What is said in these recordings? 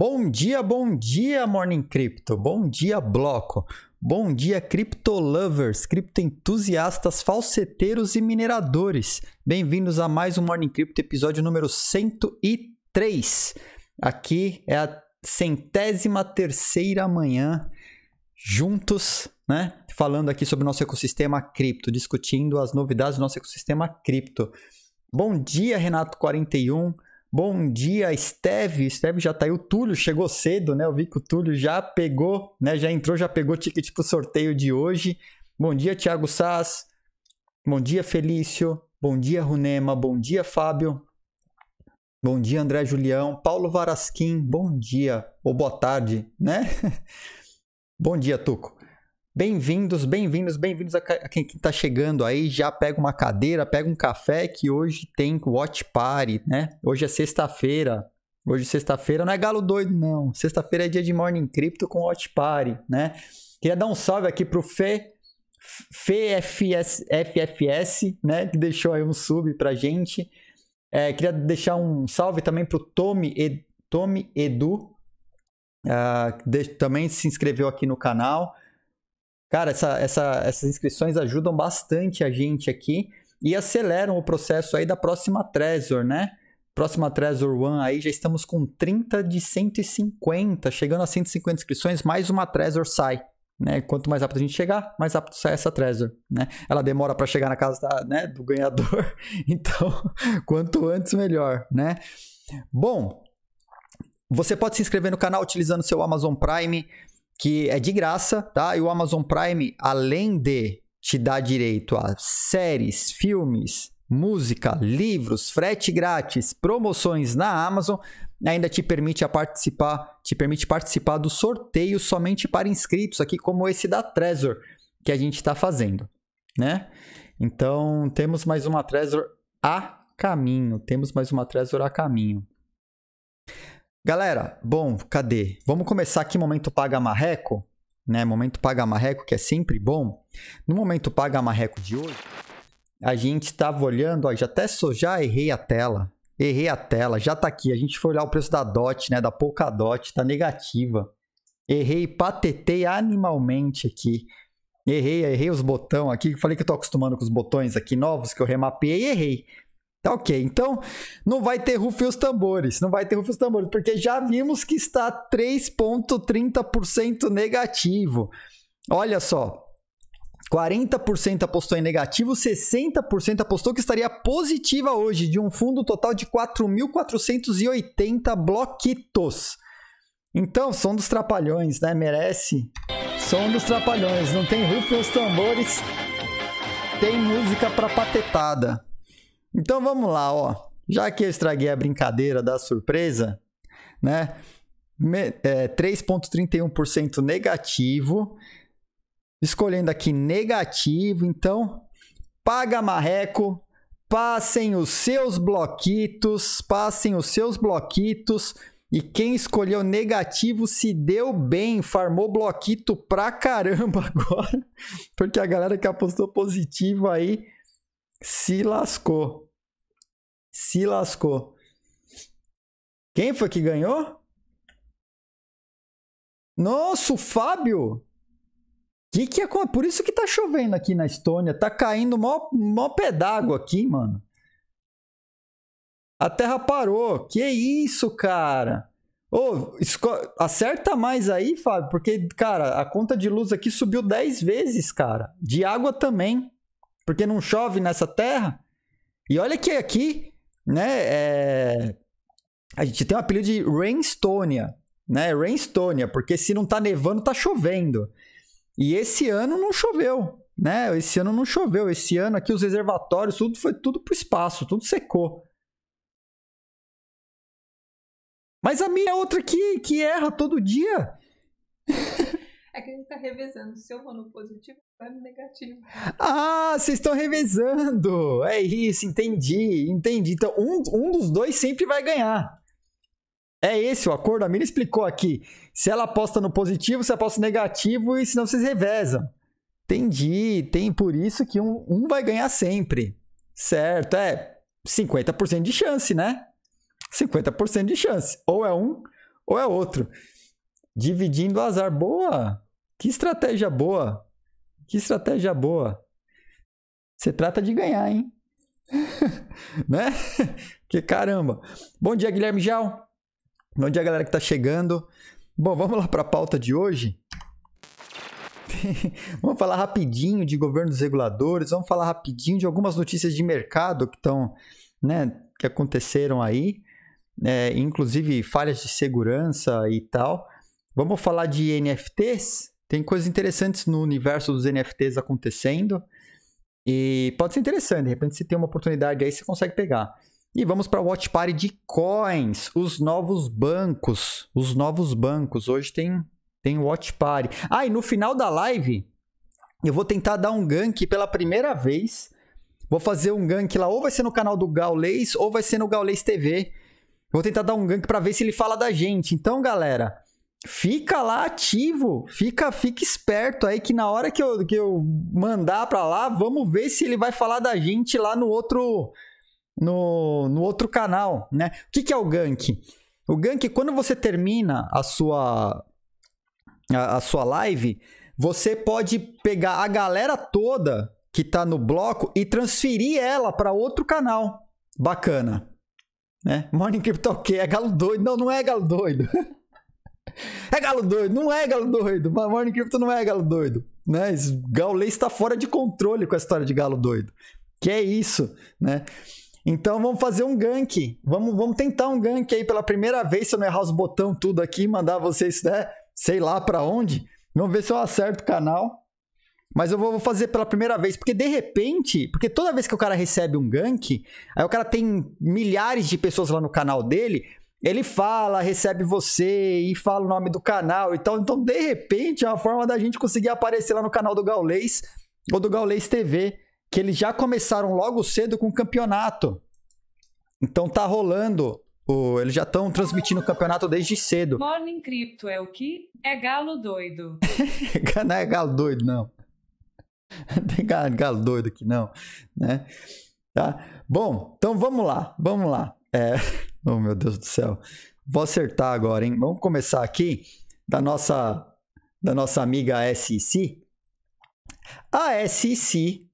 Bom dia, bom dia, Morning Crypto. Bom dia, bloco. Bom dia, Crypto lovers, Crypto entusiastas, falseteiros e mineradores. Bem-vindos a mais um Morning Crypto, episódio número 103. Aqui é a centésima terceira manhã juntos, né? Falando aqui sobre o nosso ecossistema cripto, discutindo as novidades do nosso ecossistema cripto. Bom dia, Renato 41. Bom dia, Esteve. Esteve já tá aí. O Túlio chegou cedo, né? Eu vi que o Túlio já pegou, né? Já entrou, já pegou o ticket pro sorteio de hoje. Bom dia, Thiago Sass. Bom dia, Felício. Bom dia, Runema. Bom dia, Fábio. Bom dia, André Julião. Paulo Varasquim, bom dia. Ou boa tarde, né? bom dia, Tuco. Bem-vindos, bem-vindos, bem-vindos a quem está chegando aí. Já pega uma cadeira, pega um café que hoje tem Watch Party, né? Hoje é sexta-feira. Hoje sexta-feira não é galo doido, não. Sexta-feira é dia de Morning Crypto com Watch Party, né? Queria dar um salve aqui pro Fê, FFS, FFS, né? Que deixou aí um sub pra gente. É, queria deixar um salve também pro Tommy, Ed, Tommy Edu, uh, de, também se inscreveu aqui no canal. Cara, essa, essa, essas inscrições ajudam bastante a gente aqui e aceleram o processo aí da próxima Trezor, né? Próxima Trezor One aí já estamos com 30 de 150, chegando a 150 inscrições, mais uma Trezor sai. Né? Quanto mais rápido a gente chegar, mais rápido sai essa Trezor, né? Ela demora para chegar na casa da, né, do ganhador, então quanto antes melhor, né? Bom, você pode se inscrever no canal utilizando seu Amazon Prime que é de graça, tá? E o Amazon Prime, além de te dar direito a séries, filmes, música, livros, frete grátis, promoções na Amazon, ainda te permite participar, te permite participar do sorteio somente para inscritos aqui, como esse da Trezor que a gente está fazendo, né? Então temos mais uma Trezor a caminho, temos mais uma Trezor a caminho. Galera, bom, cadê? Vamos começar aqui momento paga marreco, né? Momento paga marreco que é sempre bom. No momento paga marreco de hoje, a gente estava olhando, ó, já até sou já errei a tela. Errei a tela, já tá aqui. A gente foi olhar o preço da DOT, né, da Polkadot, tá negativa. Errei, patetei animalmente aqui. Errei, errei os botões aqui. Falei que eu tô acostumando com os botões aqui novos que eu remapeei e errei. Tá ok. Então, não vai ter rufem os tambores. Não vai ter rufem os tambores, porque já vimos que está 3,30% negativo. Olha só. 40% apostou em negativo, 60% apostou que estaria positiva hoje, de um fundo total de 4.480 bloquitos. Então, som dos trapalhões, né? Merece. Som dos trapalhões, não tem rufem os tambores, tem música pra patetada. Então vamos lá, ó. Já que eu estraguei a brincadeira da surpresa, né? É, 3,31% negativo. Escolhendo aqui negativo, então paga marreco, passem os seus bloquitos, passem os seus bloquitos. E quem escolheu negativo se deu bem, farmou bloquito pra caramba agora, porque a galera que apostou positivo aí se lascou se lascou. Quem foi que ganhou? Nossa, o Fábio! Que que é, por isso que tá chovendo aqui na Estônia. Tá caindo mó, mó pé d'água aqui, mano. A terra parou. Que isso, cara? Ô, oh, acerta mais aí, Fábio, porque, cara, a conta de luz aqui subiu 10 vezes, cara. De água também. Porque não chove nessa terra. E olha que aqui né? É... A gente tem o apelido de Rainstonia, né? Rainstonia, porque se não tá nevando, tá chovendo. E esse ano não choveu, né? Esse ano não choveu. Esse ano aqui os reservatórios, tudo foi tudo pro espaço, tudo secou. Mas a minha é outra que, que erra todo dia. É que a gente tá revezando. Se eu vou no positivo, vai no negativo. Ah, vocês estão revezando! É isso, entendi, entendi. Então, um, um dos dois sempre vai ganhar. É esse o acordo? A Miriam explicou aqui. Se ela aposta no positivo, você aposta no negativo, e senão vocês revezam. Entendi. Tem por isso que um, um vai ganhar sempre. Certo, é 50% de chance, né? 50% de chance. Ou é um, ou é outro. Dividindo o azar. Boa! Que estratégia boa! Que estratégia boa! Você trata de ganhar, hein? né? que caramba! Bom dia, Guilherme Jal. Bom dia, galera que tá chegando. Bom, vamos lá para a pauta de hoje. vamos falar rapidinho de governos reguladores, vamos falar rapidinho de algumas notícias de mercado que estão, né, que aconteceram aí, é, inclusive falhas de segurança e tal. Vamos falar de NFTs, tem coisas interessantes no universo dos NFTs acontecendo. E pode ser interessante, de repente se tem uma oportunidade aí, você consegue pegar. E vamos para o Watch Party de coins, os novos bancos, os novos bancos. Hoje tem tem Watch Party. Ah, e no final da live eu vou tentar dar um gank pela primeira vez. Vou fazer um gank lá, ou vai ser no canal do Gaulês, ou vai ser no Gaulês TV. Vou tentar dar um gank para ver se ele fala da gente. Então, galera, fica lá ativo, fica, fica esperto aí que na hora que eu, que eu mandar para lá, vamos ver se ele vai falar da gente lá no outro no, no outro canal, né? O que, que é o gank? O gank quando você termina a sua a, a sua live, você pode pegar a galera toda que tá no bloco e transferir ela para outro canal. Bacana. Né? Morning Crypto é galo doido. Não, não é galo doido. é galo doido, não é galo doido. Morning Crypto não é galo doido. Né? Gaulês está fora de controle com a história de galo doido. Que é isso, né? Então vamos fazer um gank. Vamos, vamos tentar um gank aí pela primeira vez, se eu não errar os botão tudo aqui, mandar vocês, né? Sei lá para onde. Vamos ver se eu acerto o canal. Mas eu vou fazer pela primeira vez, porque de repente, porque toda vez que o cara recebe um gank, aí o cara tem milhares de pessoas lá no canal dele, ele fala, recebe você e fala o nome do canal e tal. Então, de repente, é uma forma da gente conseguir aparecer lá no canal do Gaulês ou do Gaulês TV, que eles já começaram logo cedo com o campeonato. Então tá rolando. eles já estão transmitindo o campeonato desde cedo. Morning Crypto é o que? É galo doido. não é galo doido, não. Não tem galo doido aqui, não. Né? Tá? Bom, então vamos lá, vamos lá. É. Oh, meu Deus do céu. Vou acertar agora, hein? Vamos começar aqui da nossa, da nossa amiga SC. A SC,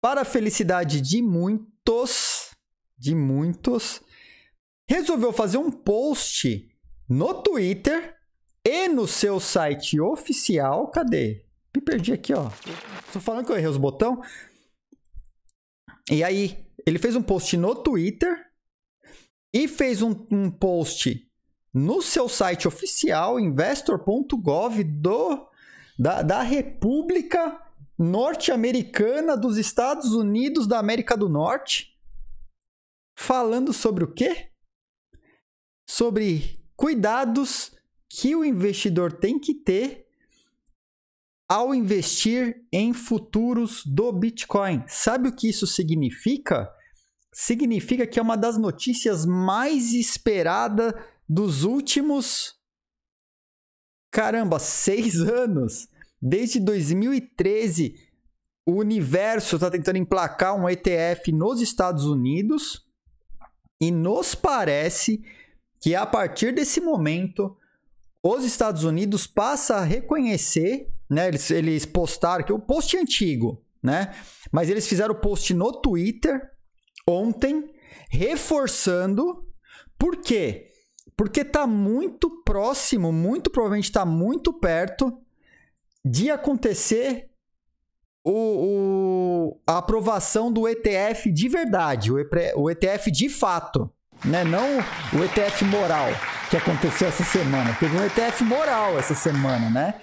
para a felicidade de muitos, de muitos, resolveu fazer um post no Twitter e no seu site oficial. Cadê? Me perdi aqui, ó. Estou falando que eu errei os botões. E aí, ele fez um post no Twitter e fez um, um post no seu site oficial, investor.gov do da, da República Norte-Americana dos Estados Unidos da América do Norte, falando sobre o quê? Sobre cuidados que o investidor tem que ter ao investir em futuros do Bitcoin. Sabe o que isso significa? significa que é uma das notícias mais esperada dos últimos. Caramba, seis anos! Desde 2013, o universo está tentando emplacar um ETF nos Estados Unidos e nos parece que a partir desse momento os Estados Unidos passa a reconhecer, né? Eles, eles postaram que o post antigo, né? Mas eles fizeram o post no Twitter ontem, reforçando. Por quê? Porque está muito próximo, muito provavelmente está muito perto de acontecer o, o, a aprovação do ETF de verdade, o ETF de fato, né? Não o ETF moral que aconteceu essa semana. Teve um ETF moral essa semana, né?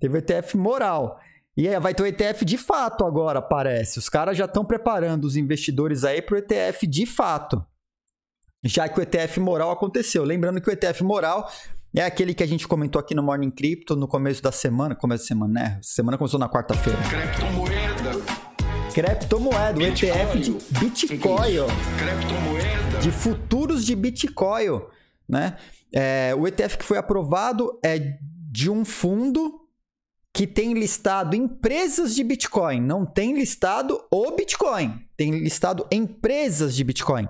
Teve ETF moral. E aí vai ter o ETF de fato agora, parece. Os caras já estão preparando os investidores aí para o ETF de fato. Já que o ETF moral aconteceu. Lembrando que o ETF moral é aquele que a gente comentou aqui no Morning Crypto no começo da semana. Começo da semana, né? Semana começou na quarta-feira. Criptomoeda. Criptomoeda, o ETF de Bitcoin. Criptomoeda. De futuros de Bitcoin, né? É, o ETF que foi aprovado é de um fundo que tem listado empresas de Bitcoin, não tem listado o Bitcoin, tem listado empresas de Bitcoin.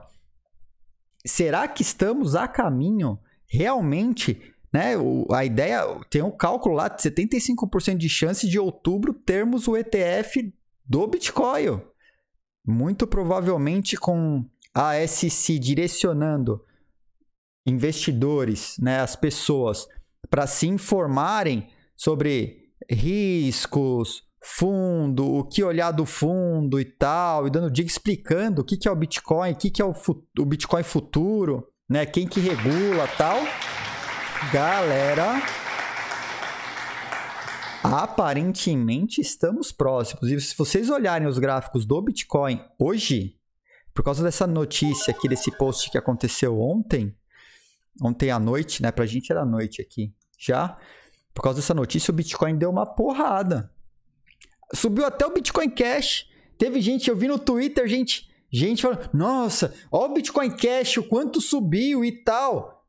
Será que estamos a caminho realmente? Né? O, a ideia tem um cálculo lá de 75% de chance de outubro termos o ETF do Bitcoin. Muito provavelmente com a SEC direcionando investidores, né, as pessoas, para se informarem sobre riscos, fundo, o que olhar do fundo e tal, e dando dica explicando o que, que é o Bitcoin, o que, que é o, o Bitcoin futuro, né? Quem que regula tal. Galera, aparentemente estamos próximos. E se vocês olharem os gráficos do Bitcoin hoje, por causa dessa notícia aqui, desse post que aconteceu ontem, ontem à noite, né? Pra gente era noite aqui já por causa dessa notícia, o Bitcoin deu uma porrada. Subiu até o Bitcoin Cash. Teve gente, eu vi no Twitter, gente, gente falando: "Nossa, olha o Bitcoin Cash, o quanto subiu e tal".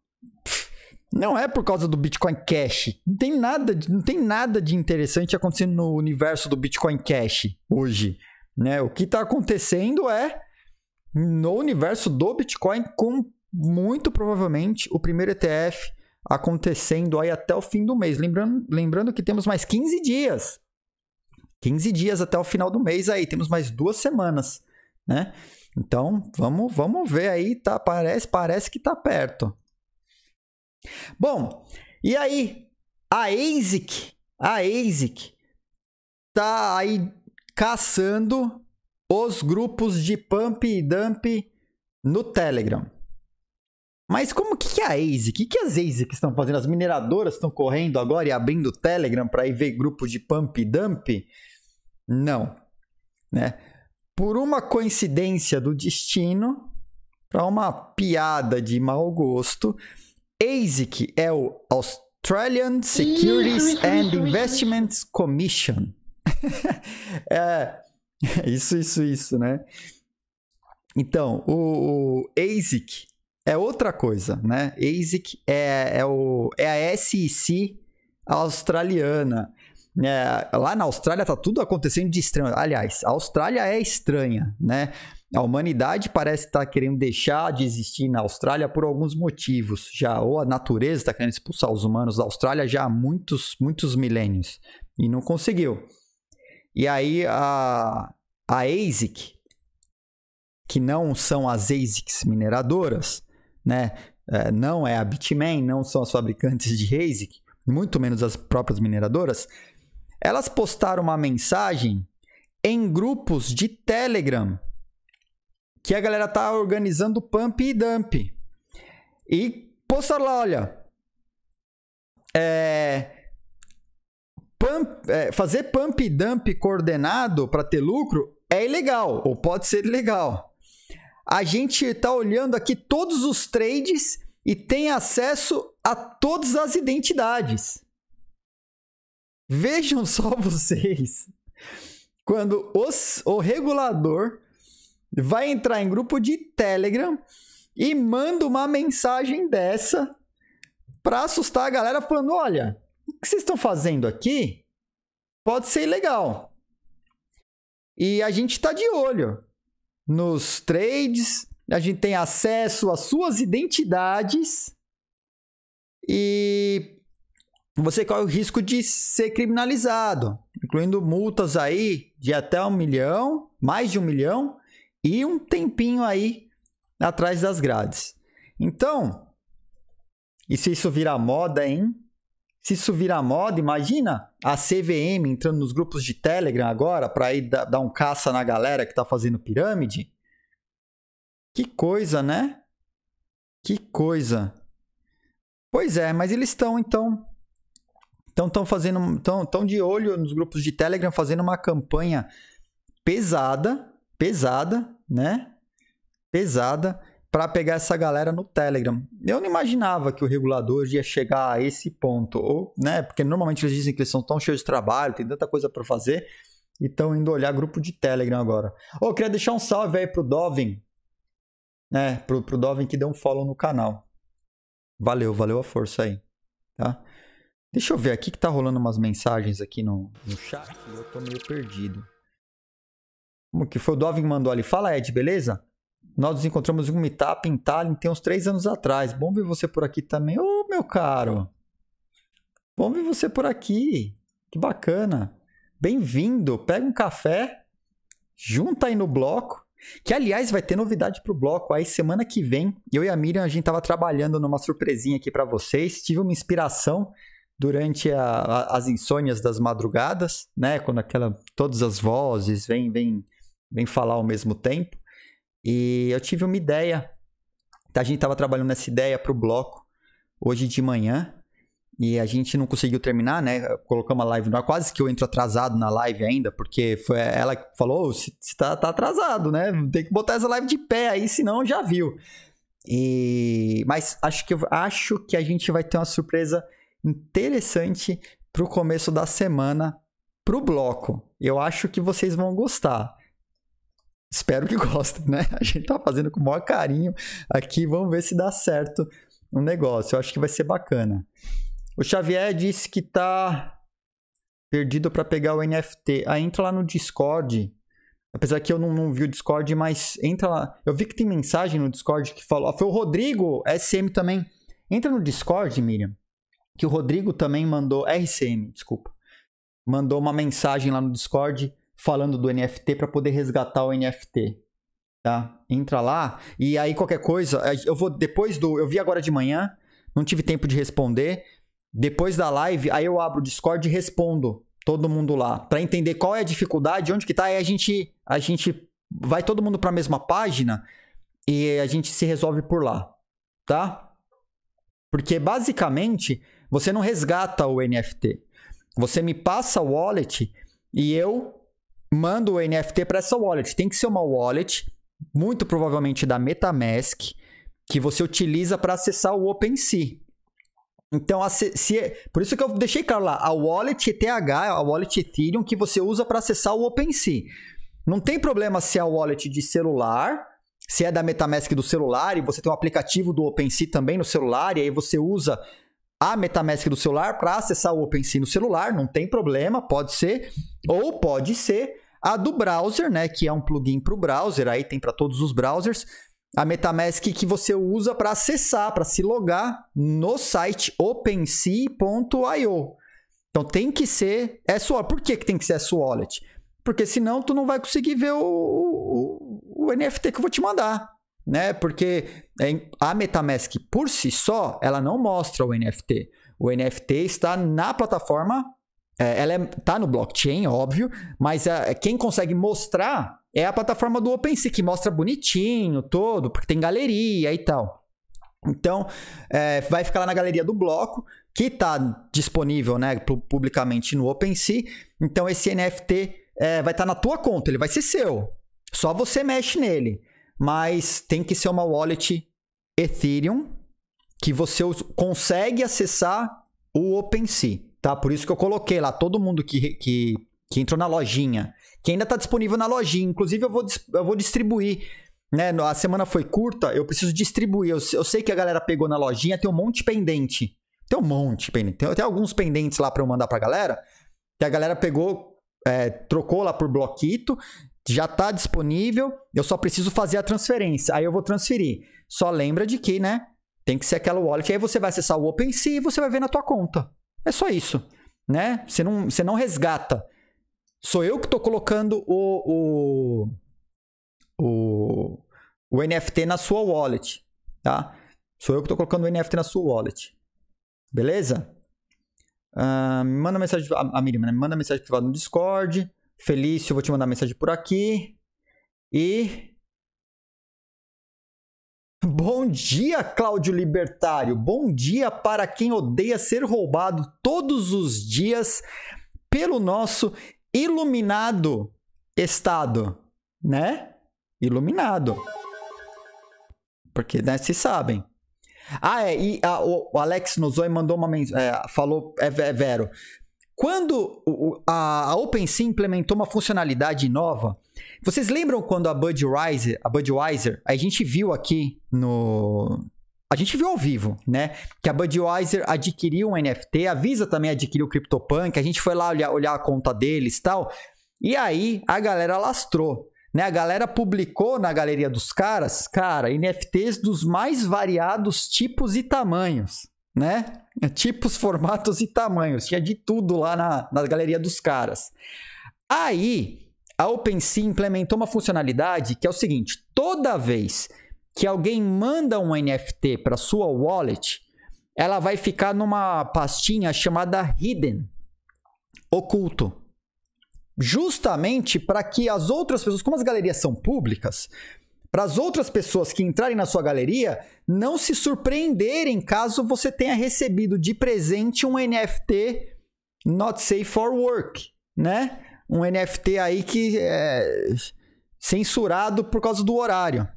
não é por causa do Bitcoin Cash. Não tem nada, não tem nada de interessante acontecendo no universo do Bitcoin Cash hoje, né? O que está acontecendo é no universo do Bitcoin com muito provavelmente o primeiro ETF acontecendo aí até o fim do mês. Lembrando, lembrando que temos mais 15 dias. 15 dias até o final do mês aí, temos mais duas semanas, né? Então, vamos, vamos ver aí, tá, parece, parece que tá perto. Bom, e aí a ASIC, a ASIC tá aí caçando os grupos de pump e dump no Telegram. Mas como que, que é a ASIC? O que, que é as ASIC estão fazendo? As mineradoras estão correndo agora e abrindo o Telegram para ir ver grupo de pump e dump? Não. Né? Por uma coincidência do destino, para uma piada de mau gosto, ASIC é o Australian Securities and Investments Commission. é, isso, isso, isso, né? Então, o, o ASIC é outra coisa, né? ASIC é, é, o, é a SEC australiana. É, lá na Austrália tá tudo acontecendo de estranho. Aliás, a Austrália é estranha, né? A humanidade parece estar tá querendo deixar de existir na Austrália por alguns motivos já. Ou a natureza está querendo expulsar os humanos da Austrália já há muitos, muitos milênios. E não conseguiu. E aí a, a ASIC, que não são as ASICs mineradoras, né? É, não é a Bitmain, não são as fabricantes de ASIC, muito menos as próprias mineradoras, elas postaram uma mensagem em grupos de Telegram que a galera tá organizando pump e dump. E postaram lá, olha, é, pump, é, fazer pump e dump coordenado para ter lucro é ilegal, ou pode ser ilegal a gente está olhando aqui todos os trades e tem acesso a todas as identidades. Vejam só vocês. Quando os, o regulador vai entrar em grupo de Telegram e manda uma mensagem dessa para assustar a galera falando: "Olha, o que vocês estão fazendo aqui pode ser ilegal". E a gente está de olho nos trades, a gente tem acesso às suas identidades e você corre o risco de ser criminalizado, incluindo multas aí de até um milhão, mais de um milhão e um tempinho aí atrás das grades. Então, e se isso virar moda, hein? Se isso virar moda, imagina a CVM entrando nos grupos de Telegram agora para ir dar um caça na galera que está fazendo pirâmide. Que coisa, né? Que coisa. Pois é, mas eles estão então estão estão fazendo tão, tão de olho nos grupos de Telegram fazendo uma campanha pesada, pesada, né? Pesada para pegar essa galera no Telegram. Eu não imaginava que o regulador ia chegar a esse ponto, ou, né? Porque normalmente eles dizem que eles são tão cheios de trabalho, tem tanta coisa para fazer, e estão indo olhar grupo de Telegram agora. Ô, oh, queria deixar um salve aí pro Dovin, né? Pro, pro Dovin que deu um follow no canal. Valeu, valeu a força aí, tá? Deixa eu ver aqui que tá rolando umas mensagens aqui no, no chat, eu tô meio perdido. Como que foi? O Dovin mandou ali. Fala, Ed, beleza? Nós nos encontramos em um meetup em Tallinn tem uns três anos atrás. Bom ver você por aqui também. Ô, oh, meu caro! Bom ver você por aqui. Que bacana. Bem-vindo. Pega um café, junta aí no bloco. Que, aliás, vai ter novidade pro bloco aí semana que vem. Eu e a Miriam, a gente tava trabalhando numa surpresinha aqui para vocês. Tive uma inspiração durante a, a, as insônias das madrugadas, né? Quando aquela, todas as vozes vêm, vêm, vêm falar ao mesmo tempo. E eu tive uma ideia. Tá, a gente estava trabalhando nessa ideia para o bloco hoje de manhã. E a gente não conseguiu terminar, né? Colocamos a live no ar. Quase que eu entro atrasado na live ainda, porque foi ela que falou: você está tá, atrasado, né? Tem que botar essa live de pé aí, senão já viu. E... Mas acho que, acho que a gente vai ter uma surpresa interessante para o começo da semana para o bloco. Eu acho que vocês vão gostar. Espero que gostem, né? A gente tá fazendo com o maior carinho aqui. Vamos ver se dá certo o negócio. Eu acho que vai ser bacana. O Xavier disse que tá perdido para pegar o NFT. Aí ah, entra lá no Discord. Apesar que eu não, não, vi o Discord, mas entra lá. Eu vi que tem mensagem no Discord que falou. Ah, foi o Rodrigo, SM também. Entra no Discord, Miriam. Que o Rodrigo também mandou. RCM, desculpa. Mandou uma mensagem lá no Discord falando do NFT para poder resgatar o NFT. Tá? Entra lá e aí qualquer coisa, é, eu vou depois do, eu vi agora de manhã, não tive tempo de responder. Depois da live, aí eu abro o Discord e respondo todo mundo lá, para entender qual é a dificuldade, onde que tá, aí a gente a gente vai todo mundo para a mesma página e a gente se resolve por lá, tá? Porque basicamente você não resgata o NFT. Você me passa o wallet e eu manda o NFT para essa wallet. Tem que ser uma wallet, muito provavelmente da MetaMask, que você utiliza para acessar o OpenSea. Então, se, por isso que eu deixei claro lá, a wallet ETH, a wallet Ethereum que você usa para acessar o OpenSea. Não tem problema se é a wallet de celular, se é da MetaMask do celular e você tem um aplicativo do OpenSea também no celular e aí você usa a MetaMask do celular para acessar o OpenSea no celular, não tem problema, pode ser. Ou pode ser a do browser, né, que é um plugin para o browser, aí tem para todos os browsers. A MetaMask que você usa para acessar, para se logar no site opensea.io. Então tem que ser é S-Wallet. Por que, que tem que ser S-Wallet? Porque senão tu não vai conseguir ver o, o, o NFT que eu vou te mandar né? Porque é a MetaMask por si só, ela não mostra o NFT. O NFT está na plataforma é, ela está é, no blockchain, óbvio, mas a, quem consegue mostrar é a plataforma do OpenSea, que mostra bonitinho todo, porque tem galeria e tal. Então, é, vai ficar lá na galeria do bloco, que está disponível né, publicamente no OpenSea. Então, esse NFT é, vai estar tá na tua conta, ele vai ser seu. Só você mexe nele. Mas tem que ser uma wallet Ethereum que você consegue acessar o OpenSea. Tá? Por isso que eu coloquei lá todo mundo que, que, que entrou na lojinha, que ainda está disponível na lojinha. Inclusive, eu vou, eu vou distribuir. Né? A semana foi curta, eu preciso distribuir. Eu, eu sei que a galera pegou na lojinha, tem um monte pendente. Tem um monte pendente. Tem, até alguns pendentes lá para eu mandar pra galera. Que a galera pegou, é, trocou lá por bloquito, já está disponível. Eu só preciso fazer a transferência. Aí eu vou transferir. Só lembra de que, né? Tem que ser aquela wallet. Aí você vai acessar o OpenSea e você vai ver na tua conta. É só isso, né? Você não, você não resgata. Sou eu que estou colocando o, o, o, o NFT na sua wallet, tá? Sou eu que estou colocando o NFT na sua wallet. Beleza? Uh, me manda mensagem, a, ah, a ah, Miriam, né? Me manda mensagem privada no Discord. Felício, vou te mandar mensagem por aqui. E Bom dia, Cláudio Libertário. Bom dia para quem odeia ser roubado todos os dias pelo nosso iluminado Estado, né? Iluminado. Porque né, se sabem. Ah, é. E a, o Alex Nozoi mandou uma mensagem. É, falou, é, é vero. Quando a OpenSea implementou uma funcionalidade nova, vocês lembram quando a Budweiser, a Budweiser, a gente viu aqui no a gente viu ao vivo, né? Que a Budweiser adquiriu um NFT, a Visa também adquiriu o CryptoPunk, a gente foi lá olhar, olhar a conta deles tal. E aí a galera lastrou, né? A galera publicou na galeria dos caras, cara, NFTs dos mais variados tipos e tamanhos né? É Tipos, formatos e tamanhos. Tinha de tudo lá na, na galeria dos caras. Aí, a OpenSea implementou uma funcionalidade que é o seguinte: toda vez que alguém manda um NFT para sua wallet, ela vai ficar numa pastinha chamada hidden, oculto. Justamente para que as outras pessoas, como as galerias são públicas, para as outras pessoas que entrarem na sua galeria não se surpreenderem caso você tenha recebido de presente um NFT not safe for work, né? Um NFT aí que é censurado por causa do horário.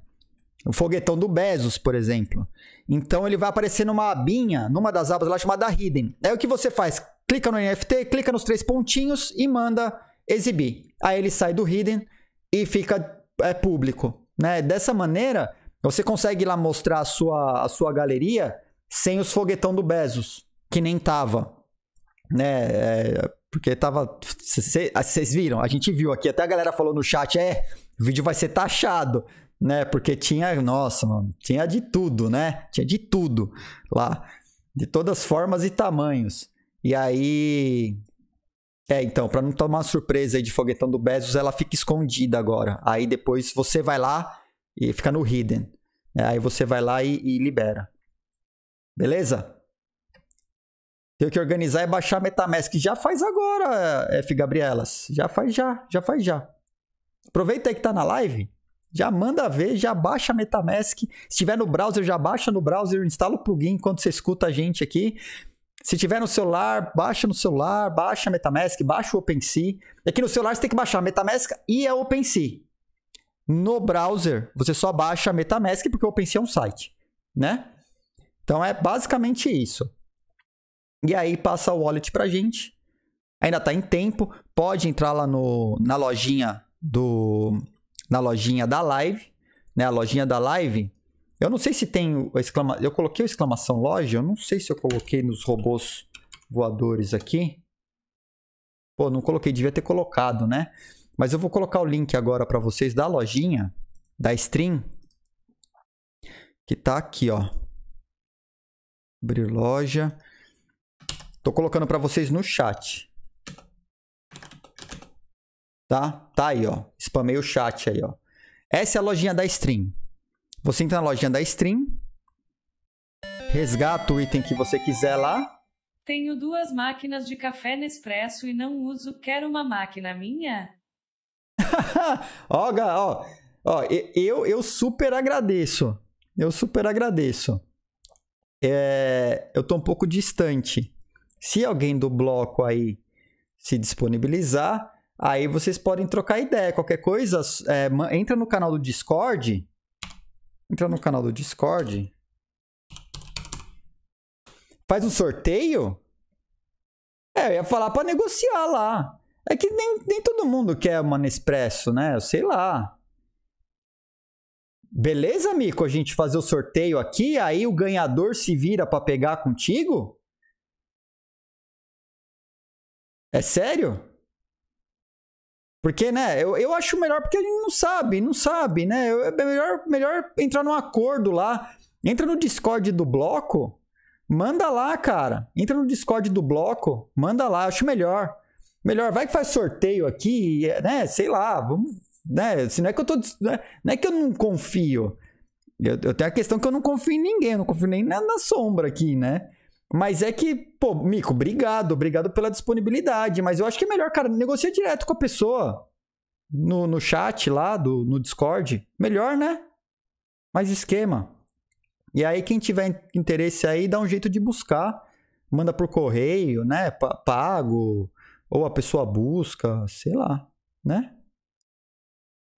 O foguetão do Bezos, por exemplo. Então ele vai aparecer numa abinha, numa das abas lá chamada Hidden. Aí o que você faz? Clica no NFT, clica nos três pontinhos e manda exibir. Aí ele sai do Hidden e fica é, público. Né? Dessa maneira, você consegue lá mostrar a sua, a sua galeria sem os foguetão do Bezos, que nem tava. Né? É, porque tava. Ah, vocês viram? A gente viu aqui, até a galera falou no chat: é, o vídeo vai ser taxado, né? Porque tinha, nossa, mano, tinha de tudo, né? Tinha de tudo lá. De todas formas e tamanhos. E aí, é, então, para não tomar surpresa aí de foguetão do Bezos, ela fica escondida agora. Aí depois você vai lá e fica no hidden. É, aí você vai lá e, e libera. Beleza? Tenho que organizar e baixar Metamask. Já faz agora, é, F. Gabrielas. Já faz já, já faz já. Aproveita aí que tá na live. Já manda ver, já baixa Metamask. Se tiver no browser, já baixa no browser, instala o plugin enquanto você escuta a gente aqui. Se tiver no celular, baixa no celular, baixa a Metamask, baixa o OpenSea. Aqui é no celular você tem que baixar a Metamask e a OpenSea. No browser, você só baixa a Metamask porque o OpenSea é um site, né? Então é basicamente isso. E aí passa o wallet pra gente. Ainda tá em tempo, pode entrar lá no, na lojinha do na lojinha da Live, né? A lojinha da Live, eu não sei se tem exclama... Eu coloquei o exclamação loja. Eu não sei se eu coloquei nos robôs voadores aqui. Pô, não coloquei. Devia ter colocado, né? Mas eu vou colocar o link agora para vocês da lojinha, da stream. Que tá aqui, ó. Abrir loja. Tô colocando para vocês no chat. Tá? Tá aí, ó. Spamei o chat aí, ó. Essa é a lojinha da stream. Você entra na lojinha da Stream, resgata o item que você quiser lá. Tenho duas máquinas de café Nespresso e não uso. Quero uma máquina minha? ó, ó, ó, eu, eu super agradeço. Eu super agradeço. É, eu tô um pouco distante. Se alguém do bloco aí se disponibilizar, aí vocês podem trocar ideia. Qualquer coisa, é, entra no canal do Discord Entra no canal do Discord. Faz um sorteio? É, eu ia falar para negociar lá. É que nem, nem todo mundo quer uma Nespresso, né? Eu sei lá. Beleza, Mico, a gente fazer o sorteio aqui, aí o ganhador se vira para pegar contigo? É sério? Porque, né, eu, eu acho melhor porque a gente não sabe, não sabe, né? É melhor, melhor entrar num acordo lá. Entra no Discord do bloco, manda lá, cara. Entra no Discord do bloco, manda lá, acho melhor. Melhor, vai que faz sorteio aqui, né? Sei lá, vamos. Né? Se não é que eu tô. Né? Não é que eu não confio. Eu, eu tenho a questão que eu não confio em ninguém, eu não confio nem na, na sombra aqui, né? Mas é que, pô, Mico, obrigado, obrigado pela disponibilidade. Mas eu acho que é melhor, cara, negocia direto com a pessoa. No, no chat lá, do, no Discord. Melhor, né? Mais esquema. E aí, quem tiver interesse aí, dá um jeito de buscar. Manda por correio, né? Pago. Ou a pessoa busca, sei lá, né?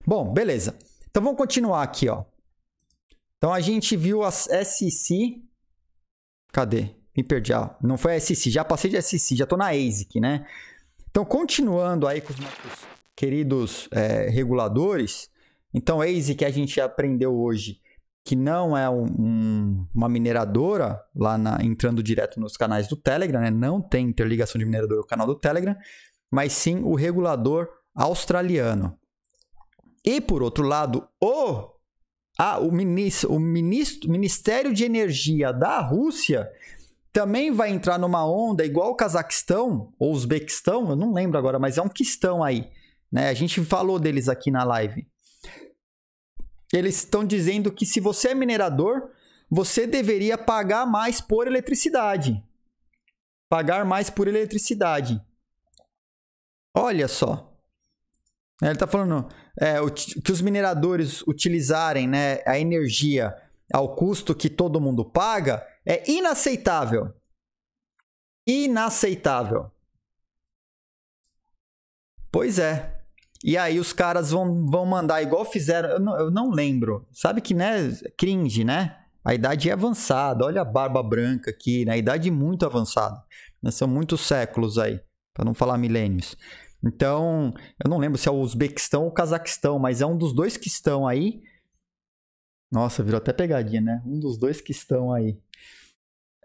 Bom, beleza. Então vamos continuar aqui, ó. Então a gente viu as SC. Cadê? Me perdi, ah, não foi a SC, já passei de SC, já tô na ASIC, né? Então, continuando aí com os nossos queridos é, reguladores, então ASIC que a gente aprendeu hoje, que não é um, um, uma mineradora, lá na, entrando direto nos canais do Telegram, né? Não tem interligação de minerador ao canal do Telegram, mas sim o regulador australiano. E por outro lado, o ah, o ministro, o ministro, Ministério de Energia da Rússia também vai entrar numa onda igual o Cazaquistão ou Uzbequistão, eu não lembro agora, mas é um quistão aí. Né? A gente falou deles aqui na live. Eles estão dizendo que se você é minerador, você deveria pagar mais por eletricidade. Pagar mais por eletricidade. Olha só. Ele está falando é, que os mineradores utilizarem né, a energia ao custo que todo mundo paga é inaceitável. Inaceitável. Pois é. E aí os caras vão, vão mandar igual fizeram. Eu não, eu não lembro. Sabe que, né? Cringe, né? A idade é avançada. Olha a barba branca aqui. Na né? idade é muito avançada. Né, são muitos séculos aí. para não falar milênios. Então, eu não lembro se é o Uzbequistão ou o Cazaquistão, mas é um dos dois que estão aí. Nossa, virou até pegadinha, né? Um dos dois que estão aí.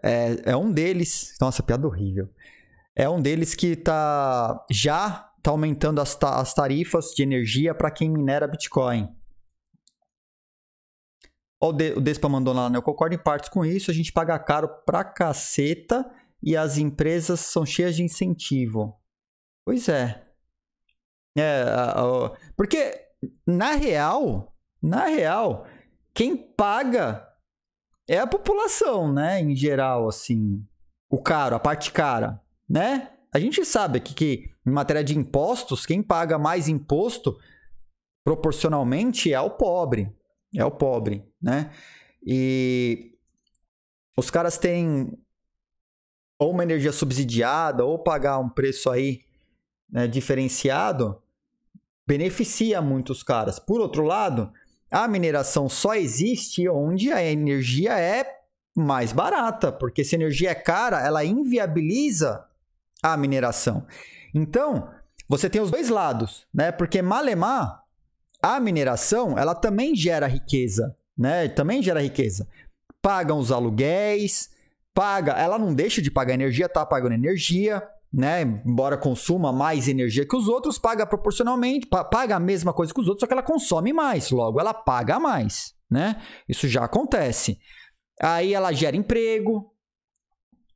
É, é um deles. Nossa, piada horrível. É um deles que tá já tá aumentando as, ta as tarifas de energia para quem minera Bitcoin. O, de o Despa mandou lá, né? Eu concordo em partes com isso, a gente paga caro pra caceta e as empresas são cheias de incentivo. Pois é. é porque, na real, na real, quem paga é a população, né, em geral, assim, o caro, a parte cara, né? A gente sabe aqui que em matéria de impostos, quem paga mais imposto proporcionalmente é o pobre, é o pobre, né? E os caras têm ou uma energia subsidiada ou pagar um preço aí né, diferenciado beneficia muito os caras. Por outro lado, a mineração só existe onde a energia é mais barata, porque se a energia é cara, ela inviabiliza a mineração. Então, você tem os dois lados, né? Porque malemar, a mineração, ela também gera riqueza, né? Também gera riqueza. Pagam os aluguéis, paga, ela não deixa de pagar energia, tá pagando energia, né? Embora consuma mais energia que os outros, paga proporcionalmente, paga a mesma coisa que os outros, só que ela consome mais, logo ela paga mais, né? Isso já acontece. Aí ela gera emprego.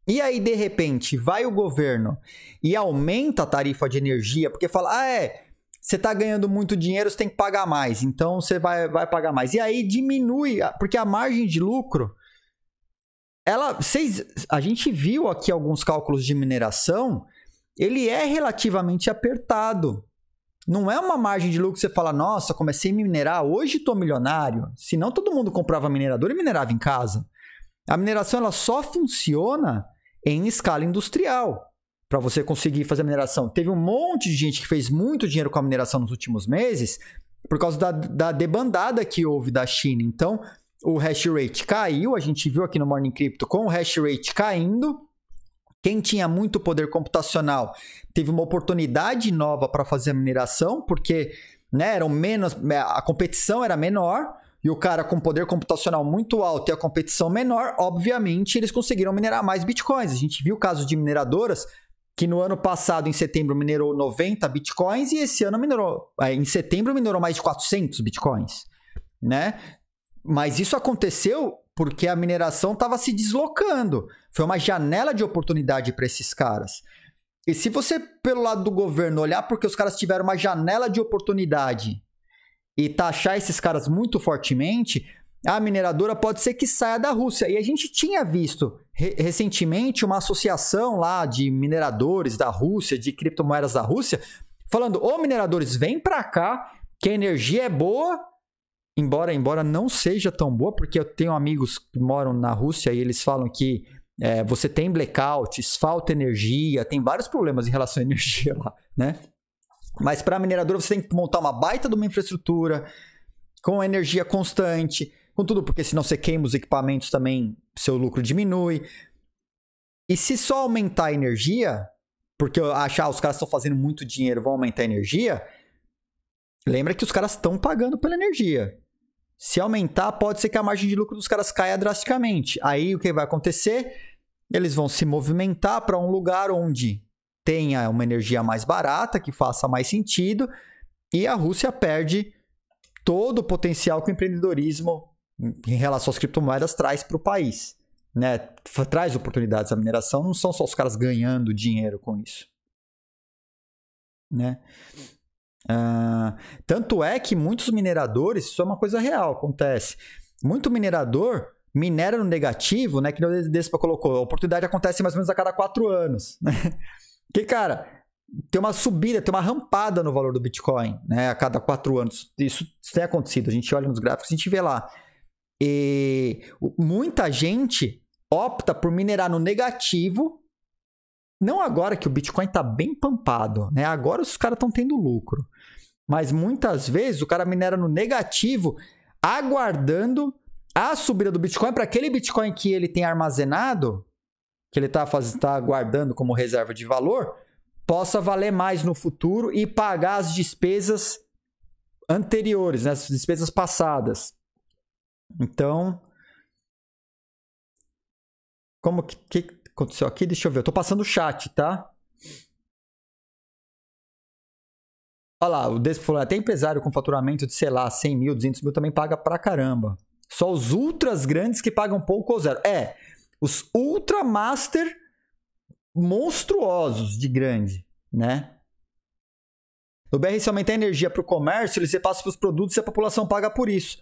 E aí, de repente, vai o governo e aumenta a tarifa de energia, porque fala, ah, é, você está ganhando muito dinheiro, você tem que pagar mais. Então você vai, vai pagar mais. E aí diminui, porque a margem de lucro. Ela, vocês, a gente viu aqui alguns cálculos de mineração ele é relativamente apertado. Não é uma margem de lucro que você fala, nossa, comecei a minerar, hoje estou milionário. Senão todo mundo comprava minerador e minerava em casa. A mineração ela só funciona em escala industrial para você conseguir fazer mineração. Teve um monte de gente que fez muito dinheiro com a mineração nos últimos meses por causa da, da debandada que houve da China. Então, o hash rate caiu, a gente viu aqui no Morning Crypto com o hash rate caindo, quem tinha muito poder computacional teve uma oportunidade nova para fazer a mineração, porque né, eram menos, é, a competição era menor e o cara com poder computacional muito alto e a competição menor, obviamente eles conseguiram minerar mais bitcoins. A gente viu o caso de mineradoras que no ano passado, em setembro, minerou 90 bitcoins e esse ano minerou, é, em setembro, minerou mais de 400 bitcoins, né? Mas isso aconteceu porque a mineração estava se deslocando. Foi uma janela de oportunidade para esses caras. E se você, pelo lado do governo, olhar porque os caras tiveram uma janela de oportunidade e taxar esses caras muito fortemente, a mineradora pode ser que saia da Rússia. E a gente tinha visto re recentemente uma associação lá de mineradores da Rússia, de criptomoedas da Rússia, falando: ô mineradores, vem para cá, que a energia é boa embora embora não seja tão boa, porque eu tenho amigos que moram na Rússia e eles falam que é, você tem blackouts, falta energia, tem vários problemas em relação à energia lá, né? Mas para mineradora você tem que montar uma baita de uma infraestrutura com energia constante, com tudo, porque senão você queima os equipamentos também, seu lucro diminui. E se só aumentar a energia, porque eu achar ah, os caras estão fazendo muito dinheiro, vão aumentar a energia, lembra que os caras estão pagando pela energia. Se aumentar, pode ser que a margem de lucro dos caras caia drasticamente. Aí o que vai acontecer? Eles vão se movimentar para um lugar onde tenha uma energia mais barata, que faça mais sentido, e a Rússia perde todo o potencial que o empreendedorismo em relação às criptomoedas traz para o país. Né? Traz oportunidades à mineração, não são só os caras ganhando dinheiro com isso. Né? Uh, tanto é que muitos mineradores, isso é uma coisa real, acontece. Muito minerador minera no negativo, né? Que o Despa colocou. A oportunidade acontece mais ou menos a cada quatro anos. Né? Que, cara, tem uma subida, tem uma rampada no valor do Bitcoin, né? A cada quatro anos. Isso, isso tem acontecido. A gente olha nos gráficos, a gente vê lá. E muita gente opta por minerar no negativo. Não agora que o Bitcoin está bem pampado, né? Agora os caras estão tendo lucro. Mas muitas vezes o cara minera no negativo, aguardando a subida do Bitcoin para aquele Bitcoin que ele tem armazenado, que ele está tá guardando como reserva de valor, possa valer mais no futuro e pagar as despesas anteriores, né? as despesas passadas. Então, como que, que aconteceu aqui? Deixa eu ver. Eu tô passando o chat, tá? Olha lá, o Despo até empresário com faturamento de, sei lá, 100 mil, 200 mil também paga pra caramba. Só os ultras grandes que pagam pouco ou zero. É, os ultra master monstruosos de grande, né? No BR, se aumentar a energia para o comércio, ele se passa para os produtos e a população paga por isso.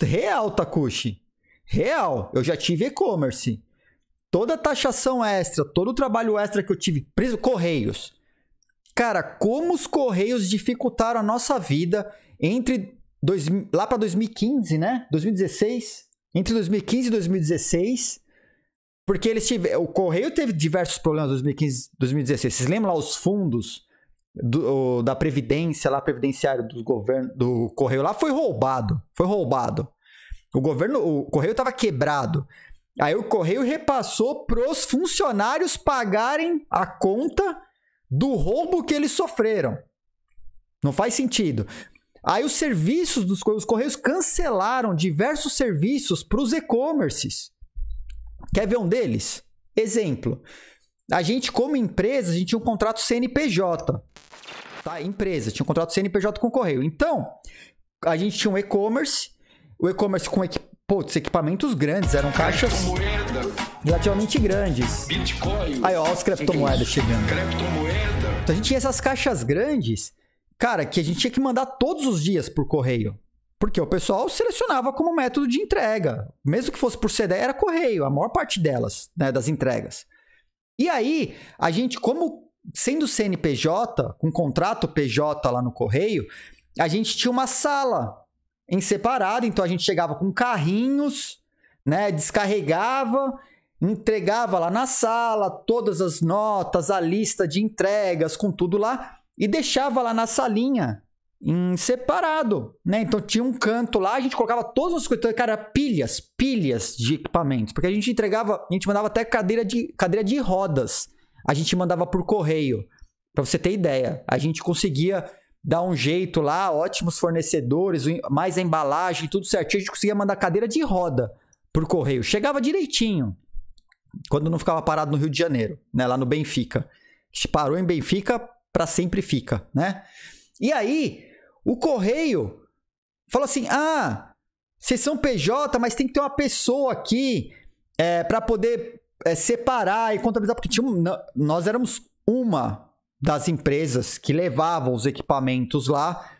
Real, Takushi. Real. Eu já tive e-commerce. Toda taxação extra, todo o trabalho extra que eu tive, preso correios. Cara, como os Correios dificultaram a nossa vida entre dois, lá para 2015, né? 2016. Entre 2015 e 2016. Porque eles tiveram. O Correio teve diversos problemas em 2015 2016. Vocês lembram lá os fundos do, da Previdência, lá, previdenciário do governo do Correio lá foi roubado. Foi roubado. O governo. O Correio estava quebrado. Aí o Correio repassou pros funcionários pagarem a conta do roubo que eles sofreram. Não faz sentido. Aí os serviços dos os correios cancelaram diversos serviços para os e-commerces. Quer ver um deles? Exemplo. A gente, como empresa, a gente tinha um contrato CNPJ. Tá? Empresa, tinha um contrato CNPJ com o Correio. Então, a gente tinha um e-commerce, o e-commerce com equi putz, equipamentos grandes, eram caixas relativamente grandes. Bitcoin. Aí, ó, as criptomoedas chegando. Criptomoeda. Então a gente tinha essas caixas grandes, cara, que a gente tinha que mandar todos os dias por correio. Porque o pessoal selecionava como método de entrega. Mesmo que fosse por CD, era correio, a maior parte delas, né, das entregas. E aí, a gente, como sendo CNPJ, com contrato PJ lá no correio, a gente tinha uma sala em separado, então a gente chegava com carrinhos, né, descarregava entregava lá na sala todas as notas, a lista de entregas, com tudo lá, e deixava lá na salinha, em separado, né? Então tinha um canto lá, a gente colocava todos os coitados então, cara, pilhas, pilhas de equipamentos, porque a gente entregava, a gente mandava até cadeira de cadeira de rodas. A gente mandava por correio, para você ter ideia. A gente conseguia dar um jeito lá, ótimos fornecedores, mais a embalagem, tudo certinho, a gente conseguia mandar cadeira de roda por correio. Chegava direitinho quando não ficava parado no Rio de Janeiro, né? Lá no Benfica. Que parou em Benfica, para sempre fica, né? E aí, o Correio falou assim: ah, vocês são PJ, mas tem que ter uma pessoa aqui é, para poder é, separar e contabilizar, porque tinha, nós éramos uma das empresas que levavam os equipamentos lá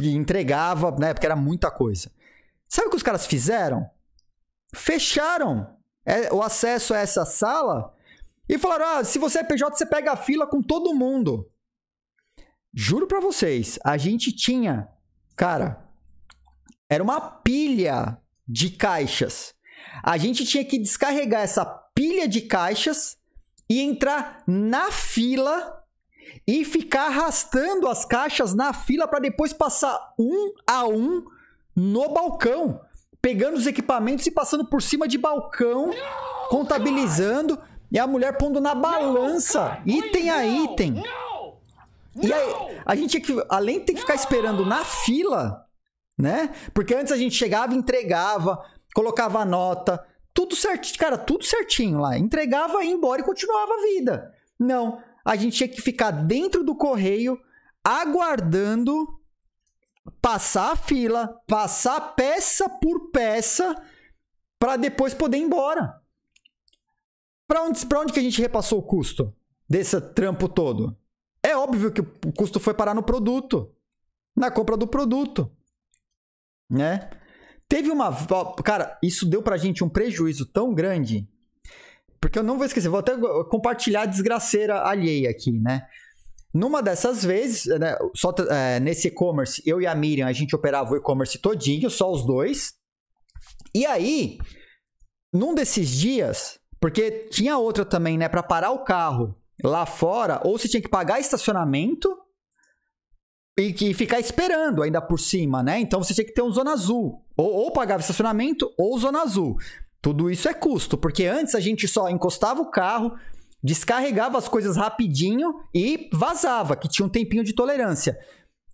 e entregava, né? Porque era muita coisa. Sabe o que os caras fizeram? Fecharam é, o acesso a essa sala e falaram: ah, se você é PJ, você pega a fila com todo mundo. Juro para vocês, a gente tinha, cara, era uma pilha de caixas. A gente tinha que descarregar essa pilha de caixas e entrar na fila e ficar arrastando as caixas na fila para depois passar um a um no balcão pegando os equipamentos e passando por cima de balcão, não, contabilizando, e a mulher pondo na balança, não, item a item. Não, e aí, a gente que, além de ter que ficar esperando na fila, né? Porque antes a gente chegava, entregava, colocava a nota, tudo certinho, cara, tudo certinho lá. Entregava, ia embora e continuava a vida. Não, a gente tinha que ficar dentro do correio, aguardando passar a fila, passar peça por peça para depois poder ir embora. Para onde, onde que a gente repassou o custo desse trampo todo? É óbvio que o custo foi parar no produto, na compra do produto, né? Teve uma, cara, isso deu pra gente um prejuízo tão grande, porque eu não vou esquecer, vou até compartilhar a desgraceira alheia aqui, né? Numa dessas vezes, né, só, é, nesse e-commerce, eu e a Miriam, a gente operava o e-commerce todinho, só os dois. E aí, num desses dias, porque tinha outra também, né, para parar o carro lá fora, ou você tinha que pagar estacionamento e, e ficar esperando ainda por cima, né? Então você tinha que ter um zona azul, ou, ou pagava estacionamento ou zona azul. Tudo isso é custo, porque antes a gente só encostava o carro, descarregava as coisas rapidinho e vazava, que tinha um tempinho de tolerância.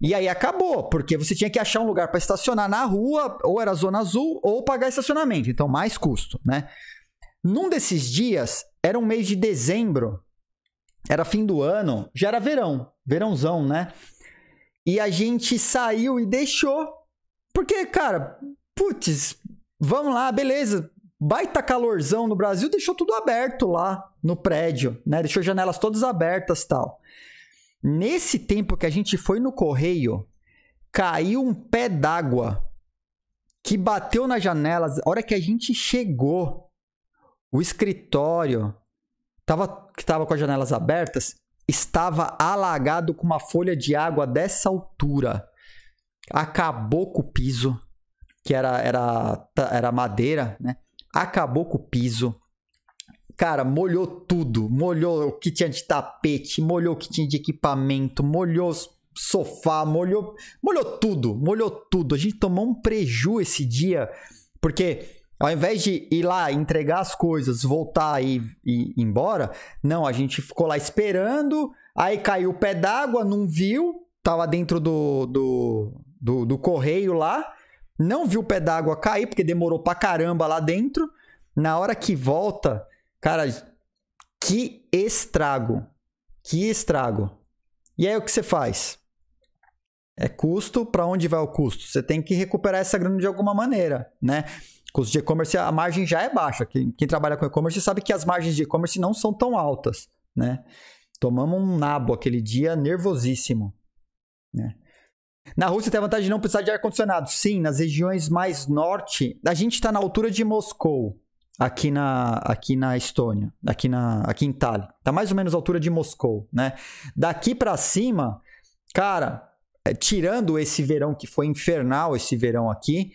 E aí acabou, porque você tinha que achar um lugar para estacionar na rua, ou era zona azul, ou pagar estacionamento, então mais custo, né? Num desses dias, era um mês de dezembro, era fim do ano, já era verão, verãozão, né? E a gente saiu e deixou, porque, cara, putz, vamos lá, beleza, baita calorzão no Brasil, deixou tudo aberto lá, no prédio, né? Deixou janelas todas abertas tal. Nesse tempo que a gente foi no correio, caiu um pé d'água que bateu nas janelas. A hora que a gente chegou, o escritório tava, que estava com as janelas abertas estava alagado com uma folha de água dessa altura. Acabou com o piso, que era, era, era madeira, né? Acabou com o piso cara, molhou tudo. Molhou o que tinha de tapete, molhou o que tinha de equipamento, molhou sofá, molhou, molhou tudo, molhou tudo. A gente tomou um preju esse dia, porque ao invés de ir lá entregar as coisas, voltar e, ir embora, não, a gente ficou lá esperando, aí caiu o pé d'água, não viu, tava dentro do, do, do, do correio lá, não viu o pé d'água cair, porque demorou pra caramba lá dentro. Na hora que volta, Cara, que estrago. Que estrago. E aí o que você faz? É custo, para onde vai o custo? Você tem que recuperar essa grana de alguma maneira, né? Custo de e-commerce, a margem já é baixa. Quem, quem trabalha com e-commerce sabe que as margens de e-commerce não são tão altas, né? Tomamos um nabo aquele dia nervosíssimo, né? Na Rússia tem a vantagem de não precisar de ar-condicionado. Sim, nas regiões mais norte, a gente está na altura de Moscou aqui na, aqui na Estônia, aqui, na, aqui em Tallinn. Tá mais ou menos a altura de Moscou, né? Daqui para cima, cara, é, tirando esse verão que foi infernal, esse verão aqui,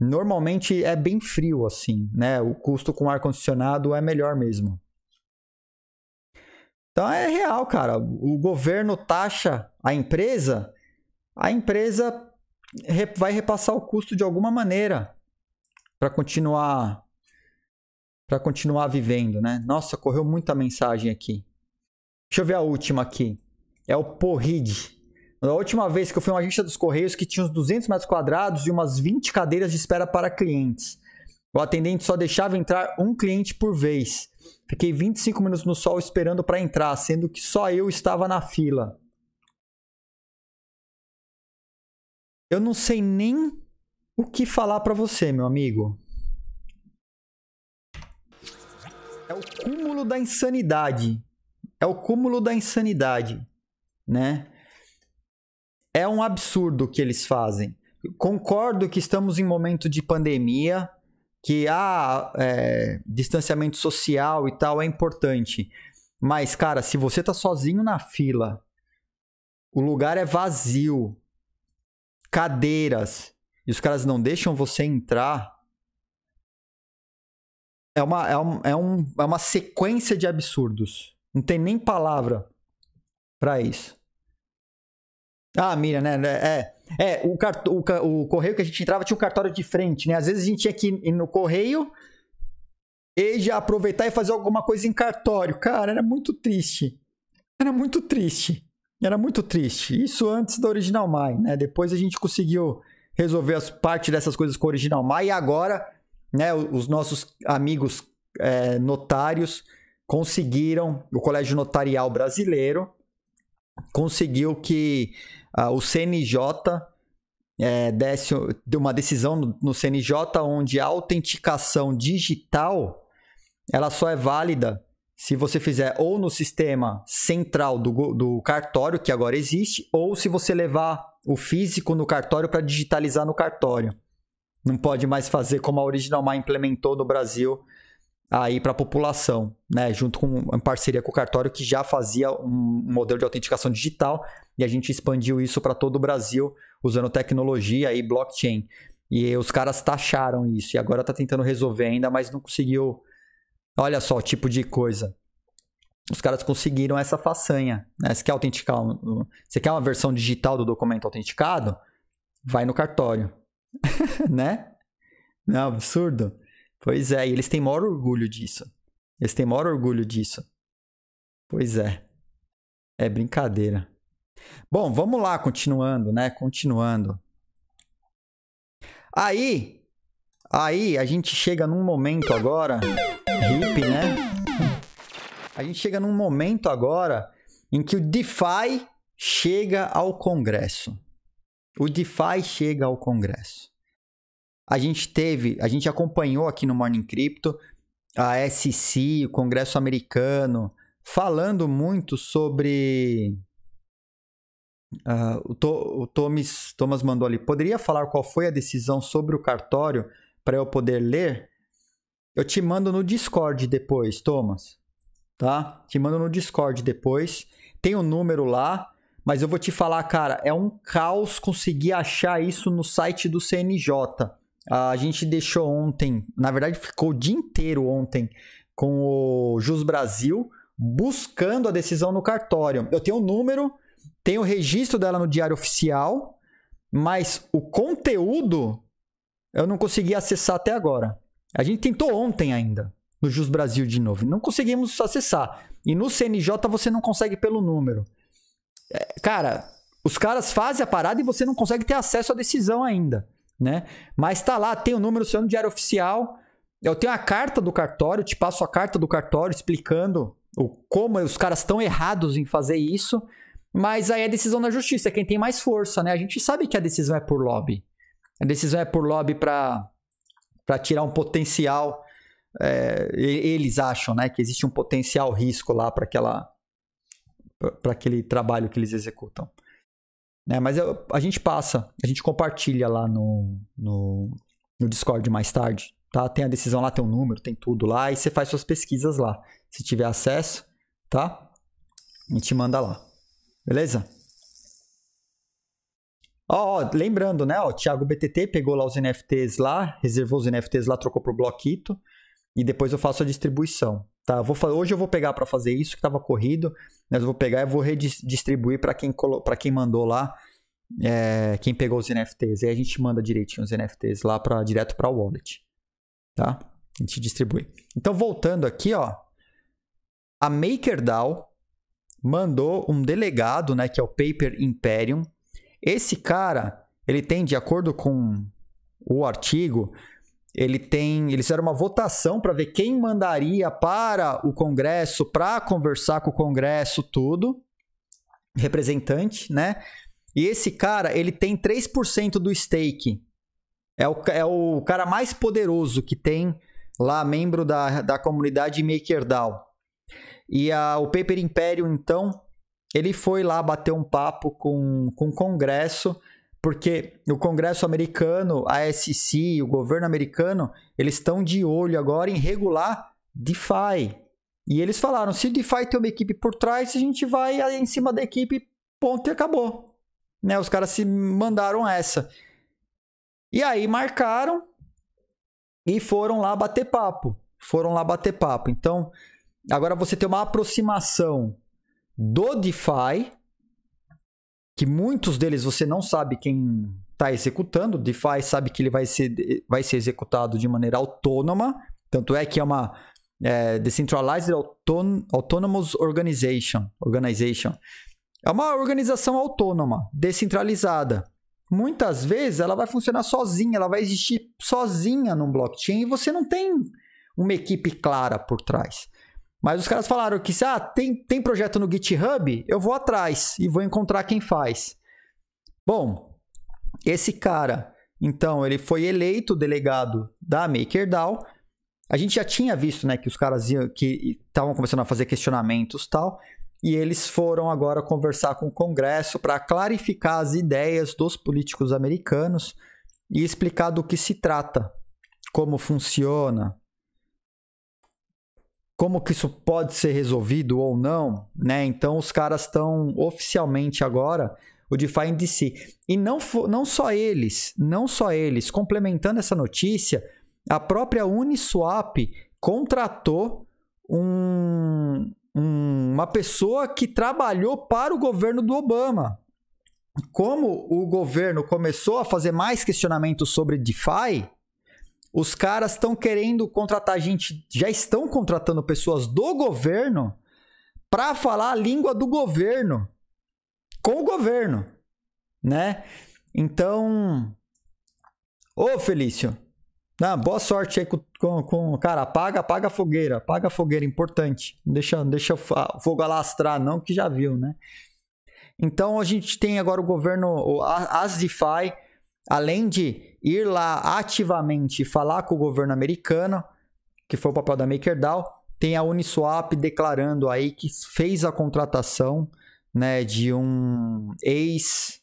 normalmente é bem frio assim, né? O custo com ar condicionado é melhor mesmo. Então é real, cara. O governo taxa a empresa, a empresa vai repassar o custo de alguma maneira para continuar para continuar vivendo, né? Nossa, correu muita mensagem aqui. Deixa eu ver a última aqui. É o Porrid. A última vez que eu fui uma agência dos Correios que tinha uns 200 metros quadrados e umas 20 cadeiras de espera para clientes. O atendente só deixava entrar um cliente por vez. Fiquei 25 minutos no sol esperando para entrar, sendo que só eu estava na fila. Eu não sei nem o que falar para você, meu amigo. É o cúmulo da insanidade. É o cúmulo da insanidade, né? É um absurdo o que eles fazem. Concordo que estamos em momento de pandemia, que há ah, é, distanciamento social e tal é importante. Mas, cara, se você tá sozinho na fila, o lugar é vazio, cadeiras, e os caras não deixam você entrar, é uma, é, um, é, um, é uma sequência de absurdos. Não tem nem palavra para isso. Ah, mira, né, né? É, é o, cart... o, o correio que a gente entrava tinha um cartório de frente, né? Às vezes a gente tinha que ir no correio e já aproveitar e fazer alguma coisa em cartório. Cara, era muito triste. Era muito triste. Era muito triste. Isso antes da Original Mai, né? Depois a gente conseguiu resolver as parte dessas coisas com a Original Mai e agora né, os nossos amigos é, notários conseguiram, o Colégio Notarial Brasileiro conseguiu que ah, o CNJ é, desse uma decisão no, no CNJ onde a autenticação digital ela só é válida se você fizer ou no sistema central do, do cartório, que agora existe, ou se você levar o físico no cartório para digitalizar no cartório não pode mais fazer como a Original implementou no Brasil aí para a população, né? Junto com em parceria com o cartório que já fazia um modelo de autenticação digital e a gente expandiu isso para todo o Brasil usando tecnologia e blockchain. E os caras taxaram isso e agora está tentando resolver ainda, mas não conseguiu. Olha só o tipo de coisa. Os caras conseguiram essa façanha. Né? Você quer autenticar? Um... Você quer uma versão digital do documento autenticado? Vai no cartório. né? Não, absurdo. Pois é, e eles têm maior orgulho disso. Eles têm maior orgulho disso. Pois é. É brincadeira. Bom, vamos lá, continuando, né? Continuando. Aí, aí a gente chega num momento agora, hip, né? A gente chega num momento agora em que o DeFi chega ao Congresso. O DeFi chega ao Congresso. A gente teve, a gente acompanhou aqui no Morning Crypto a SC, o Congresso americano, falando muito sobre. Uh, o, o Thomas, Thomas mandou ali. Poderia falar qual foi a decisão sobre o cartório para eu poder ler? Eu te mando no Discord depois, Thomas. Tá? Te mando no Discord depois. Tem o um número lá. Mas eu vou te falar, cara, é um caos conseguir achar isso no site do CNJ. A gente deixou ontem, na verdade ficou o dia inteiro ontem com o Jus Brasil buscando a decisão no cartório. Eu tenho o um número, tenho o registro dela no Diário Oficial, mas o conteúdo eu não consegui acessar até agora. A gente tentou ontem ainda, no Jus Brasil de novo. Não conseguimos acessar. E no CNJ você não consegue pelo número. Cara, os caras fazem a parada e você não consegue ter acesso à decisão ainda, né? Mas tá lá, tem o número seu no diário oficial. Eu tenho a carta do cartório, te passo a carta do cartório explicando o, como os caras estão errados em fazer isso. Mas aí é decisão da justiça, é quem tem mais força, né? A gente sabe que a decisão é por lobby. A decisão é por lobby para tirar um potencial. É, eles acham né, que existe um potencial risco lá para aquela, para aquele trabalho que eles executam. Né? Mas eu, a gente passa, a gente compartilha lá no, no, no Discord mais tarde. Tá? Tem a decisão lá, tem o um número, tem tudo lá, e você faz suas pesquisas lá. Se tiver acesso, tá? A gente manda lá. Beleza? Ó, oh, lembrando, né? o Thiago BTT pegou lá os NFTs lá, reservou os NFTs lá, trocou pro Bloquito e depois eu faço a distribuição, Tá, vou fazer, hoje eu vou pegar para fazer isso que estava corrido, mas eu vou pegar e vou redistribuir para quem, colo, quem mandou lá, é, quem pegou os NFTs. E aí a gente manda direitinho os NFTs lá para direto para o wallet. Tá? A gente distribui. Então, voltando aqui, ó, a MakerDAO mandou um delegado, né, que é o Paper Imperium. Esse cara, ele tem, de acordo com o artigo, ele tem, eles fizeram uma votação para ver quem mandaria para o Congresso, para conversar com o Congresso, tudo, representante, né? E esse cara, ele tem 3% do stake. É o, é o cara mais poderoso que tem lá, membro da, da comunidade MakerDAO. E a, o Paper Imperium, então, ele foi lá bater um papo com, com o Congresso porque o Congresso americano, a SEC, o governo americano, eles estão de olho agora em regular DeFi. E eles falaram: se o DeFi tem uma equipe por trás, a gente vai em cima da equipe, ponto e acabou. Né? Os caras se mandaram essa. E aí marcaram e foram lá bater papo. Foram lá bater papo. Então, agora você tem uma aproximação do DeFi que muitos deles você não sabe quem está executando. DeFi sabe que ele vai ser, vai ser executado de maneira autônoma. Tanto é que é uma é, Decentralized Auton Autonomous Organization. Organization. É uma organização autônoma, descentralizada. Muitas vezes ela vai funcionar sozinha, ela vai existir sozinha num blockchain e você não tem uma equipe clara por trás. Mas os caras falaram que se ah, tem, tem projeto no GitHub, eu vou atrás e vou encontrar quem faz. Bom, esse cara, então, ele foi eleito delegado da MakerDAO. A gente já tinha visto né, que os caras que estavam começando a fazer questionamentos tal. E eles foram agora conversar com o Congresso para clarificar as ideias dos políticos americanos e explicar do que se trata, como funciona, como que isso pode ser resolvido ou não, né? Então os caras estão oficialmente agora o DeFi em si. E não, não só eles, não só eles, complementando essa notícia, a própria Uniswap contratou um, um, uma pessoa que trabalhou para o governo do Obama. Como o governo começou a fazer mais questionamentos sobre DeFi, os caras estão querendo contratar gente, já estão contratando pessoas do governo para falar a língua do governo com o governo, né? Então, ô Felício, ah, boa sorte aí com, com, com cara, apaga, apaga a fogueira, apaga a fogueira, importante. Não deixa, não deixa o fogo alastrar não, que já viu, né? Então a gente tem agora o governo, o a, além de ir lá ativamente falar com o governo americano, que foi o papel da MakerDAO, tem a Uniswap declarando aí que fez a contratação né, de um ex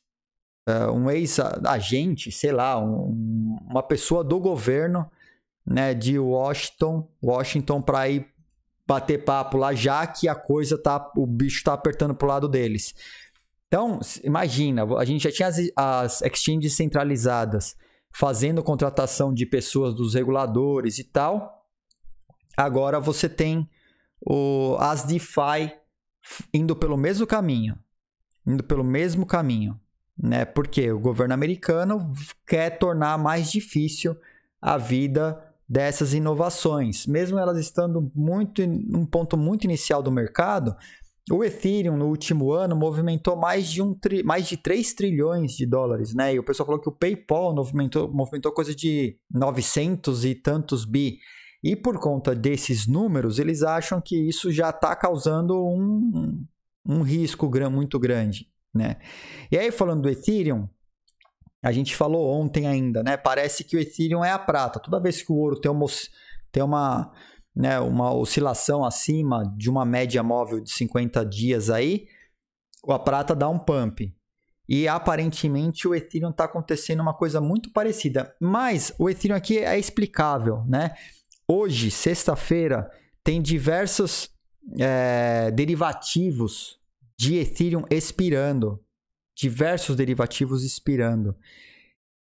uh, um ex agente, sei lá, um, uma pessoa do governo né, de Washington, Washington para ir bater papo lá, já que a coisa tá, o bicho tá apertando pro lado deles. Então, imagina, a gente já tinha as, as exchanges centralizadas fazendo contratação de pessoas dos reguladores e tal. Agora você tem o, as DeFi indo pelo mesmo caminho, indo pelo mesmo caminho, né? Porque o governo americano quer tornar mais difícil a vida dessas inovações, mesmo elas estando muito em um ponto muito inicial do mercado, o Ethereum no último ano movimentou mais de, um tri, mais de 3 trilhões de dólares, né? E o pessoal falou que o PayPal movimentou, movimentou coisa de 900 e tantos bi. E por conta desses números, eles acham que isso já está causando um, um risco muito grande, né? E aí, falando do Ethereum, a gente falou ontem ainda, né? Parece que o Ethereum é a prata. Toda vez que o ouro tem uma, tem uma né, uma oscilação acima de uma média móvel de 50 dias aí, a prata dá um pump. E aparentemente o Ethereum está acontecendo uma coisa muito parecida. Mas o Ethereum aqui é explicável, né? Hoje, sexta-feira, tem diversos é, derivativos de Ethereum expirando. Diversos derivativos expirando.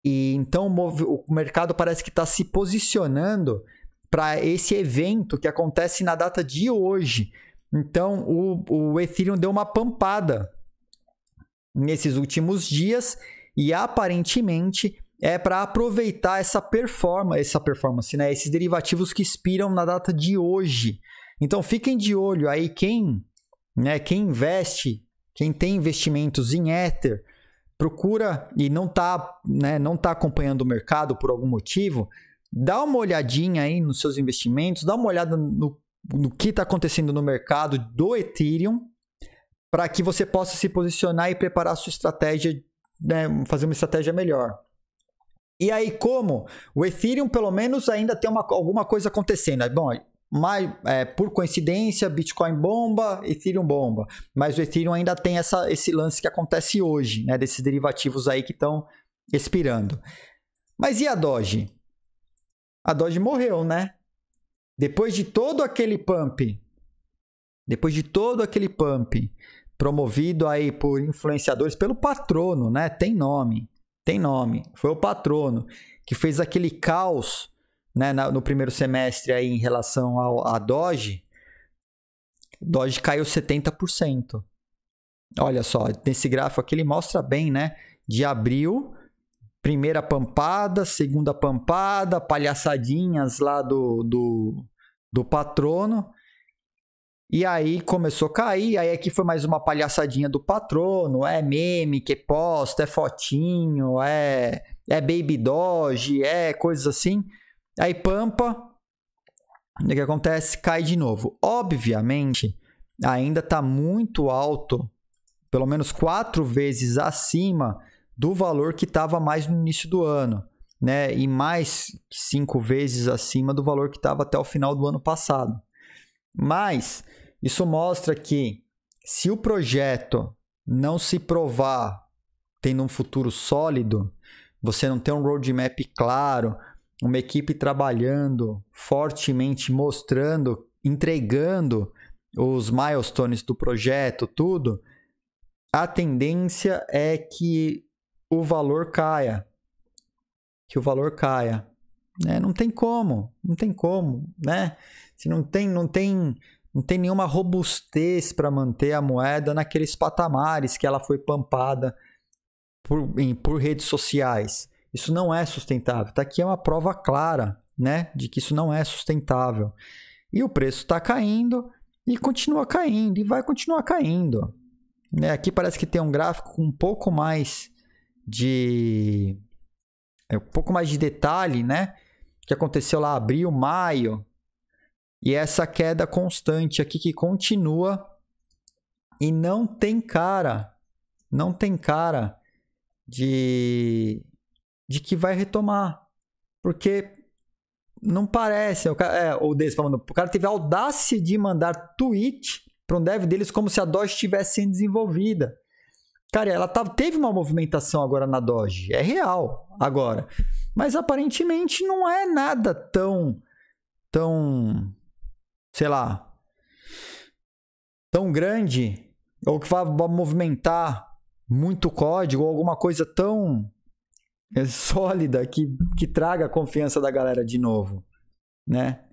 E então o mercado parece que está se posicionando para esse evento que acontece na data de hoje. Então, o, o Ethereum deu uma pampada nesses últimos dias e aparentemente é para aproveitar essa performance, essa performance, né? Esses derivativos que expiram na data de hoje. Então fiquem de olho aí quem, né, quem investe, quem tem investimentos em Ether, procura e não tá, né, não tá acompanhando o mercado por algum motivo, dá uma olhadinha aí nos seus investimentos, dá uma olhada no, no que está acontecendo no mercado do Ethereum, para que você possa se posicionar e preparar a sua estratégia, né, fazer uma estratégia melhor. E aí, como? O Ethereum, pelo menos, ainda tem uma, alguma coisa acontecendo. Bom, mas, é, por coincidência, Bitcoin bomba, Ethereum bomba. Mas o Ethereum ainda tem essa, esse lance que acontece hoje, né? Desses derivativos aí que estão expirando. Mas e a Doge? a Doge morreu, né? Depois de todo aquele pump, depois de todo aquele pump promovido aí por influenciadores, pelo patrono, né? Tem nome, tem nome. Foi o patrono que fez aquele caos, né? No primeiro semestre aí em relação ao a Doge. Doge caiu 70%. Olha só, nesse gráfico aqui ele mostra bem, né? De abril primeira pampada, segunda pampada, palhaçadinhas lá do, do, do patrono. E aí começou a cair, aí aqui é foi mais uma palhaçadinha do patrono, é meme que posta, é fotinho, é, é baby doge, é coisas assim. Aí pampa, o que acontece? Cai de novo. Obviamente, ainda está muito alto, pelo menos quatro vezes acima do valor que estava mais no início do ano, né? E mais cinco vezes acima do valor que estava até o final do ano passado. Mas isso mostra que se o projeto não se provar tendo um futuro sólido, você não tem um roadmap claro, uma equipe trabalhando fortemente, mostrando, entregando os milestones do projeto, tudo, a tendência é que o valor caia. Que o valor caia. Né? Não tem como, não tem como, né? Se não tem, não tem, não tem nenhuma robustez para manter a moeda naqueles patamares que ela foi pampada por, em, por redes sociais. Isso não é sustentável. Tá aqui é uma prova clara, né, de que isso não é sustentável. E o preço está caindo e continua caindo e vai continuar caindo. Né? Aqui parece que tem um gráfico um pouco mais de é, um pouco mais de detalhe, né? Que aconteceu lá abril, maio. E é essa queda constante aqui que continua e não tem cara, não tem cara de de que vai retomar. Porque não parece. É o cara, é, falando, o cara teve a audácia de mandar tweet para um dev deles como se a Doge estivesse sendo desenvolvida. Cara, ela tá, teve uma movimentação agora na Doge, é real agora. Mas aparentemente não é nada tão. tão. sei lá. tão grande ou que vá movimentar muito código ou alguma coisa tão é, sólida que, que traga a confiança da galera de novo, né?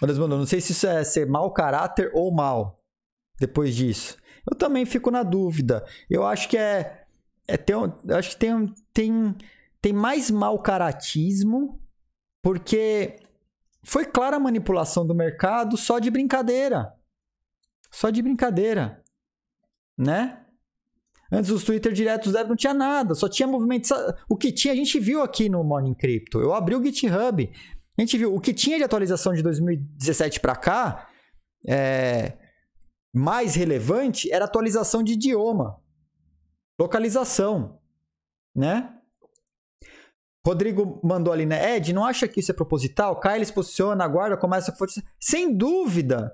Olha, mandam, não sei se isso é ser mau caráter ou mal depois disso. Eu também fico na dúvida. Eu acho que é. é tem, acho que tem, tem, tem mais mau caratismo, porque foi clara a manipulação do mercado só de brincadeira. Só de brincadeira. Né? Antes os Twitter diretos zero não tinha nada, só tinha movimento. O que tinha, a gente viu aqui no Morning Crypto. Eu abri o GitHub, a gente viu o que tinha de atualização de 2017 para cá. É, mais relevante era atualização de idioma, localização, né? Rodrigo mandou ali, né? Ed, não acha que isso é proposital? se posiciona, aguarda, começa a Sem dúvida,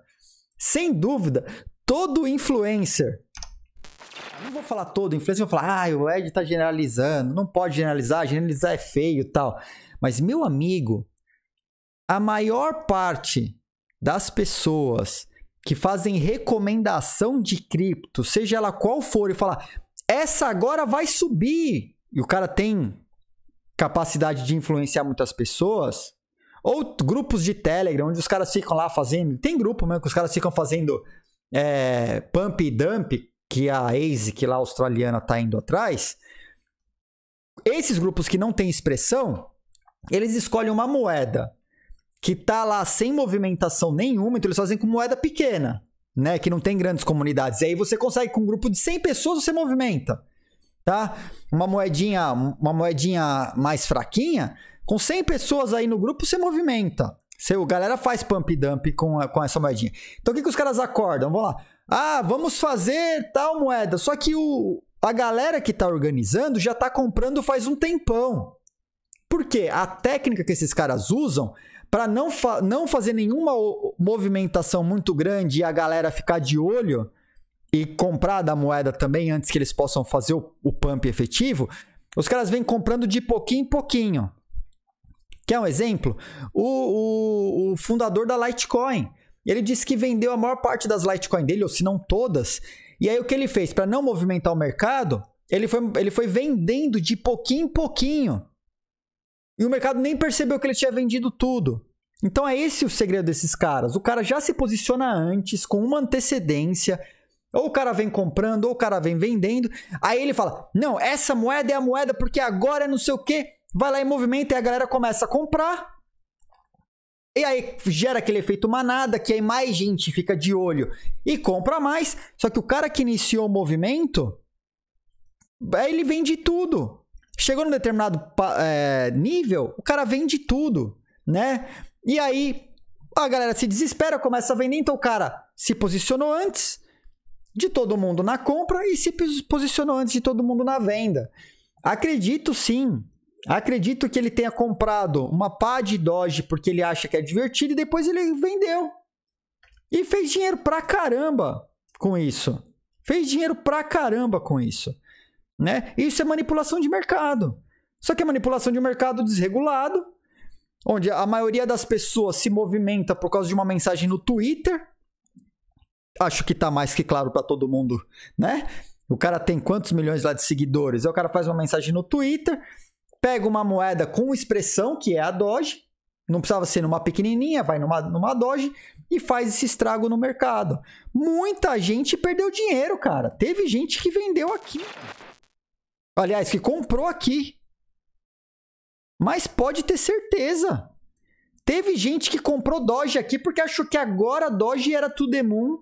sem dúvida, todo influencer. Não vou falar todo influencer, vou falar, ah, o Ed tá generalizando, não pode generalizar, generalizar é feio e tal. Mas, meu amigo, a maior parte das pessoas que fazem recomendação de cripto, seja ela qual for, e falar: essa agora vai subir, e o cara tem capacidade de influenciar muitas pessoas, ou grupos de Telegram, onde os caras ficam lá fazendo. Tem grupo mesmo que os caras ficam fazendo é, pump e dump, que a ASIC lá a australiana tá indo atrás. Esses grupos que não têm expressão, eles escolhem uma moeda que tá lá sem movimentação nenhuma, então eles fazem com moeda pequena, né? Que não tem grandes comunidades. E aí você consegue, com um grupo de 100 pessoas, você movimenta, tá? Uma moedinha, uma moedinha mais fraquinha, com 100 pessoas aí no grupo, você movimenta. Seu galera faz pump dump com, a, com essa moedinha. Então o que, que os caras acordam? Vamos lá. Ah, vamos fazer tal moeda. Só que o, a galera que tá organizando já tá comprando faz um tempão. Por quê? A técnica que esses caras usam para não, fa não fazer nenhuma movimentação muito grande e a galera ficar de olho e comprar da moeda também antes que eles possam fazer o, o pump efetivo, os caras vêm comprando de pouquinho em pouquinho. Quer um exemplo? O, o, o fundador da Litecoin. Ele disse que vendeu a maior parte das Litecoin dele, ou se não todas. E aí o que ele fez? Para não movimentar o mercado, ele foi, ele foi vendendo de pouquinho em pouquinho. E o mercado nem percebeu que ele tinha vendido tudo. Então é esse o segredo desses caras. O cara já se posiciona antes, com uma antecedência. Ou o cara vem comprando, ou o cara vem vendendo. Aí ele fala: Não, essa moeda é a moeda porque agora é não sei o quê. Vai lá em movimento e a galera começa a comprar. E aí gera aquele efeito manada, que aí mais gente fica de olho e compra mais. Só que o cara que iniciou o movimento, ele vende tudo. Chegou num determinado é, nível, o cara vende tudo, né? E aí a galera se desespera, começa a vender, então o cara se posicionou antes de todo mundo na compra e se posicionou antes de todo mundo na venda. Acredito sim. Acredito que ele tenha comprado uma pá de Doge porque ele acha que é divertido e depois ele vendeu. E fez dinheiro pra caramba com isso. Fez dinheiro pra caramba com isso. Né? Isso é manipulação de mercado. Só que é manipulação de um mercado desregulado, onde a maioria das pessoas se movimenta por causa de uma mensagem no Twitter. Acho que está mais que claro para todo mundo, né? O cara tem quantos milhões lá de seguidores? Aí o cara faz uma mensagem no Twitter, pega uma moeda com expressão, que é a Doge, não precisava ser numa pequenininha, vai numa, numa Doge e faz esse estrago no mercado. Muita gente perdeu dinheiro, cara. Teve gente que vendeu aqui. Aliás, que comprou aqui. Mas pode ter certeza. Teve gente que comprou Doge aqui porque achou que agora Doge era to the moon,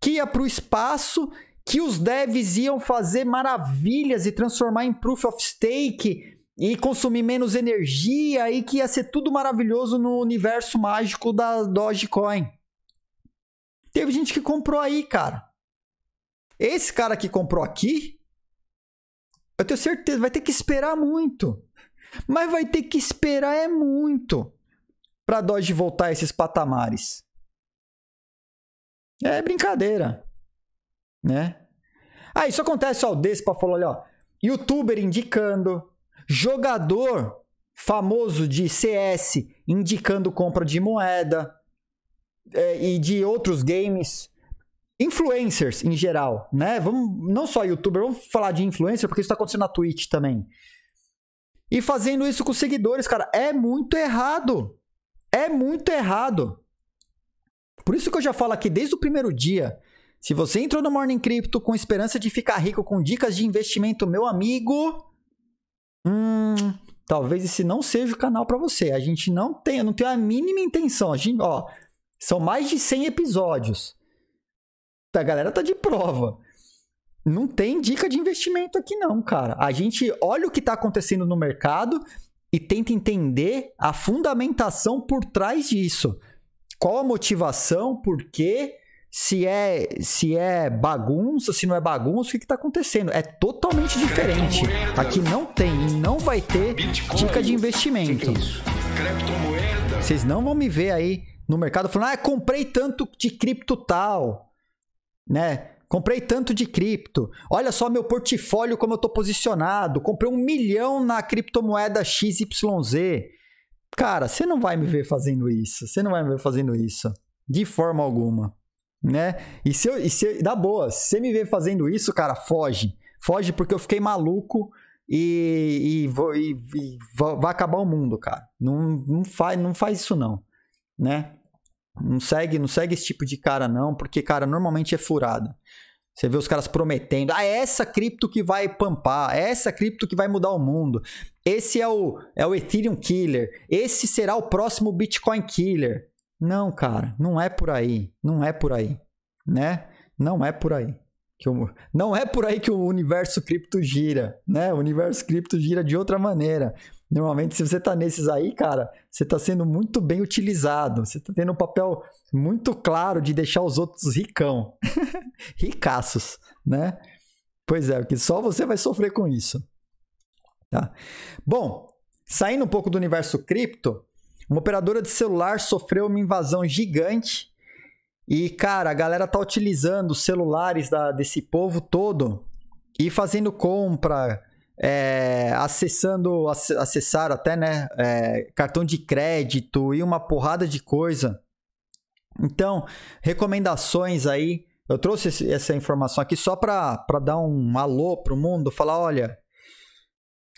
que ia para o espaço, que os devs iam fazer maravilhas e transformar em proof of stake e consumir menos energia e que ia ser tudo maravilhoso no universo mágico da Dogecoin. Teve gente que comprou aí, cara. Esse cara que comprou aqui eu tenho certeza, vai ter que esperar muito. Mas vai ter que esperar é muito para Dodge voltar a esses patamares. É brincadeira, né? Ah, isso acontece O Despa falou, olha, ó, youtuber indicando, jogador famoso de CS indicando compra de moeda é, e de outros games influencers em geral, né? Vamos não só youtuber, vamos falar de influencer porque isso tá acontecendo na Twitch também. E fazendo isso com seguidores, cara, é muito errado. É muito errado. Por isso que eu já falo aqui desde o primeiro dia, se você entrou no Morning Crypto com esperança de ficar rico com dicas de investimento, meu amigo, hum, talvez esse não seja o canal para você. A gente não tem, eu não tenho a mínima intenção. A gente, ó, são mais de 100 episódios a galera tá de prova. Não tem dica de investimento aqui não, cara. A gente olha o que está acontecendo no mercado e tenta entender a fundamentação por trás disso. Qual a motivação, por quê, se é, se é bagunça, se não é bagunça, o que está acontecendo? É totalmente diferente. Aqui não tem e não vai ter Bitcoin. dica de investimento. Vocês não vão me ver aí no mercado falando, ah, comprei tanto de cripto tal né? Comprei tanto de cripto. Olha só meu portfólio como eu estou posicionado. Comprei um milhão na criptomoeda XYZ. Cara, você não vai me ver fazendo isso. Você não vai me ver fazendo isso. De forma alguma. Né? E se eu. E se, dá boa. Se você me ver fazendo isso, cara, foge. Foge porque eu fiquei maluco e, e, vou, e, e vai acabar o mundo, cara. Não, não, faz, não faz isso, não. Né? Não segue, não segue esse tipo de cara não, porque cara normalmente é furado. Você vê os caras prometendo, ah, é essa cripto que vai pampar, é essa cripto que vai mudar o mundo. Esse é o é o Ethereum killer, esse será o próximo Bitcoin killer. Não, cara, não é por aí, não é por aí, né? Não é por aí. Que o não é por aí que o universo cripto gira, né? O universo cripto gira de outra maneira. Normalmente, se você está nesses aí, cara, você está sendo muito bem utilizado. Você está tendo um papel muito claro de deixar os outros ricão, ricaços, né? Pois é, que só você vai sofrer com isso. Tá? Bom, saindo um pouco do universo cripto, uma operadora de celular sofreu uma invasão gigante. E, cara, a galera tá utilizando os celulares da, desse povo todo e fazendo compra, é, acessando, acessar até, né, é, cartão de crédito e uma porrada de coisa. Então, recomendações aí. Eu trouxe essa informação aqui só para dar um alô pro mundo, falar, olha,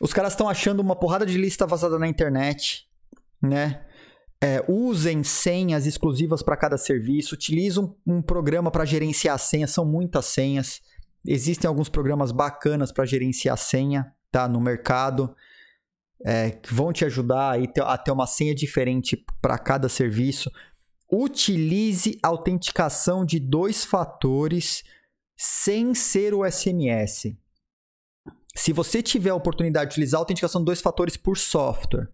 os caras estão achando uma porrada de lista vazada na internet, né? É, usem senhas exclusivas para cada serviço, utilizem um, um programa para gerenciar senhas, são muitas senhas. Existem alguns programas bacanas para gerenciar senha, tá? No mercado, é, que vão te ajudar a ter uma senha diferente para cada serviço. Utilize autenticação de dois fatores sem ser o SMS. Se você tiver a oportunidade de utilizar a autenticação de dois fatores por software,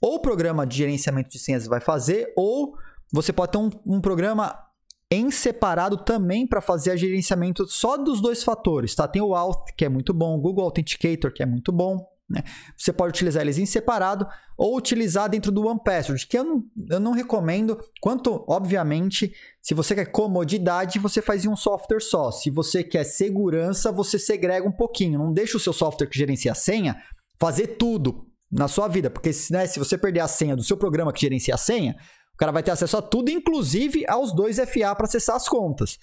ou o programa de gerenciamento de senhas vai fazer, ou você pode ter um, um programa em separado também para fazer a gerenciamento só dos dois fatores, tá? Tem o Auth, que é muito bom, o Google Authenticator, que é muito bom, né? Você pode utilizar eles em separado ou utilizar dentro do OnePassword, que eu não, eu não recomendo. Quanto, obviamente, se você quer comodidade, você faz em um software só. Se você quer segurança, você segrega um pouquinho. Não deixa o seu software que gerencia a senha fazer tudo na sua vida, porque né, se você perder a senha do seu programa que gerencia a senha, cara vai ter acesso a tudo, inclusive aos 2FA para acessar as contas.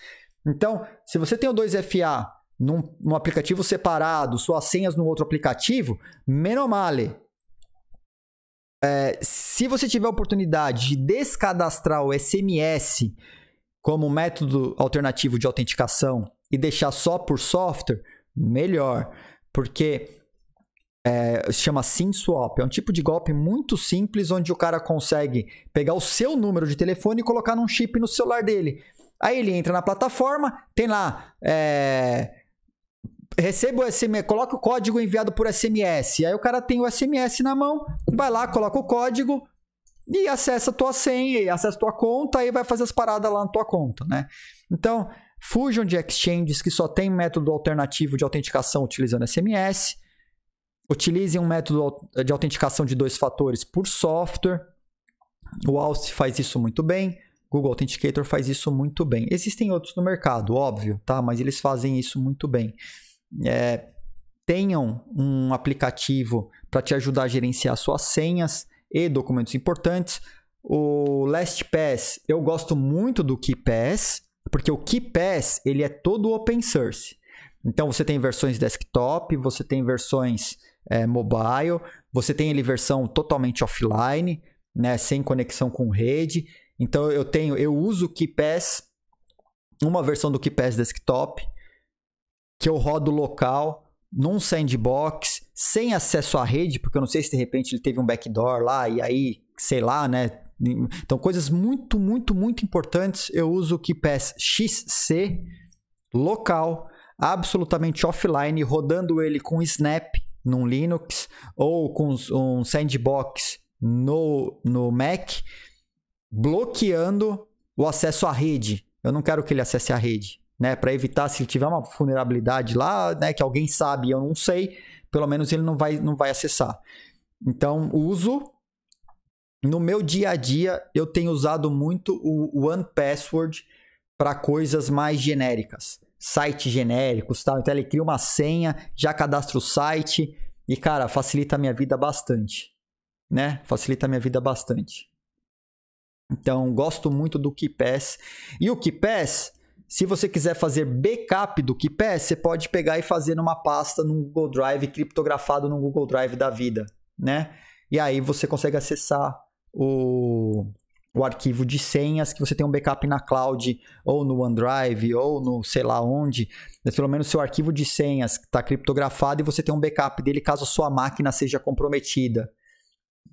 Então, se você tem o 2FA num, num aplicativo separado, suas senhas no outro aplicativo, menos male. É, se você tiver a oportunidade de descadastrar o SMS como método alternativo de autenticação e deixar só por software, melhor. Porque é, chama SIM swap. É um tipo de golpe muito simples onde o cara consegue pegar o seu número de telefone e colocar num chip no celular dele. Aí ele entra na plataforma, tem lá. É, receba o SMS, coloca o código enviado por SMS. Aí o cara tem o SMS na mão, vai lá, coloca o código e acessa a tua senha, acessa a tua conta e vai fazer as paradas lá na tua conta, né? Então, fujam de exchanges que só tem método alternativo de autenticação utilizando SMS utilize um método de autenticação de dois fatores por software. O Auth faz isso muito bem. Google Authenticator faz isso muito bem. Existem outros no mercado, óbvio, tá? Mas eles fazem isso muito bem. É, tenham um aplicativo para te ajudar a gerenciar suas senhas e documentos importantes. O LastPass, eu gosto muito do KeePass, porque o KeePass ele é todo open source. Então você tem versões desktop, você tem versões é, mobile. Você tem ele versão totalmente offline, né, sem conexão com rede. Então eu tenho, eu uso o KeePass, uma versão do KeePass Desktop, que eu rodo local num sandbox, sem acesso à rede, porque eu não sei se de repente ele teve um backdoor lá e aí, sei lá, né? Então, coisas muito, muito, muito importantes. Eu uso o KeePass XC local, absolutamente offline, rodando ele com Snap, num Linux ou com um sandbox no, no Mac, bloqueando o acesso à rede. Eu não quero que ele acesse a rede, né? Para evitar se tiver uma vulnerabilidade lá, né, que alguém sabe, eu não sei, pelo menos ele não vai não vai acessar. Então, uso no meu dia a dia eu tenho usado muito o One Password para coisas mais genéricas sites genéricos, tal. Então ele cria uma senha, já cadastra o site e cara, facilita a minha vida bastante, né? Facilita a minha vida bastante. Então, gosto muito do KeePass. E o KeePass, se você quiser fazer backup do KeePass, você pode pegar e fazer numa pasta no Google Drive, criptografado no Google Drive da vida, né? E aí você consegue acessar o o arquivo de senhas que você tem um backup na cloud ou no OneDrive ou no sei lá onde, mas pelo menos seu arquivo de senhas está criptografado e você tem um backup dele caso sua máquina seja comprometida.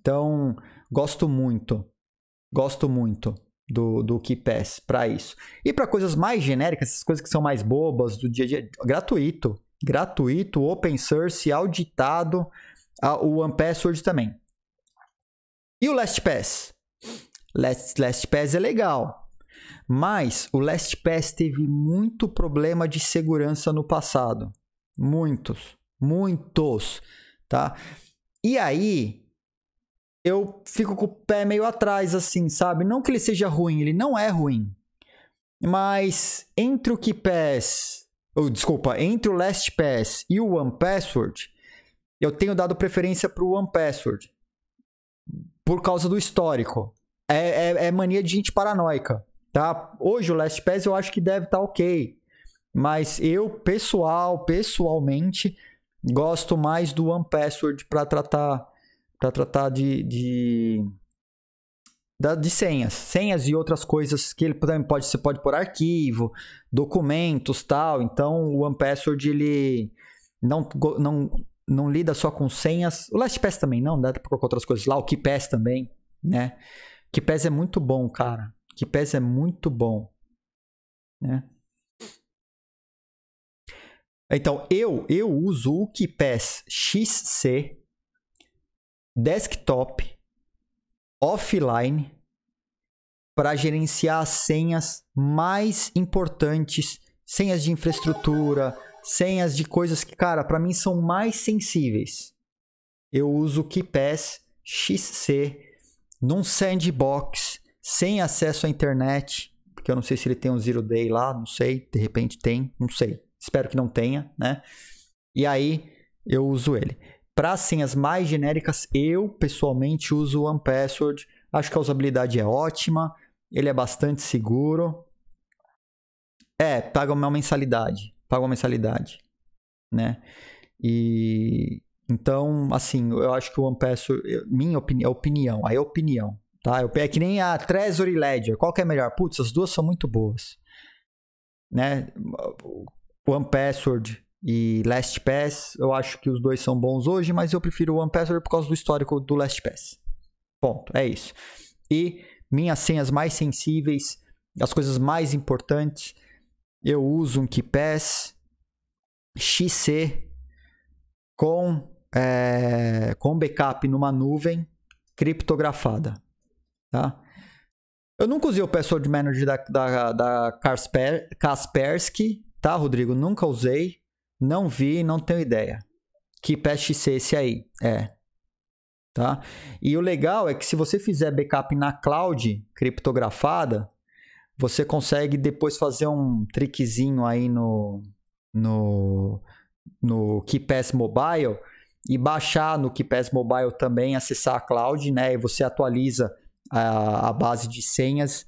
Então, gosto muito, gosto muito do, do KeePass para isso. E para coisas mais genéricas, essas coisas que são mais bobas do dia a dia, gratuito, gratuito, open source, auditado, a, o OnePassword também. E o LastPass? Last, LastPass é legal, mas o LastPass teve muito problema de segurança no passado. Muitos, muitos, tá? E aí eu fico com o pé meio atrás assim, sabe? Não que ele seja ruim, ele não é ruim. Mas entre o pass, ou desculpa, entre o LastPass e o OnePassword, eu tenho dado preferência para o OnePassword por causa do histórico é, é, é mania de gente paranoica, tá? Hoje o LastPass eu acho que deve estar tá ok, mas eu, pessoal, pessoalmente, gosto mais do One Password para tratar, pra tratar de, de de senhas, senhas e outras coisas que ele também pode você pode por arquivo, documentos, tal. Então o OnePassword ele não não não lida só com senhas. O LastPass também não, dá para colocar outras coisas lá, o KeePass também, né? Que pés é muito bom, cara. Que pés é muito bom. Né? Então, eu, eu uso o KeePass XC desktop offline para gerenciar as senhas mais importantes, senhas de infraestrutura, senhas de coisas que, cara, para mim são mais sensíveis. Eu uso o KeePass XC num sandbox, sem acesso à internet, porque eu não sei se ele tem um zero day lá, não sei, de repente tem, não sei. Espero que não tenha, né? E aí eu uso ele. Para senhas mais genéricas, eu pessoalmente uso o OnePassword, Password. Acho que a usabilidade é ótima, ele é bastante seguro. É, paga uma mensalidade, paga uma mensalidade, né? E então, assim, eu acho que o One minha opinião, é opinião, aí é opinião, tá? É que nem a e Ledger, qual que é melhor? Putz, as duas são muito boas, né? One Password e LastPass, eu acho que os dois são bons hoje, mas eu prefiro o One Password por causa do histórico do LastPass. Ponto, é isso. E minhas senhas mais sensíveis, as coisas mais importantes, eu uso um KeePass XC com é, com backup numa nuvem criptografada. Tá? Eu nunca usei o password manager da, da, da Kasper, Kaspersky, tá, Rodrigo? Nunca usei, não vi, não tenho ideia. Que PSC esse aí é. Tá? E o legal é que se você fizer backup na cloud criptografada, você consegue depois fazer um trickzinho aí no, no, no KeePass Mobile e baixar no KeePass Mobile também, acessar a cloud, né? E você atualiza a, a base de senhas.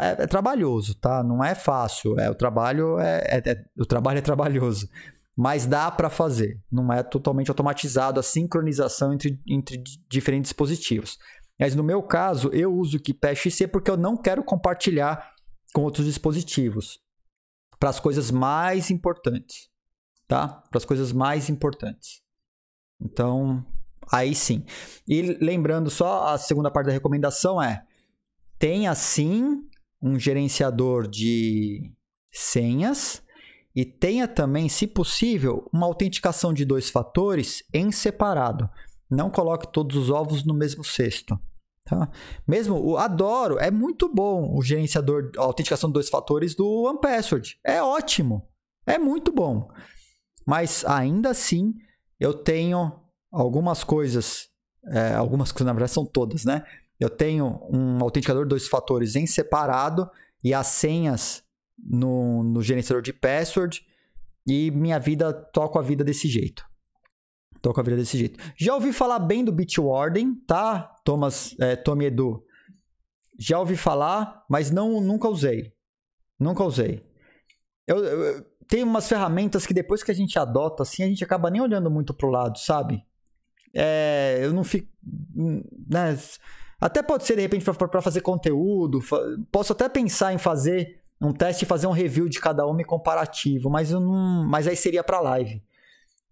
É, é, é, trabalhoso, tá? Não é fácil. É, o, trabalho é, é, é o trabalho é trabalhoso. Mas dá para fazer. Não é totalmente automatizado a sincronização entre, entre diferentes dispositivos. Mas no meu caso, eu uso o KeePass XC porque eu não quero compartilhar com outros dispositivos. Para as coisas mais importantes, tá? Para as coisas mais importantes. Então, aí sim. E lembrando só, a segunda parte da recomendação é: tenha sim um gerenciador de senhas e tenha também, se possível, uma autenticação de dois fatores em separado. Não coloque todos os ovos no mesmo cesto. Tá? Mesmo o Adoro é muito bom o gerenciador, a autenticação de dois fatores do OnePassword. É ótimo, é muito bom. Mas ainda assim, eu tenho algumas coisas, é, algumas coisas, na verdade são todas, né? Eu tenho um autenticador dois fatores em separado e as senhas no, no gerenciador de password e minha vida, toco a vida desse jeito. Toco a vida desse jeito. Já ouvi falar bem do Bitwarden, tá? Thomas, é, Tommy Edu. Já ouvi falar, mas não nunca usei. Nunca usei. Eu, eu, tem umas ferramentas que depois que a gente adota, assim, a gente acaba nem olhando muito pro lado, sabe? É, eu não fico. Né? Até pode ser, de repente, para fazer conteúdo. Fa posso até pensar em fazer um teste e fazer um review de cada uma e comparativo, mas eu não. Mas aí seria para live.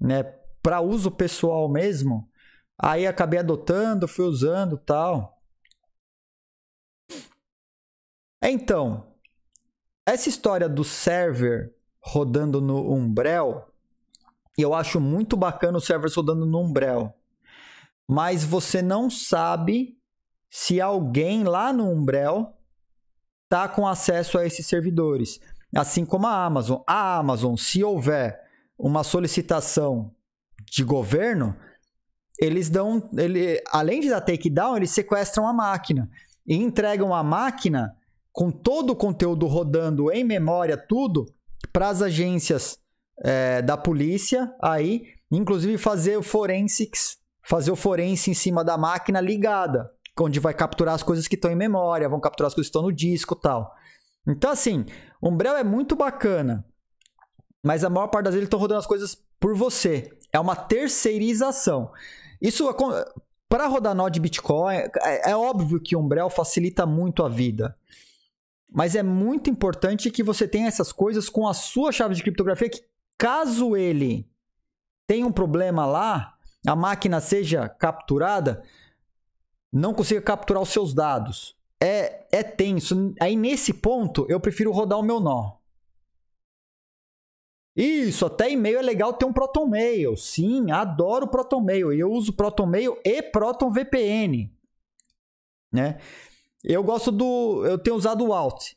Né? Para uso pessoal mesmo. Aí acabei adotando, fui usando tal. Então, essa história do server rodando no Umbrel, e eu acho muito bacana os servers rodando no Umbrel. Mas você não sabe se alguém lá no Umbrel tá com acesso a esses servidores. Assim como a Amazon. A Amazon, se houver uma solicitação de governo, eles dão. Ele, além de dar takedown, eles sequestram a máquina e entregam a máquina com todo o conteúdo rodando em memória, tudo, para as agências é, da polícia aí, inclusive fazer o forensics, fazer o forense em cima da máquina ligada, onde vai capturar as coisas que estão em memória, vão capturar as coisas que estão no disco tal. Então, assim, Umbrel é muito bacana, mas a maior parte das vezes eles estão rodando as coisas por você. É uma terceirização. Isso para rodar nó de Bitcoin, é, é óbvio que Umbrel facilita muito a vida. Mas é muito importante que você tenha essas coisas com a sua chave de criptografia, que caso ele tenha um problema lá, a máquina seja capturada, não consiga capturar os seus dados. É, é tenso. Aí nesse ponto, eu prefiro rodar o meu nó. Isso, até e-mail é legal ter um ProtonMail. Sim, adoro ProtonMail. E eu uso ProtonMail e ProtonVPN. Né? Eu gosto do. Eu tenho usado o Alt.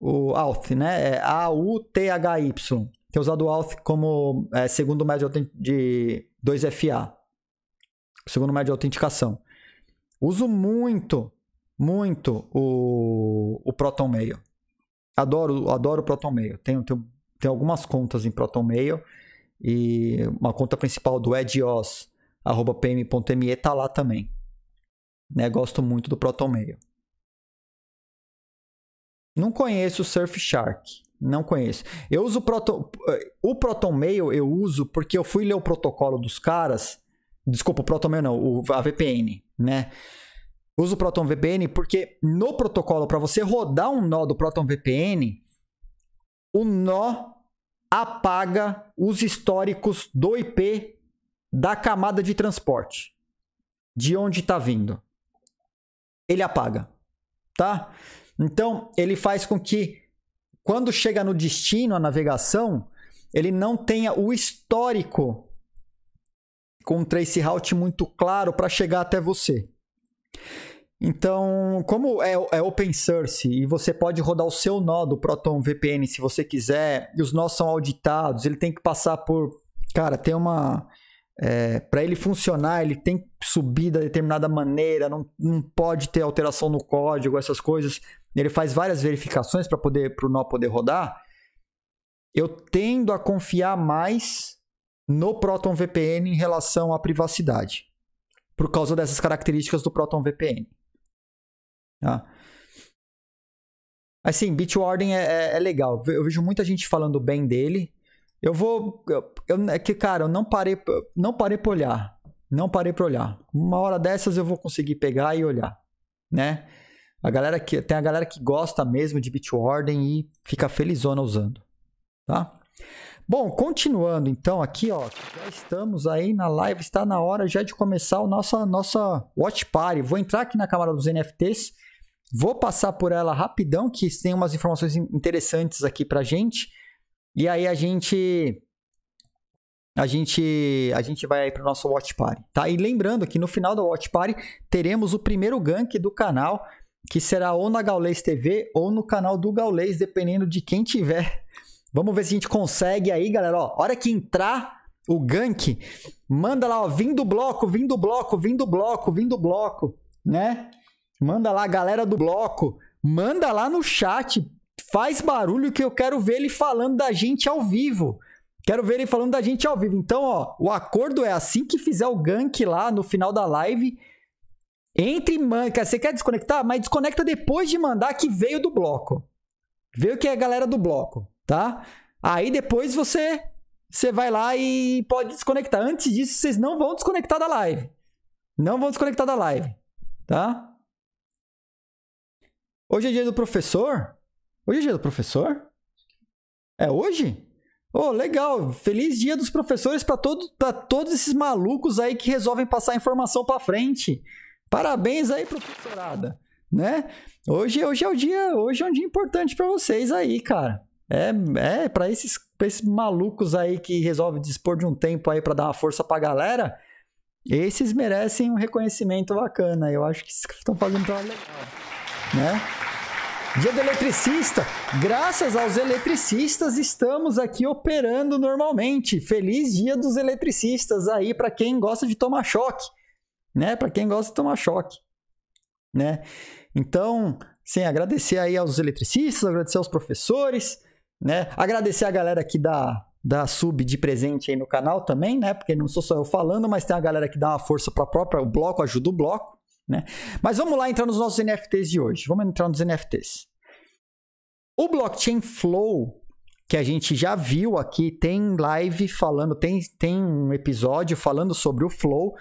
O Alt, né? É A-U-T-H-Y. Tenho usado o Alt como é, segundo médio de 2FA. Segundo médio de autenticação. Uso muito, muito o, o Proton Mail. Adoro, adoro o Proton Mail. Tenho, tenho, tenho algumas contas em Proton Mail. E uma conta principal do edios.pm.me tá lá também. Né? Gosto muito do ProtonMail. Não conheço o Surfshark. Não conheço. Eu uso o Proton. O ProtonMail eu uso porque eu fui ler o protocolo dos caras. Desculpa, o ProtonMail não, o, a VPN, né? Uso o Proton VPN porque no protocolo, para você rodar um nó do Proton VPN, o nó apaga os históricos do IP da camada de transporte, de onde está vindo ele apaga, tá? Então, ele faz com que quando chega no destino, a navegação, ele não tenha o histórico com um trace route muito claro para chegar até você. Então, como é, é, open source e você pode rodar o seu nó do Proton VPN se você quiser, e os nós são auditados, ele tem que passar por. Cara, tem uma. É, para ele funcionar, ele tem que subir da determinada maneira, não, não pode ter alteração no código, essas coisas. Ele faz várias verificações para poder para o nó poder rodar. Eu tendo a confiar mais no Proton VPN em relação à privacidade, por causa dessas características do Proton VPN. Tá? Assim, Bitwarden é, é, é legal. Eu vejo muita gente falando bem dele, eu vou. Eu, eu, é que, cara, eu não parei, não parei pra olhar. Não parei pra olhar. Uma hora dessas eu vou conseguir pegar e olhar, né? A galera que, tem a galera que gosta mesmo de Bitwarden e fica felizona usando, tá? Bom, continuando então aqui, ó, já estamos aí na live, está na hora já de começar a nossa, nossa Watch Party. Vou entrar aqui na câmara dos NFTs, vou passar por ela rapidão, que tem umas informações interessantes aqui pra gente. E aí a gente a gente a gente vai para o nosso watch party, tá? E lembrando que no final do watch party teremos o primeiro gank do canal, que será ou na Gaulês TV ou no canal do Gaulês, dependendo de quem tiver. Vamos ver se a gente consegue aí, galera, ó. Hora que entrar o gank, manda lá, ó, vindo bloco, vindo bloco, vindo bloco, vindo bloco, né? Manda lá, galera do bloco, manda lá no chat, faz barulho que eu quero ver ele falando da gente ao vivo. Quero ver ele falando da gente ao vivo. Então, ó, o acordo é assim que fizer o gank lá no final da live, entre manca, você quer desconectar, mas desconecta depois de mandar que veio do bloco. Veio que é a galera do bloco, tá? Aí depois você você vai lá e pode desconectar. Antes disso, vocês não vão desconectar da live. Não vão desconectar da live, tá? Hoje é dia do professor. Hoje é dia do professor? É hoje? Oh, legal. Feliz dia dos professores para todo, todos esses malucos aí que resolvem passar a informação para frente. Parabéns aí, professorada, né? Hoje, hoje é o dia, hoje é um dia importante para vocês aí, cara. É, é para esses, esses malucos aí que resolvem dispor de um tempo aí para dar uma força pra galera. Esses merecem um reconhecimento bacana. Eu acho que estão fazendo trabalho legal, né? Dia do eletricista. Graças aos eletricistas estamos aqui operando normalmente. Feliz Dia dos eletricistas aí para quem gosta de tomar choque, né? Para quem gosta de tomar choque, né? Então, sim, agradecer aí aos eletricistas, agradecer aos professores, né? Agradecer a galera que dá da sub de presente aí no canal também, né? Porque não sou só eu falando, mas tem a galera que dá uma força para própria, o bloco ajuda o bloco. Né? Mas vamos lá entrar nos nossos NFTs de hoje. Vamos entrar nos NFTs. O blockchain flow que a gente já viu aqui, tem live falando, tem, tem um episódio falando sobre o Flow,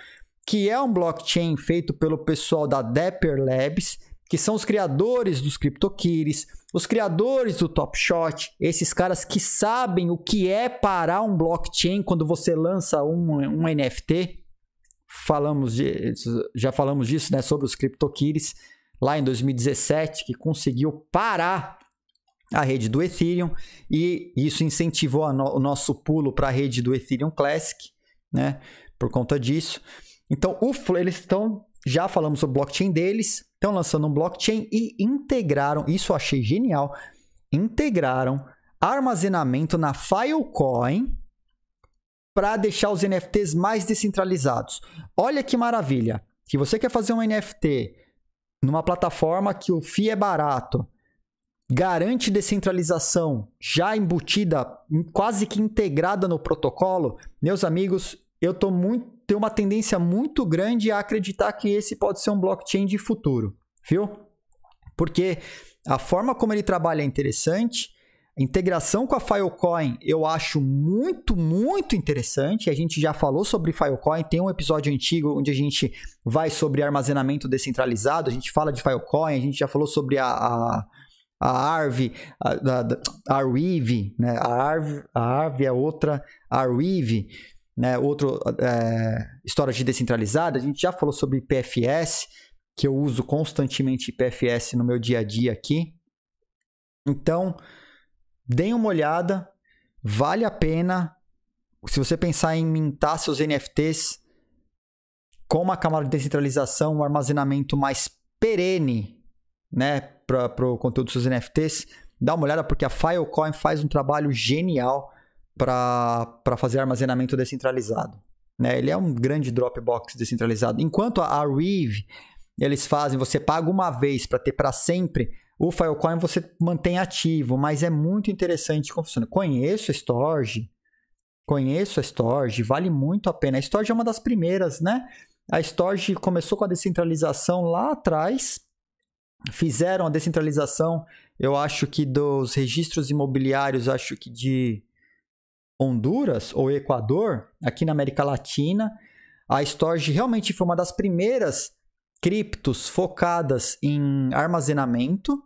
que é um blockchain feito pelo pessoal da Dapper Labs, que são os criadores dos CryptoKitties, os criadores do Top Shot, esses caras que sabem o que é parar um blockchain quando você lança um, um NFT falamos de, já falamos disso, né, sobre os CryptoKitties lá em 2017, que conseguiu parar a rede do Ethereum e isso incentivou no, o nosso pulo para a rede do Ethereum Classic, né, por conta disso. Então, o, eles estão já falamos sobre o blockchain deles, estão lançando um blockchain e integraram, isso eu achei genial, integraram armazenamento na Filecoin para deixar os NFTs mais descentralizados. Olha que maravilha. Se você quer fazer um NFT numa plataforma que o FII é barato, garante descentralização já embutida, quase que integrada no protocolo, meus amigos, eu tô muito, tenho uma tendência muito grande a acreditar que esse pode ser um blockchain de futuro, viu? Porque a forma como ele trabalha é interessante, integração com a Filecoin eu acho muito, muito interessante. A gente já falou sobre Filecoin, tem um episódio antigo onde a gente vai sobre armazenamento descentralizado, a gente fala de Filecoin, a gente já falou sobre a, a, a Arve, a, a, Arweave, né? a, Arve, a Arve é outra, a Arweave, né? outro é, storage descentralizado, a gente já falou sobre PFS, que eu uso constantemente PFS no meu dia a dia aqui. Então, deem uma olhada, vale a pena. Se você pensar em mintar seus NFTs com uma camada de descentralização, um armazenamento mais perene, né, para o conteúdo dos seus NFTs, dá uma olhada porque a Filecoin faz um trabalho genial para fazer armazenamento descentralizado. Né? Ele é um grande Dropbox descentralizado. Enquanto a Weave eles fazem, você paga uma vez para ter para sempre o Filecoin você mantém ativo, mas é muito interessante como funciona. Conheço a Storge, conheço a Storge, vale muito a pena. A Storge é uma das primeiras, né? A Storge começou com a descentralização lá atrás, fizeram a descentralização, eu acho que dos registros imobiliários, acho que de Honduras ou Equador, aqui na América Latina. A Storge realmente foi uma das primeiras criptos focadas em armazenamento.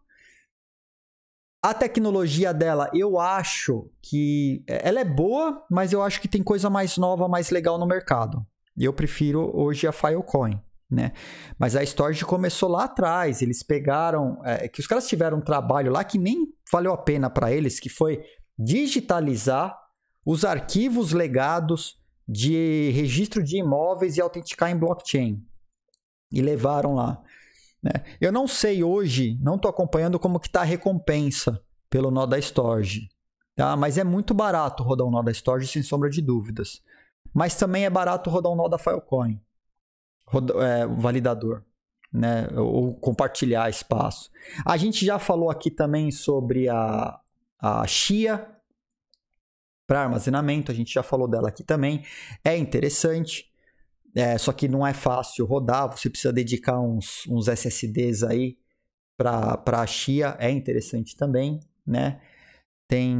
A tecnologia dela, eu acho que é, ela é boa, mas eu acho que tem coisa mais nova, mais legal no mercado. Eu prefiro hoje a Filecoin, né? Mas a Storage começou lá atrás, eles pegaram, é, que os caras tiveram um trabalho lá que nem valeu a pena para eles, que foi digitalizar os arquivos legados de registro de imóveis e autenticar em blockchain. E levaram lá. Né? Eu não sei hoje, não estou acompanhando como que está a recompensa pelo nó da Storage. Tá? Mas é muito barato rodar um nó da Storage, sem sombra de dúvidas. Mas também é barato rodar um nó da Filecoin, roda, é, validador, né? ou compartilhar espaço. A gente já falou aqui também sobre a, a Chia para armazenamento, a gente já falou dela aqui também. É interessante. É, só que não é fácil rodar, você precisa dedicar uns, uns SSDs aí para a Chia, é interessante também, né? Tem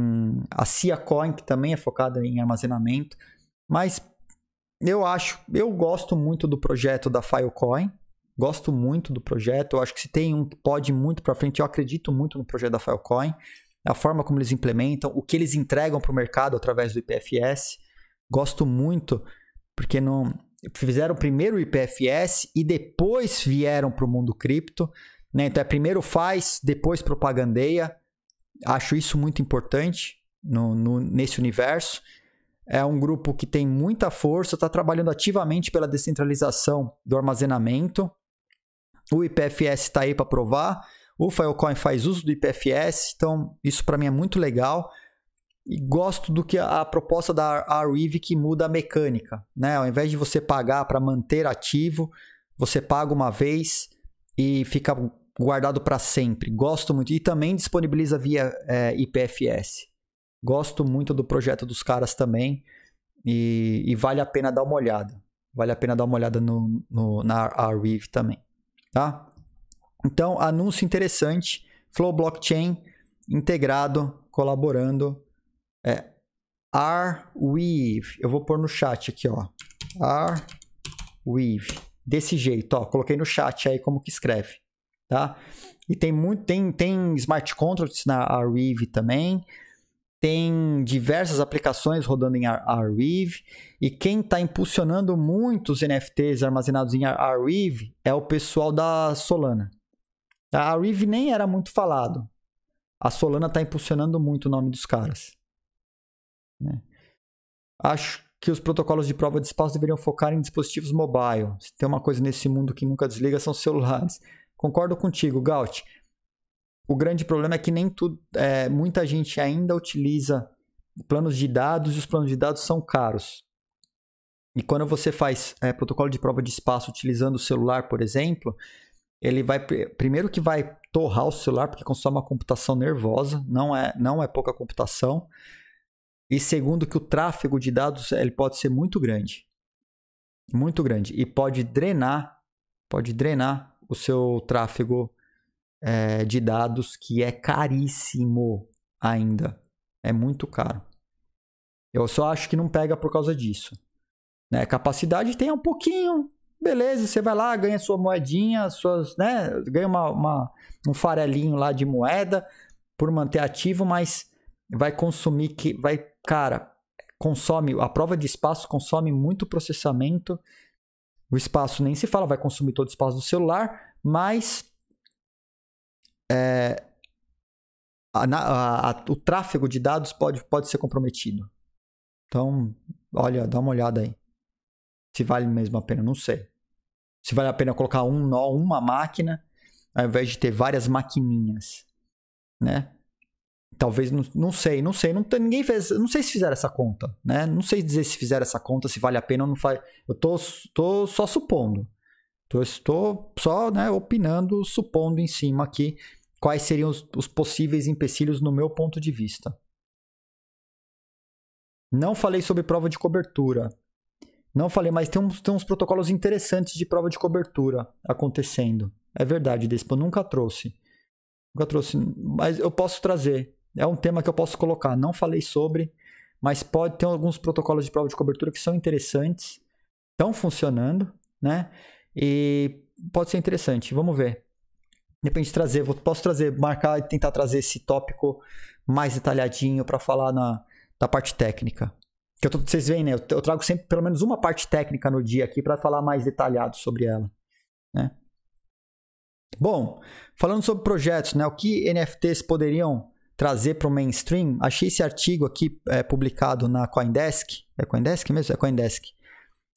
a Cia Coin, que também é focada em armazenamento, mas eu acho, eu gosto muito do projeto da Filecoin, gosto muito do projeto, eu acho que se tem um que pode ir muito para frente, eu acredito muito no projeto da Filecoin, a forma como eles implementam, o que eles entregam para o mercado através do IPFS, gosto muito, porque não fizeram primeiro o IPFS e depois vieram para o mundo cripto. Né? Então, é primeiro faz, depois propagandeia. Acho isso muito importante no, no, nesse universo. É um grupo que tem muita força, está trabalhando ativamente pela descentralização do armazenamento. O IPFS está aí para provar. O Filecoin faz uso do IPFS, então isso para mim é muito legal e gosto do que a, a proposta da Arweave que muda a mecânica, né? Ao invés de você pagar para manter ativo, você paga uma vez e fica guardado para sempre. Gosto muito e também disponibiliza via é, IPFS. Gosto muito do projeto dos caras também e, e, vale a pena dar uma olhada. Vale a pena dar uma olhada no, no na Arweave também, tá? Então, anúncio interessante, Flow Blockchain integrado, colaborando é, are Eu vou pôr no chat aqui, ó. Are Desse jeito, ó. Coloquei no chat aí como que escreve, tá? E tem muito, tem, tem smart contracts na Arweave também. Tem diversas aplicações rodando em Arweave. E quem está impulsionando muito os NFTs armazenados em Arweave é o pessoal da Solana. Tá? A Arweave nem era muito falado. A Solana está impulsionando muito o nome dos caras. Né? Acho que os protocolos de prova de espaço deveriam focar em dispositivos mobile. Se tem uma coisa nesse mundo que nunca desliga, são celulares. Concordo contigo, Gaut. O grande problema é que nem tudo, é, muita gente ainda utiliza planos de dados e os planos de dados são caros. E quando você faz é, protocolo de prova de espaço utilizando o celular, por exemplo, ele vai primeiro que vai torrar o celular porque consome uma computação nervosa, não é não é pouca computação. E segundo, que o tráfego de dados ele pode ser muito grande. Muito grande. E pode drenar, pode drenar o seu tráfego é, de dados, que é caríssimo ainda. É muito caro. Eu só acho que não pega por causa disso. Né? Capacidade tem um pouquinho. Beleza, você vai lá, ganha sua moedinha, suas, né? ganha uma, uma, um farelinho lá de moeda por manter ativo, mas vai consumir que vai, cara, consome a prova de espaço consome muito processamento. O espaço nem se fala, vai consumir todo o espaço do celular, mas é, a, a, a, o tráfego de dados pode, pode ser comprometido. Então, olha, dá uma olhada aí. Se vale mesmo a pena, não sei. Se vale a pena colocar um nó, uma máquina, ao invés de ter várias maquininhas, né? Talvez, não, não sei, não sei. Não, ninguém fez. Não sei se fizeram essa conta, né? Não sei dizer se fizeram essa conta, se vale a pena ou não faz. Eu tô, tô só supondo. Tô, estou só né, opinando, supondo em cima aqui quais seriam os, os possíveis empecilhos no meu ponto de vista. Não falei sobre prova de cobertura. Não falei, mas tem uns, tem uns protocolos interessantes de prova de cobertura acontecendo. É verdade, Despo, eu nunca trouxe. Nunca trouxe, mas eu posso trazer. É um tema que eu posso colocar. Não falei sobre, mas pode ter alguns protocolos de prova de cobertura que são interessantes, estão funcionando, né? E pode ser interessante. Vamos ver. Depende de trazer, posso trazer, marcar e tentar trazer esse tópico mais detalhadinho para falar na, da parte técnica. Que eu tô, vocês veem, né? Eu trago sempre pelo menos uma parte técnica no dia aqui para falar mais detalhado sobre ela, né? Bom, falando sobre projetos, né? O que NFTs poderiam trazer para o mainstream, achei esse artigo aqui é, publicado na Coindesk. É Coindesk mesmo? É Coindesk.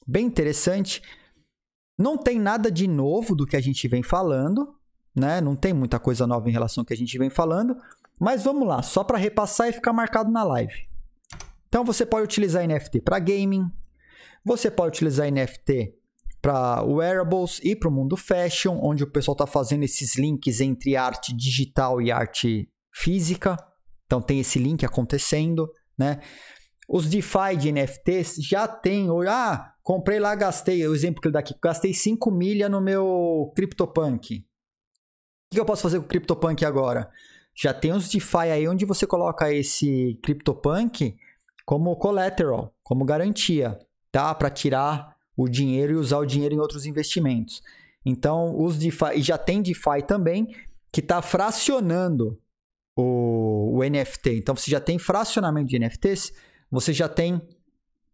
Bem interessante. Não tem nada de novo do que a gente vem falando, né? Não tem muita coisa nova em relação ao que a gente vem falando. Mas vamos lá, só para repassar e ficar marcado na live. Então você pode utilizar NFT para gaming, você pode utilizar NFT para wearables e para o mundo fashion, onde o pessoal está fazendo esses links entre arte digital e arte física. Então tem esse link acontecendo, né? Os DeFi de NFTs já tem, ah, comprei lá, gastei, o exemplo que ele dá aqui, gastei 5 milha no meu CryptoPunk. O que eu posso fazer com o CryptoPunk agora? Já tem os DeFi aí onde você coloca esse CryptoPunk como collateral, como garantia, tá? Para tirar o dinheiro e usar o dinheiro em outros investimentos. Então, os DeFi, e já tem DeFi também, que está fracionando o, o NFT. Então você já tem fracionamento de NFTs, você já tem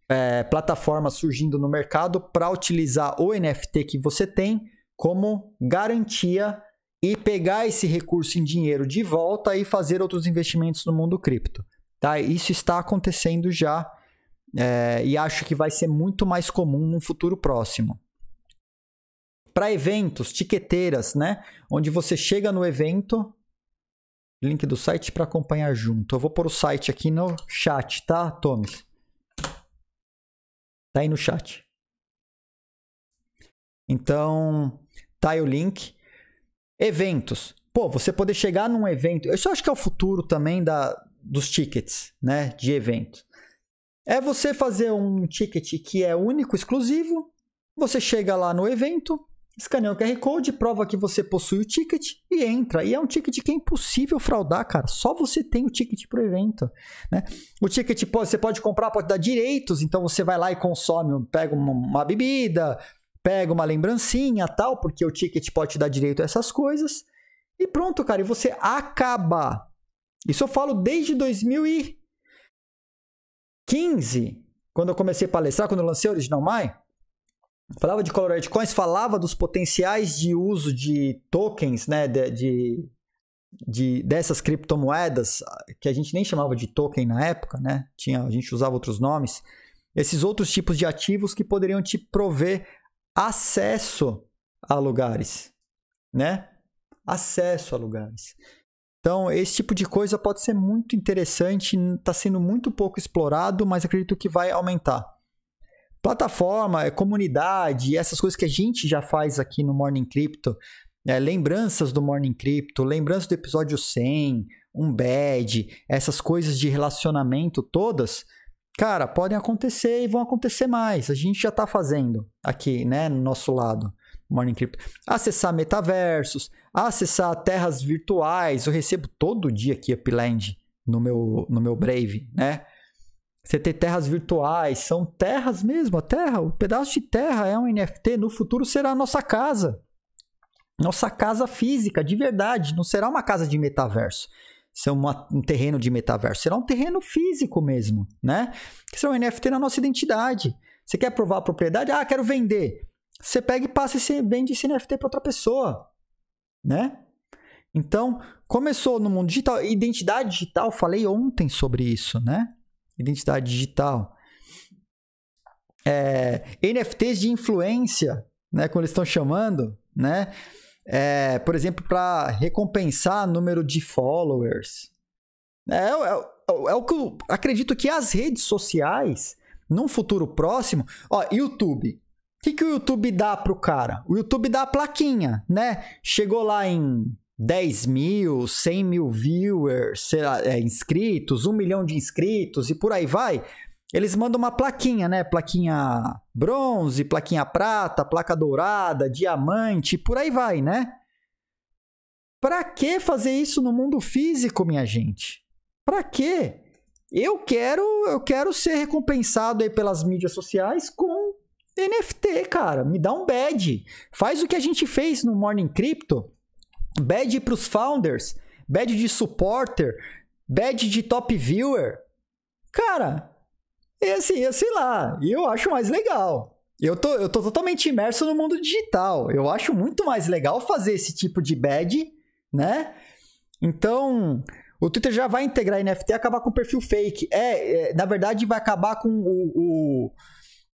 é, plataformas surgindo no mercado para utilizar o NFT que você tem como garantia e pegar esse recurso em dinheiro de volta e fazer outros investimentos no mundo cripto. Tá? Isso está acontecendo já é, e acho que vai ser muito mais comum num futuro próximo. Para eventos, tiqueteiras, né? onde você chega no evento, Link do site para acompanhar junto. Eu vou pôr o site aqui no chat, tá, Thomas? Tá aí no chat. Então, tá aí o link. Eventos. Pô, você poder chegar num evento. Isso eu acho que é o futuro também da, dos tickets, né? De evento. É você fazer um ticket que é único, exclusivo. Você chega lá no evento, escaneia o QR Code, prova que você possui o ticket e entra. E é um ticket que é impossível fraudar, cara. Só você tem o ticket para o evento. Né? O ticket pode, você pode comprar, pode dar direitos, então você vai lá e consome, pega uma, uma bebida, pega uma lembrancinha tal, porque o ticket pode te dar direito a essas coisas. E pronto, cara, e você acaba. Isso eu falo desde 2015, quando eu comecei a palestrar, quando eu lancei o Original Mai falava de Colored Coins, falava dos potenciais de uso de tokens, né, de, de, de, dessas criptomoedas, que a gente nem chamava de token na época, né, tinha, a gente usava outros nomes, esses outros tipos de ativos que poderiam te prover acesso a lugares, né, acesso a lugares. Então, esse tipo de coisa pode ser muito interessante, está sendo muito pouco explorado, mas acredito que vai aumentar. Plataforma, é comunidade, essas coisas que a gente já faz aqui no Morning Crypto, é, lembranças do Morning Crypto, lembranças do episódio 100, um bad, essas coisas de relacionamento todas, cara, podem acontecer e vão acontecer mais. A gente já está fazendo aqui, né, no nosso lado. Morning Crypto. Acessar metaversos, acessar terras virtuais. Eu recebo todo dia aqui Upland no meu, no meu Brave, né? Você ter terras virtuais, são terras mesmo, a terra, o um pedaço de terra é um NFT, no futuro será a nossa casa. Nossa casa física, de verdade, não será uma casa de metaverso. Será é uma, um terreno de metaverso, será um terreno físico mesmo, né? Que será é um NFT na nossa identidade. Você quer provar a propriedade? Ah, quero vender. Você pega e passa e vende esse NFT para outra pessoa, né? Então, começou no mundo digital, identidade digital, falei ontem sobre isso, né? identidade digital. É, NFTs de influência, né, como eles estão chamando, né? É, por exemplo, para recompensar número de followers. É, é, é, é, o que eu acredito que as redes sociais, num futuro próximo. Ó, YouTube. O que, que o YouTube dá pro cara? O YouTube dá a plaquinha, né? Chegou lá em 10 mil, 100 mil viewers, sei lá, é, inscritos, 1 milhão de inscritos e por aí vai, eles mandam uma plaquinha, né? Plaquinha bronze, plaquinha prata, placa dourada, diamante, por aí vai, né? Pra que fazer isso no mundo físico, minha gente? Pra quê? Eu quero, eu quero ser recompensado aí pelas mídias sociais com NFT, cara. Me dá um badge. Faz o que a gente fez no Morning Crypto Bad para os founders, bad de supporter, bad de top viewer. Cara, esse, assim, eu sei lá, eu acho mais legal. Eu tô, eu tô totalmente imerso no mundo digital. Eu acho muito mais legal fazer esse tipo de bad, né? Então, o Twitter já vai integrar NFT e acabar com o perfil fake. É, é, na verdade, vai acabar com o, o.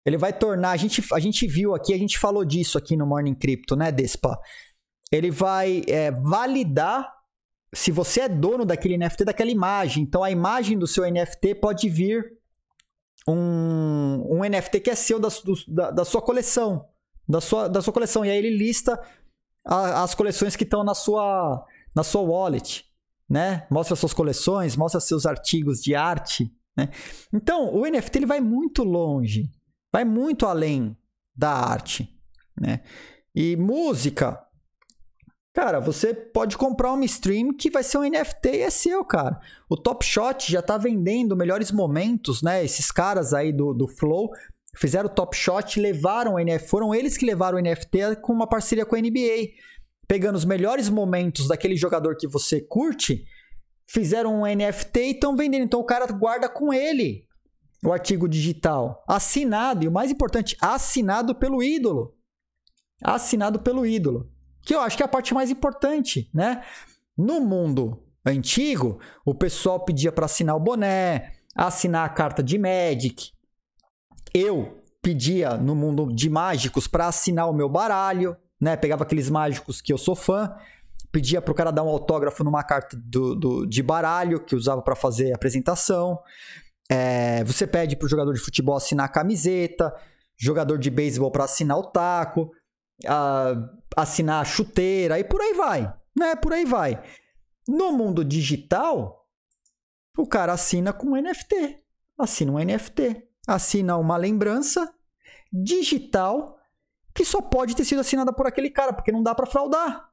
ele vai tornar. A gente, a gente viu aqui, a gente falou disso aqui no Morning Crypto, né, Despa? ele vai é, validar se você é dono daquele NFT, daquela imagem. Então, a imagem do seu NFT pode vir um, um NFT que é seu, da, do, da, da, sua coleção. Da sua, da sua coleção. E aí ele lista a, as coleções que estão na sua, na sua wallet. Né? Mostra suas coleções, mostra seus artigos de arte. Né? Então, o NFT ele vai muito longe. Vai muito além da arte. Né? E música, Cara, você pode comprar uma stream que vai ser um NFT e é seu, cara. O Top Shot já tá vendendo melhores momentos, né? Esses caras aí do, do Flow fizeram o Top Shot, levaram o NFT, foram eles que levaram o NFT com uma parceria com a NBA, pegando os melhores momentos daquele jogador que você curte, fizeram um NFT e estão vendendo. Então o cara guarda com ele o artigo digital, assinado e o mais importante, assinado pelo ídolo. Assinado pelo ídolo que eu acho que é a parte mais importante, né? No mundo antigo, o pessoal pedia para assinar o boné, assinar a carta de Magic. Eu pedia no mundo de mágicos para assinar o meu baralho, né? Pegava aqueles mágicos que eu sou fã, pedia pro cara dar um autógrafo numa carta do, do de baralho que usava para fazer a apresentação. É, você pede pro jogador de futebol assinar a camiseta, jogador de beisebol para assinar o taco. Uh, assinar chuteira e por aí vai, né? Por aí vai. No mundo digital, o cara assina com um NFT, assina um NFT, assina uma lembrança digital que só pode ter sido assinada por aquele cara, porque não dá para fraudar.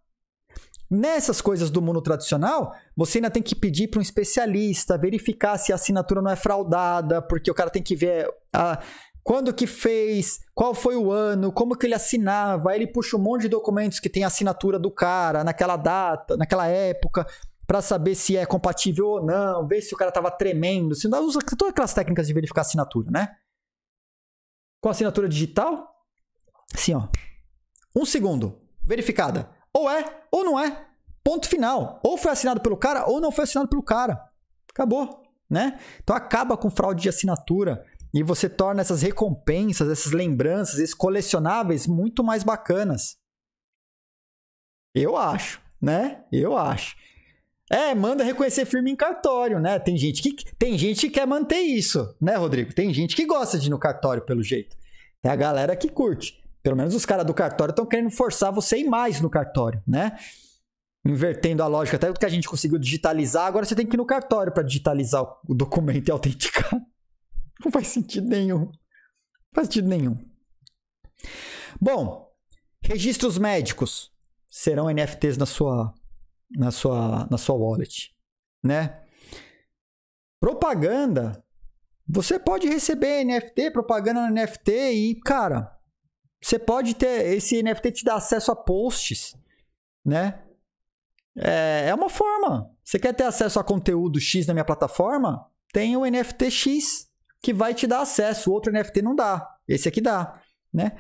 Nessas coisas do mundo tradicional, você ainda tem que pedir para um especialista verificar se a assinatura não é fraudada, porque o cara tem que ver a, quando que fez, qual foi o ano, como que ele assinava, aí ele puxa um monte de documentos que tem a assinatura do cara naquela data, naquela época, para saber se é compatível ou não, ver se o cara tava tremendo, se não usa todas aquelas técnicas de verificar assinatura, né? Com assinatura digital, assim ó, um segundo, verificada, ou é ou não é, ponto final, ou foi assinado pelo cara ou não foi assinado pelo cara, acabou, né? Então acaba com fraude de assinatura, e você torna essas recompensas, essas lembranças, esses colecionáveis muito mais bacanas. Eu acho, né? Eu acho. É, manda reconhecer firma em cartório, né? Tem gente que tem gente que quer manter isso, né, Rodrigo? Tem gente que gosta de ir no cartório pelo jeito. É a galera que curte. Pelo menos os caras do cartório estão querendo forçar você ir mais no cartório, né? Invertendo a lógica, até o que a gente conseguiu digitalizar, agora você tem que ir no cartório para digitalizar o documento e autenticar faz sentido nenhum. Não faz sentido nenhum. Bom, registros médicos serão NFTs na sua na sua na sua wallet, né? Propaganda, você pode receber NFT, propaganda no NFT e, cara, você pode ter esse NFT te dá acesso a posts, né? É, é uma forma. Você quer ter acesso a conteúdo X na minha plataforma? Tem o NFT X que vai te dar acesso. O outro NFT não dá. Esse aqui dá, né?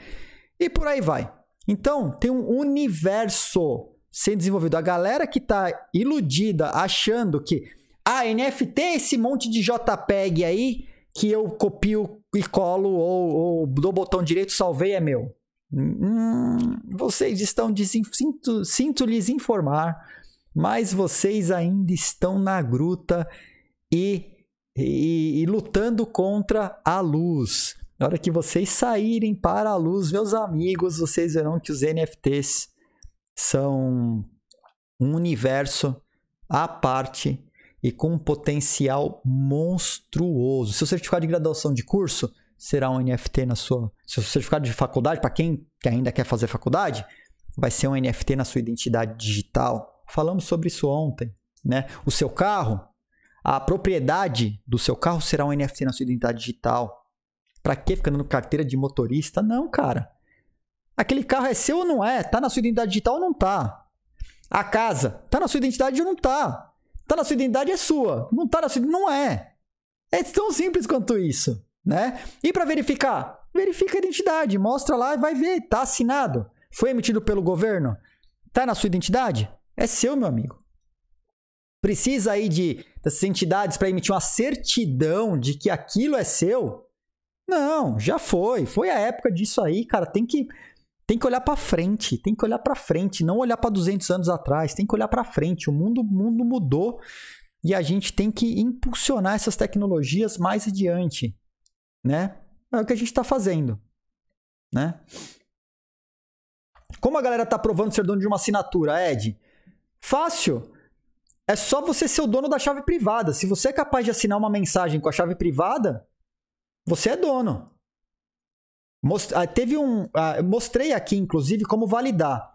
E por aí vai. Então, tem um universo sendo desenvolvido. A galera que está iludida, achando que ah, NFT é esse monte de JPEG aí que eu copio e colo ou, ou dou botão direito, salvei é meu. Hum, vocês estão sinto, sinto lhes informar, mas vocês ainda estão na gruta e e, e lutando contra a luz. Na hora que vocês saírem para a luz, meus amigos, vocês verão que os NFTs são um universo à parte e com um potencial monstruoso. Seu certificado de graduação de curso será um NFT na sua. Seu certificado de faculdade, para quem ainda quer fazer faculdade, vai ser um NFT na sua identidade digital. Falamos sobre isso ontem. Né? O seu carro a propriedade do seu carro será um NFC na sua identidade digital. Pra que ficando no carteira de motorista? Não, cara. Aquele carro é seu ou não é? Tá na sua identidade digital ou não tá? A casa, tá na sua identidade ou não tá? Tá na sua identidade é sua, não tá na sua não é. É tão simples quanto isso, né? E para verificar, verifica a identidade, mostra lá e vai ver, tá assinado, foi emitido pelo governo, tá na sua identidade? É seu, meu amigo. Precisa aí de dessas entidades para emitir uma certidão de que aquilo é seu, não, já foi. Foi a época disso aí, cara. Tem que tem que olhar para frente, tem que olhar para frente, não olhar para 200 anos atrás, tem que olhar para frente. O mundo, mundo mudou e a gente tem que impulsionar essas tecnologias mais adiante, né? É o que a gente está fazendo, né? Como a galera tá provando ser dono de uma assinatura, Ed? Fácil. É só você ser o dono da chave privada. Se você é capaz de assinar uma mensagem com a chave privada, você é dono. Most, ah, teve um, ah, mostrei aqui, inclusive, como validar.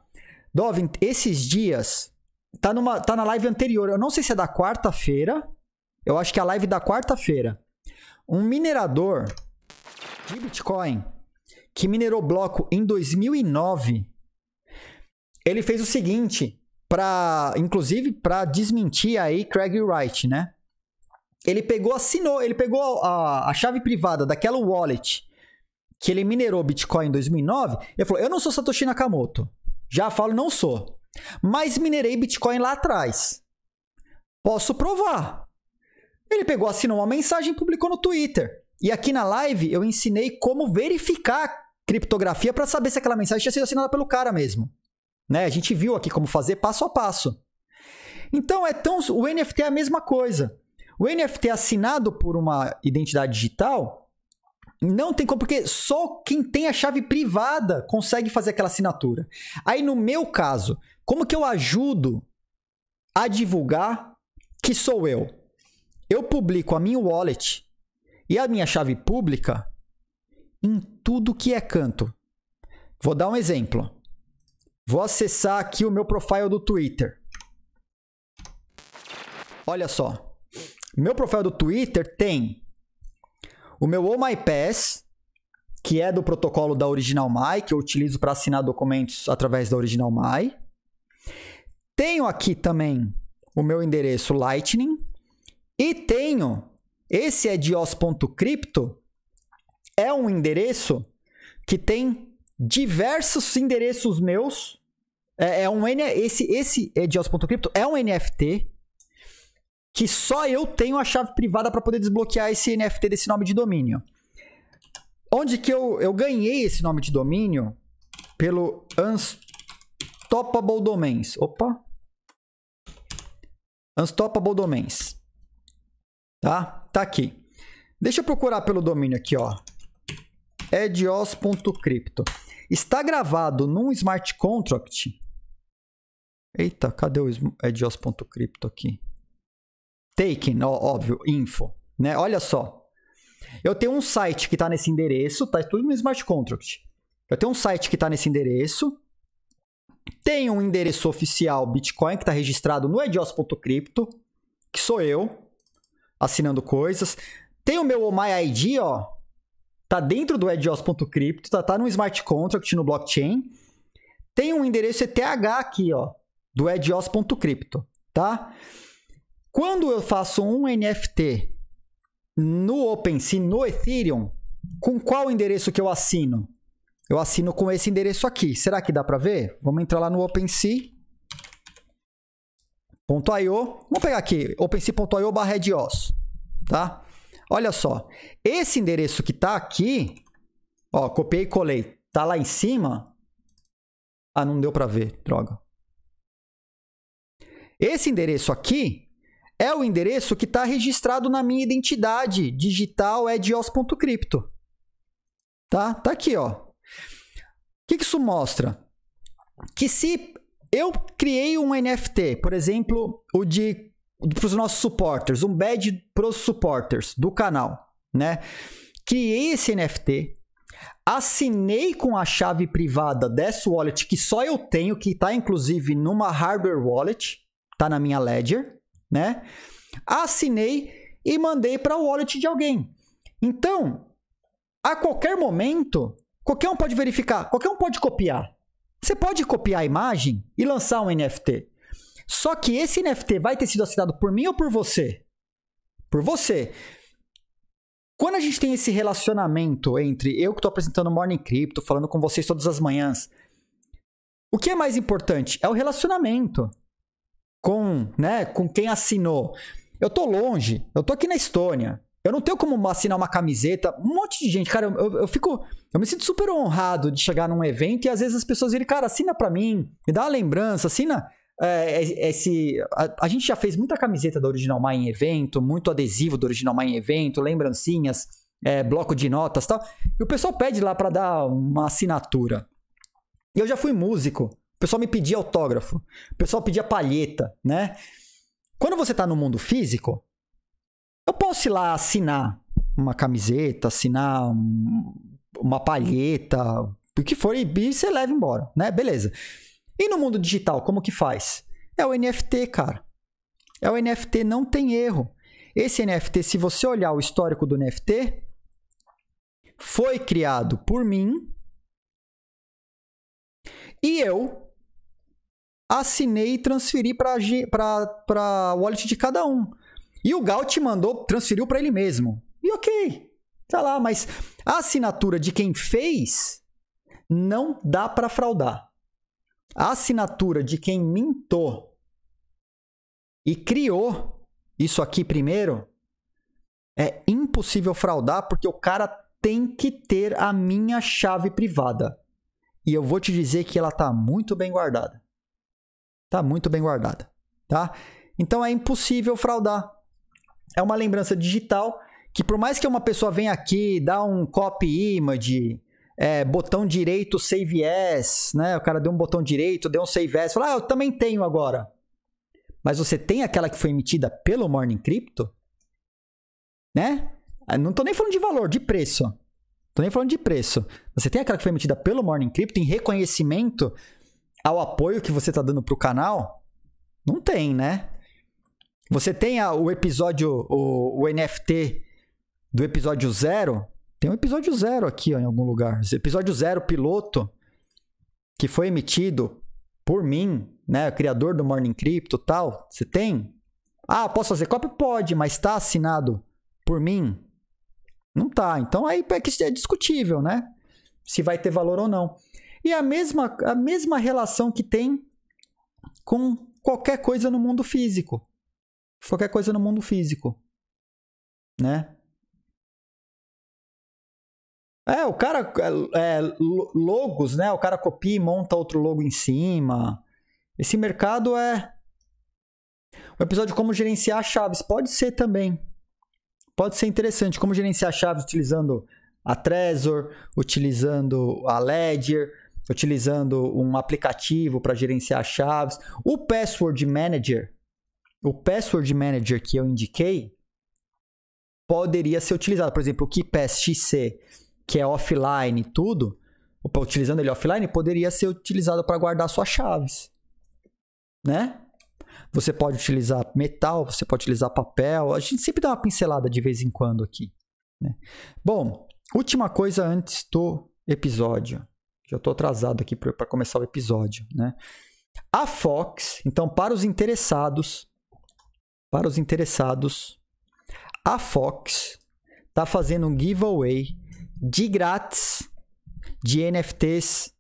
Dovin, esses dias, tá, numa, tá na live anterior. Eu não sei se é da quarta-feira. Eu acho que é a live da quarta-feira. Um minerador de Bitcoin que minerou bloco em 2009, ele fez o seguinte: para, inclusive, para desmentir aí Craig Wright, né? Ele pegou, assinou, ele pegou a, a chave privada daquela wallet que ele minerou Bitcoin em 2009. e falou: Eu não sou Satoshi Nakamoto. Já falo, não sou. Mas minerei Bitcoin lá atrás. Posso provar. Ele pegou, assinou uma mensagem e publicou no Twitter. E aqui na live eu ensinei como verificar criptografia para saber se aquela mensagem tinha sido assinada pelo cara mesmo. Né? A gente viu aqui como fazer passo a passo. Então, é tão, o NFT é a mesma coisa. O NFT é assinado por uma identidade digital não tem como, porque só quem tem a chave privada consegue fazer aquela assinatura. Aí, no meu caso, como que eu ajudo a divulgar que sou eu? Eu publico a minha wallet e a minha chave pública em tudo que é canto. Vou dar um exemplo. Vou acessar aqui o meu profile do Twitter. Olha só. Meu profile do Twitter tem o meu Oh My Pass, que é do protocolo da Original My, que eu utilizo para assinar documentos através da Original My. Tenho aqui também o meu endereço Lightning e tenho esse é dios.crypto é um endereço que tem diversos endereços meus. É, é um esse esse é, edios.crypto é um NFT que só eu tenho a chave privada para poder desbloquear esse NFT desse nome de domínio. Onde que eu, eu ganhei esse nome de domínio? Pelo Unstoppable Domains. Opa. Unstoppable Domains. Tá? Tá aqui. Deixa eu procurar pelo domínio aqui, ó. Edios.crypto está gravado num smart contract. Eita, cadê o é edios.crypto aqui? Taken, ó, óbvio, info. Né? Olha só. Eu tenho um site que está nesse endereço, tá tudo no smart contract. Eu tenho um site que está nesse endereço. Tem um endereço oficial Bitcoin que está registrado no é edios.crypto, que sou eu, assinando coisas. Tem o meu OMI ID, ó, tá dentro do edios.crypto, tá, tá num smart contract no blockchain. Tem um endereço ETH aqui, ó, do edios.crypto, tá? Quando eu faço um NFT no OpenSea, no Ethereum, com qual endereço que eu assino? Eu assino com esse endereço aqui. Será que dá para ver? Vamos entrar lá no OpenSea.io. Vamos pegar aqui, OpenSea.io barra edios, tá? Olha só, esse endereço que está aqui, ó, copiei e colei, tá lá em cima. Ah, não deu para ver, droga. Esse endereço aqui é o endereço que está registrado na minha identidade digital é edios.crypto. Tá? Tá aqui, ó. O que, que isso mostra? Que se eu criei um NFT, por exemplo, o de pros nossos supporters, um badge pros supporters do canal, né? Criei esse NFT, assinei com a chave privada dessa wallet que só eu tenho, que está inclusive numa hardware wallet, tá na minha Ledger, né? Assinei e mandei para a wallet de alguém. Então, a qualquer momento, qualquer um pode verificar, qualquer um pode copiar. Você pode copiar a imagem e lançar um NFT. Só que esse NFT vai ter sido assinado por mim ou por você? Por você. Quando a gente tem esse relacionamento entre eu que estou apresentando Morning Crypto, falando com vocês todas as manhãs, o que é mais importante? É o relacionamento com, né, com quem assinou. Eu tô longe, eu tô aqui na Estônia. Eu não tenho como assinar uma camiseta. Um monte de gente, cara, eu, eu, eu fico. Eu me sinto super honrado de chegar num evento e às vezes as pessoas dizem, cara, assina pra mim, me dá uma lembrança, assina. É, é, esse. A, a, gente já fez muita camiseta da Original Mai em evento, muito adesivo do Original Mai em evento, lembrancinhas, é, bloco de notas tal. E o pessoal pede lá para dar uma assinatura. E eu já fui músico. O pessoal me pedia autógrafo. O pessoal pedia palheta, né? Quando você tá no mundo físico, eu posso ir lá assinar uma camiseta, assinar um, uma palheta, o que for, e você leva embora, né? Beleza. E no mundo digital, como que faz? É o NFT, cara. É o NFT, não tem erro. Esse NFT, se você olhar o histórico do NFT, foi criado por mim e eu assinei e transferi para a wallet de cada um. E o Gal te mandou, transferiu para ele mesmo. E ok, tá lá, mas a assinatura de quem fez não dá para fraudar a assinatura de quem mintou e criou isso aqui primeiro, é impossível fraudar porque o cara tem que ter a minha chave privada. E eu vou te dizer que ela está muito bem guardada. Está muito bem guardada, tá? Então é impossível fraudar. É uma lembrança digital que por mais que uma pessoa venha aqui, dá um copy image, é, botão direito save as, né? O cara deu um botão direito, deu um save as, falou, ah, eu também tenho agora. Mas você tem aquela que foi emitida pelo Morning Crypto, né? Eu ah, não tô nem falando de valor, de preço. Tô nem falando de preço. Você tem aquela que foi emitida pelo Morning Crypto em reconhecimento ao apoio que você tá dando pro canal? Não tem, né? Você tem a, o episódio, o, o NFT do episódio zero, tem um episódio zero aqui ó, em algum lugar. episódio zero piloto, que foi emitido por mim, né? Criador do Morning Crypto tal. Você tem? Ah, posso fazer cópia? Pode, mas está assinado por mim? Não tá. Então aí é, é discutível, né? Se vai ter valor ou não. E a mesma, a mesma relação que tem com qualquer coisa no mundo físico. Qualquer coisa no mundo físico. Né? É, o cara. É, é logos, né? O cara copia e monta outro logo em cima. Esse mercado é. O episódio de como gerenciar chaves pode ser também. Pode ser interessante. Como gerenciar chaves utilizando a Trezor, utilizando a Ledger, utilizando um aplicativo para gerenciar chaves. O Password Manager, o Password Manager que eu indiquei, poderia ser utilizado. Por exemplo, o KeePass XC que é offline tudo, utilizando ele offline, poderia ser utilizado para guardar suas chaves, né? Você pode utilizar metal, você pode utilizar papel. A gente sempre dá uma pincelada de vez em quando aqui. Né? Bom, última coisa antes do episódio. Já estou atrasado aqui para começar o episódio, né? A Fox, então, para os interessados, para os interessados, a Fox está fazendo um giveaway de grátis de NFTs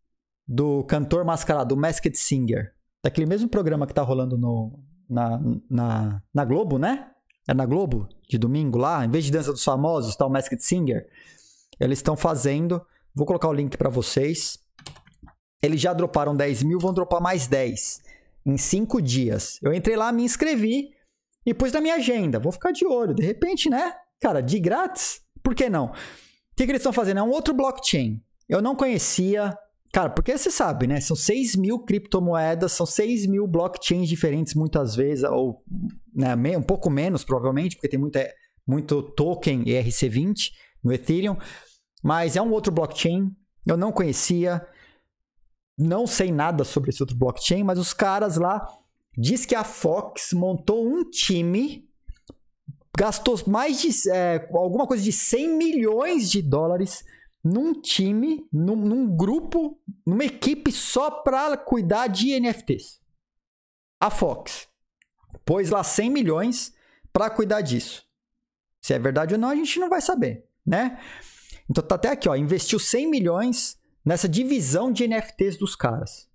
do cantor mascarado, do Masked Singer. Daquele mesmo programa que tá rolando no, na, na, na Globo, né? É na Globo, de domingo lá. Em vez de Dança dos Famosos, tá o Masked Singer. Eles estão fazendo. Vou colocar o link para vocês. Eles já droparam 10 mil, vão dropar mais 10 em 5 dias. Eu entrei lá, me inscrevi e pus na minha agenda. Vou ficar de olho. De repente, né? Cara, de grátis? Por que não? que, que eles estão fazendo? É um outro blockchain. Eu não conhecia. Cara, porque você sabe, né? São 6 mil criptomoedas, são 6 mil blockchains diferentes muitas vezes, ou né, um pouco menos, provavelmente, porque tem muita, muito token ERC20 no Ethereum. Mas é um outro blockchain. Eu não conhecia. Não sei nada sobre esse outro blockchain, mas os caras lá diz que a Fox montou um time gastou mais de é, alguma coisa de 100 milhões de dólares num time, num, num grupo, numa equipe só para cuidar de NFTs. A Fox pôs lá 100 milhões para cuidar disso. Se é verdade ou não, a gente não vai saber, né? Então tá até aqui, ó, investiu 100 milhões nessa divisão de NFTs dos caras.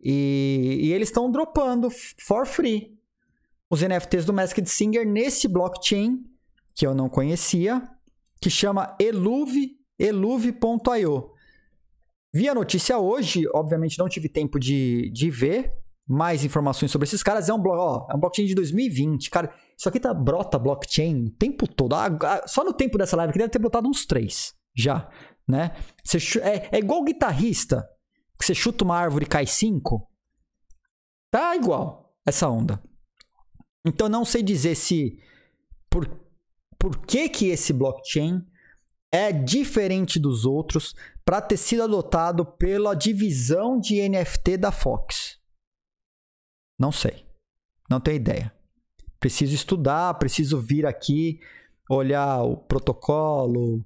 E, e eles estão dropando for free os NFTs do Masked Singer nesse blockchain que eu não conhecia, que chama eluve.io. Vi a notícia hoje, obviamente não tive tempo de, de ver mais informações sobre esses caras. É um, ó, é um blockchain de 2020, cara. Isso aqui tá brota blockchain o tempo todo. Ah, ah só no tempo dessa live que deve ter brotado uns três já, né? Você, é, é igual guitarrista, que você chuta uma árvore e cai cinco. Tá igual essa onda. Então não sei dizer se por, por que, que esse blockchain é diferente dos outros para ter sido adotado pela divisão de NFT da Fox. Não sei. Não tenho ideia. Preciso estudar, preciso vir aqui, olhar o protocolo,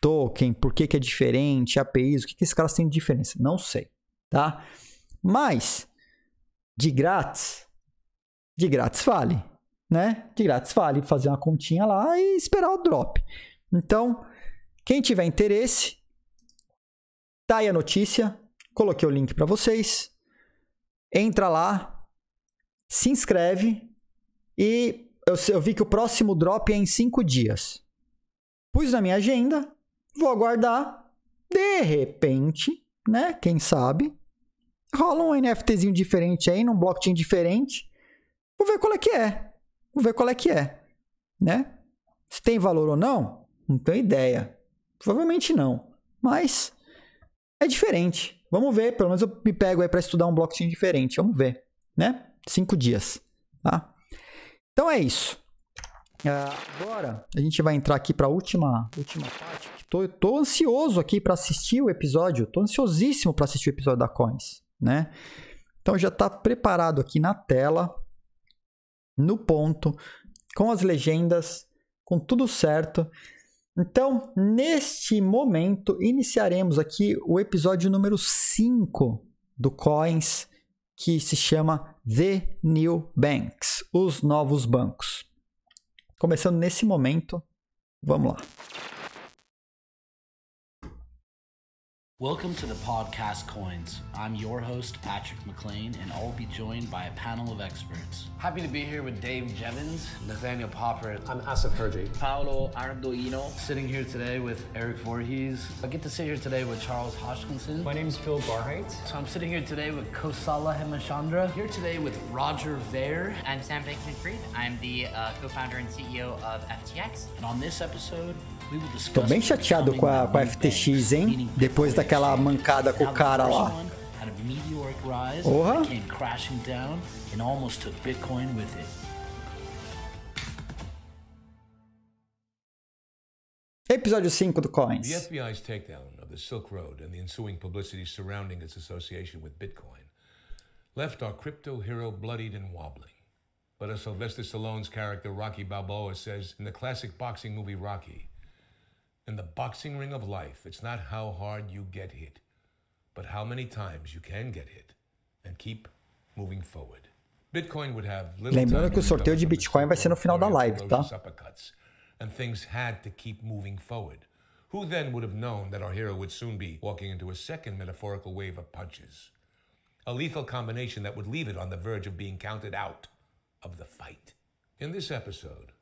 token, por que, que é diferente, APIs, o que, que esses caras têm de diferença? Não sei, tá? Mas, de grátis, de grátis vale, né? De grátis vale fazer uma continha lá e esperar o drop. Então, quem tiver interesse, tá aí a notícia, coloquei o link para vocês. Entra lá, se inscreve e eu, eu vi que o próximo drop é em 5 dias. Pus na minha agenda, vou aguardar. De repente, né? Quem sabe? Rola um NFTzinho diferente aí, num blockchain diferente. Vou ver qual é que é. Vou ver qual é que é, né? Se tem valor ou não, não tenho ideia. Provavelmente não, mas é diferente. Vamos ver, pelo menos eu me pego aí para estudar um blockchain diferente. Vamos ver, né? Cinco dias, tá? Então é isso. Ah, agora a gente vai entrar aqui para a última, última parte. Tô, tô ansioso aqui para assistir o episódio. Tô ansiosíssimo para assistir o episódio da Coins, né? Então já está preparado aqui na tela no ponto, com as legendas, com tudo certo. Então, neste momento, iniciaremos aqui o episódio número 5 do Coins, que se chama The New Banks Os Novos Bancos. Começando nesse momento, vamos lá. Welcome to the podcast Coins. I'm your host, Patrick McLean, and I'll be joined by a panel of experts. Happy to be here with Dave Jevons, Nathaniel Popper. I'm Asif Herji. Paolo Arduino. Sitting here today with Eric Voorhees. I get to sit here today with Charles Hodgkinson. My name is Phil Barheit. So I'm sitting here today with Kosala Hemachandra. Here today with Roger Vare. I'm Sam Bankman-Fried. I'm the uh, co-founder and CEO of FTX. And on this episode, Tô bem chateado com a, com a FTX, hein? Depois daquela mancada com o cara lá. Porra! Episódio 5 do Coins. The FBI's takedown of the Silk Road and the ensuing publicity surrounding its association with Bitcoin left our crypto hero bloodied and wobbling. But as Sylvester Stallone's character Rocky Balboa says in the classic boxing movie Rocky, In the boxing ring of life, it's not how hard you get hit, but how many times you can get hit and keep moving forward. Bitcoin would have little Lembrando que o sorteio de Bitcoin vai ser no final da live, tá? And things had to keep moving forward. Who then would have known that our hero would soon be walking into a second metaphorical wave of punches? A lethal combination that would leave it on the verge of being counted out of the fight. In this episode,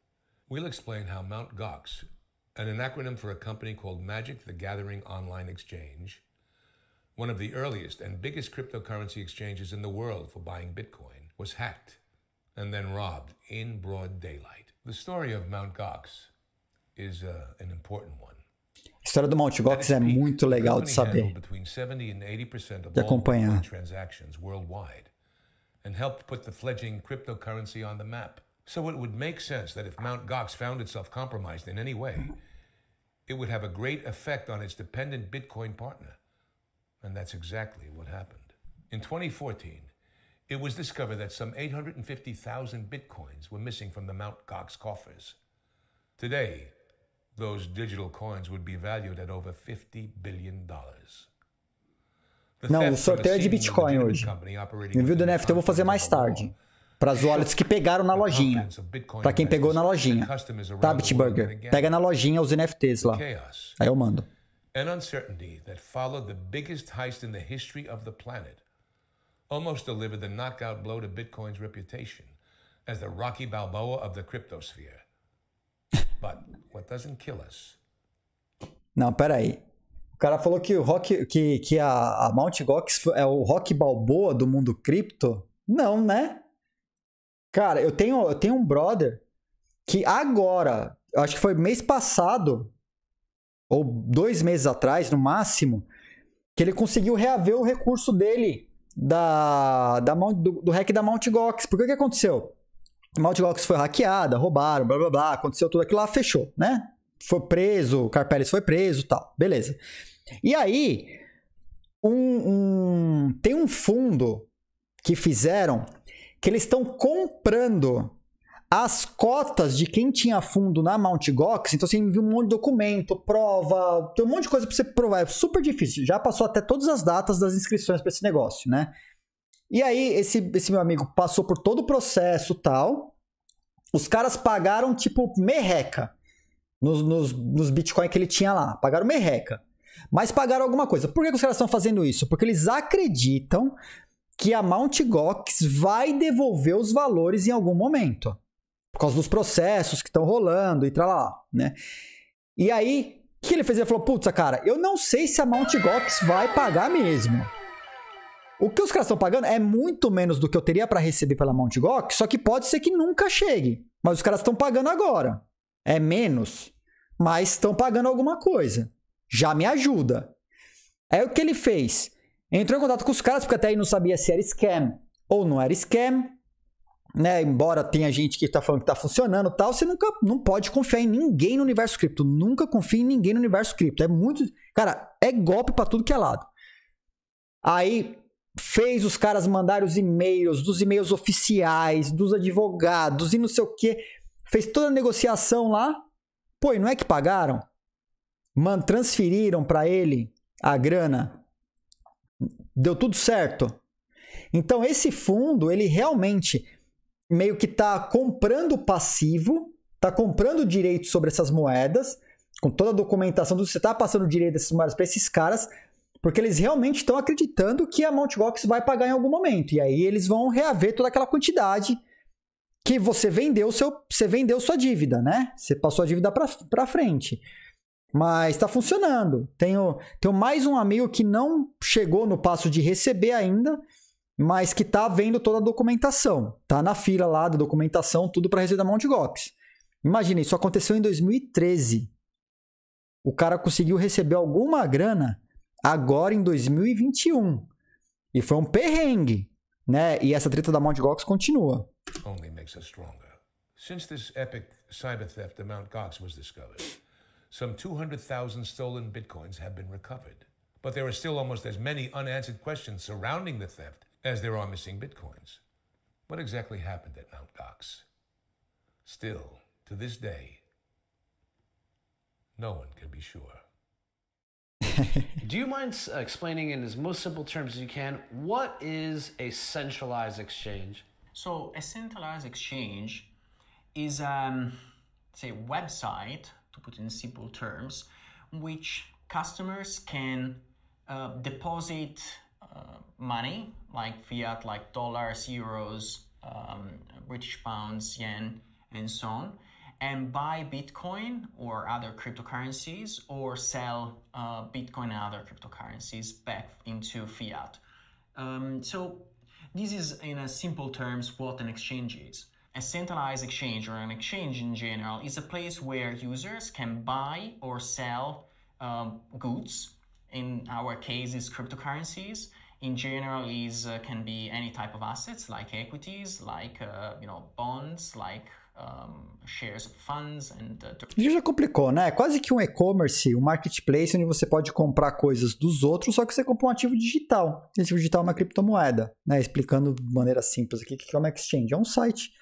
we'll explain how Mount Gox and an acronym for a company called Magic the Gathering Online Exchange, one of the earliest and biggest cryptocurrency exchanges in the world for buying Bitcoin, was hacked and then robbed in broad daylight. The story of Mount Gox is uh, an important one. A história do Mt. Gox é muito legal de saber, de acompanhar. Transactions worldwide and helped put the fledgling cryptocurrency on the map. So it would make sense that if Mount Gox found itself compromised in any way, it would have a great effect on its dependent Bitcoin partner. And that's exactly what happened. In 2014, it was discovered that some 850,000 bitcoins were missing from the Mount Gox coffers. Today, those digital coins would be valued at over 50 billion dollars. Não, o sorteio é de Bitcoin hoje. Envio do NFT eu vou fazer mais tarde. para os wallets que pegaram na lojinha. Para quem pegou na lojinha. Tá, Bitburger? Pega na lojinha os NFTs lá. Aí eu mando. An uncertainty that followed the biggest heist in the history of the planet almost delivered the knockout blow to Bitcoin's reputation as the Rocky Balboa of the cryptosphere. But what doesn't kill us? Não, peraí. O cara falou que o Rock, que, que a, a Mt. Gox é o Rocky Balboa do mundo cripto? Não, né? Cara, eu tenho, eu tenho um brother que agora, acho que foi mês passado, ou dois meses atrás, no máximo, que ele conseguiu reaver o recurso dele da, da do, do hack da Mt. Gox. Porque que aconteceu? Mt. Gox foi hackeada, roubaram, blá blá blá, aconteceu tudo aquilo lá, fechou, né? Foi preso, o Carpelis foi preso tal, beleza. E aí, um, um, tem um fundo que fizeram que eles estão comprando as cotas de quem tinha fundo na Mt. Gox, então você assim, envia um monte de documento, prova, tem um monte de coisa para você provar, é super difícil. Já passou até todas as datas das inscrições para esse negócio, né? E aí esse, esse meu amigo passou por todo o processo tal. Os caras pagaram tipo merreca nos, nos, nos Bitcoin que ele tinha lá, pagaram merreca. Mas pagaram alguma coisa. Por que, que os caras estão fazendo isso? Porque eles acreditam que a Mt. Gox vai devolver os valores em algum momento, por causa dos processos que estão rolando e tal né? E aí, o que ele fez? Ele falou: "Putz, cara, eu não sei se a Mt. Gox vai pagar mesmo". O que os caras estão pagando é muito menos do que eu teria para receber pela Mt. Gox, só que pode ser que nunca chegue. Mas os caras estão pagando agora. É menos, mas estão pagando alguma coisa. Já me ajuda. É o que ele fez. Entrou em contato com os caras, porque até aí não sabia se era scam ou não era scam. Né? Embora tenha gente que está falando que está funcionando tal, você nunca não pode confiar em ninguém no universo cripto. Nunca confie em ninguém no universo cripto. É muito. Cara, é golpe para tudo que é lado. Aí fez os caras mandarem os e-mails, dos e-mails oficiais, dos advogados e não sei o que. Fez toda a negociação lá. Pô, e não é que pagaram? Man, transferiram para ele a grana deu tudo certo. Então esse fundo, ele realmente meio que está comprando passivo, está comprando direito sobre essas moedas, com toda a documentação do você está passando direito dessas moedas para esses caras, porque eles realmente estão acreditando que a Mt. Gox vai pagar em algum momento. E aí eles vão reaver toda aquela quantidade que você vendeu seu, você vendeu sua dívida, né? Você passou a dívida para frente. Mas está funcionando. Tenho, tenho mais um amigo que não chegou no passo de receber ainda, mas que está vendo toda a documentação. Tá na fila lá da documentação, tudo para receber da Mount Gox. Imagina, isso aconteceu em 2013. O cara conseguiu receber alguma grana agora em 2021. E foi um perrengue, né? E essa treta da Mount Gox continua. Only makes us stronger. Since this epic cyber theft amount Gox was discovered. some 200,000 stolen bitcoins have been recovered. But there are still almost as many unanswered questions surrounding the theft as there are missing bitcoins. What exactly happened at Mt. Gox? Still, to this day, no one can be sure. Do you mind uh, explaining in as most simple terms as you can what is a centralized exchange? So, a centralized exchange is um, say a website to put in simple terms, which customers can uh, deposit uh, money like fiat, like dollars, euros, um, British pounds, yen, and so on, and buy Bitcoin or other cryptocurrencies or sell uh, Bitcoin and other cryptocurrencies back into fiat. Um, so, this is in a simple terms what an exchange is. A centralized exchange or an exchange in general is a place where users can buy or sell um, goods. In our case, is cryptocurrencies. In general, is uh, can be any type of assets like equities, like uh, you know bonds, like um, shares of funds and. Uh, já complicou, né? É quase que um e-commerce, um marketplace onde você pode comprar coisas dos outros, só que você compra um ativo digital. Esse ativo digital é uma criptomoeda, né? Explicando de maneira simples aqui o que é uma exchange, é um site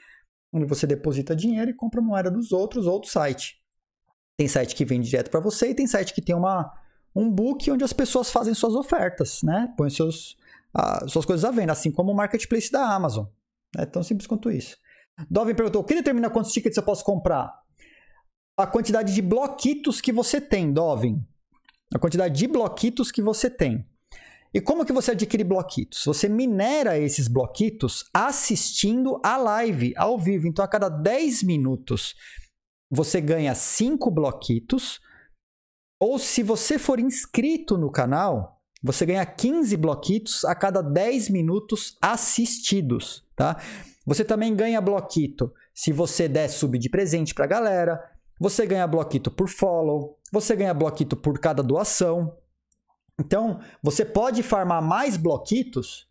onde você deposita dinheiro e compra moeda dos outros ou do site. Tem site que vende direto para você e tem site que tem uma, um book onde as pessoas fazem suas ofertas, né? Põem seus, a, suas coisas à venda, assim como o marketplace da Amazon. É tão simples quanto isso. Dovin perguntou: o que determina quantos tickets eu posso comprar? A quantidade de bloquitos que você tem, Dovin. A quantidade de bloquitos que você tem. E como que você adquire bloquitos? Você minera esses bloquitos assistindo a live ao vivo. Então, a cada 10 minutos, você ganha 5 bloquitos. Ou se você for inscrito no canal, você ganha 15 bloquitos a cada 10 minutos assistidos, tá? Você também ganha bloquito se você der sub de presente para a galera. Você ganha bloquito por follow. Você ganha bloquito por cada doação. Então, você pode farmar mais bloquitos,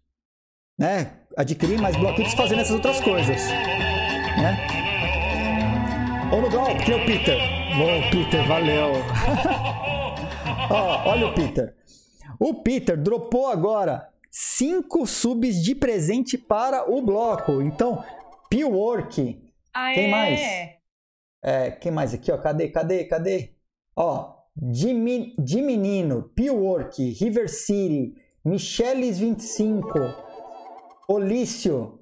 né? Adquirir mais bloquitos fazendo essas outras coisas, né? Ô, no que é o Peter. Ô, Peter, valeu. Ó, olha o Peter. O Peter dropou agora 5 subs de presente para o bloco. Então, Peelwork. Quem mais? É, quem mais aqui, ó? Cadê, cadê, cadê? Ó, de, Menino, Piwork, River City, Micheles 25, Olício.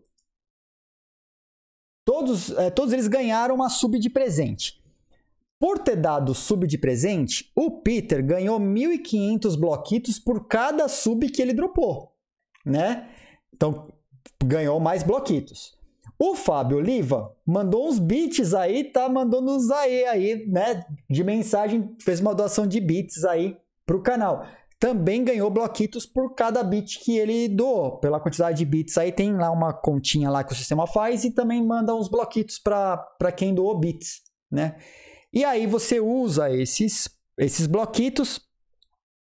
Todos, é, todos eles ganharam uma sub de presente. Por ter dado sub de presente, o Peter ganhou 1.500 bloquitos por cada sub que ele dropou, né? Então, ganhou mais bloquitos. O Fábio Oliva mandou uns beats aí, tá mandando uns aí, aí, né? De mensagem, fez uma doação de beats aí pro canal. Também ganhou bloquitos por cada bit que ele doou. Pela quantidade de bits aí, tem lá uma continha lá que o sistema faz e também manda uns bloquitos para quem doou bits, né? E aí você usa esses, esses bloquitos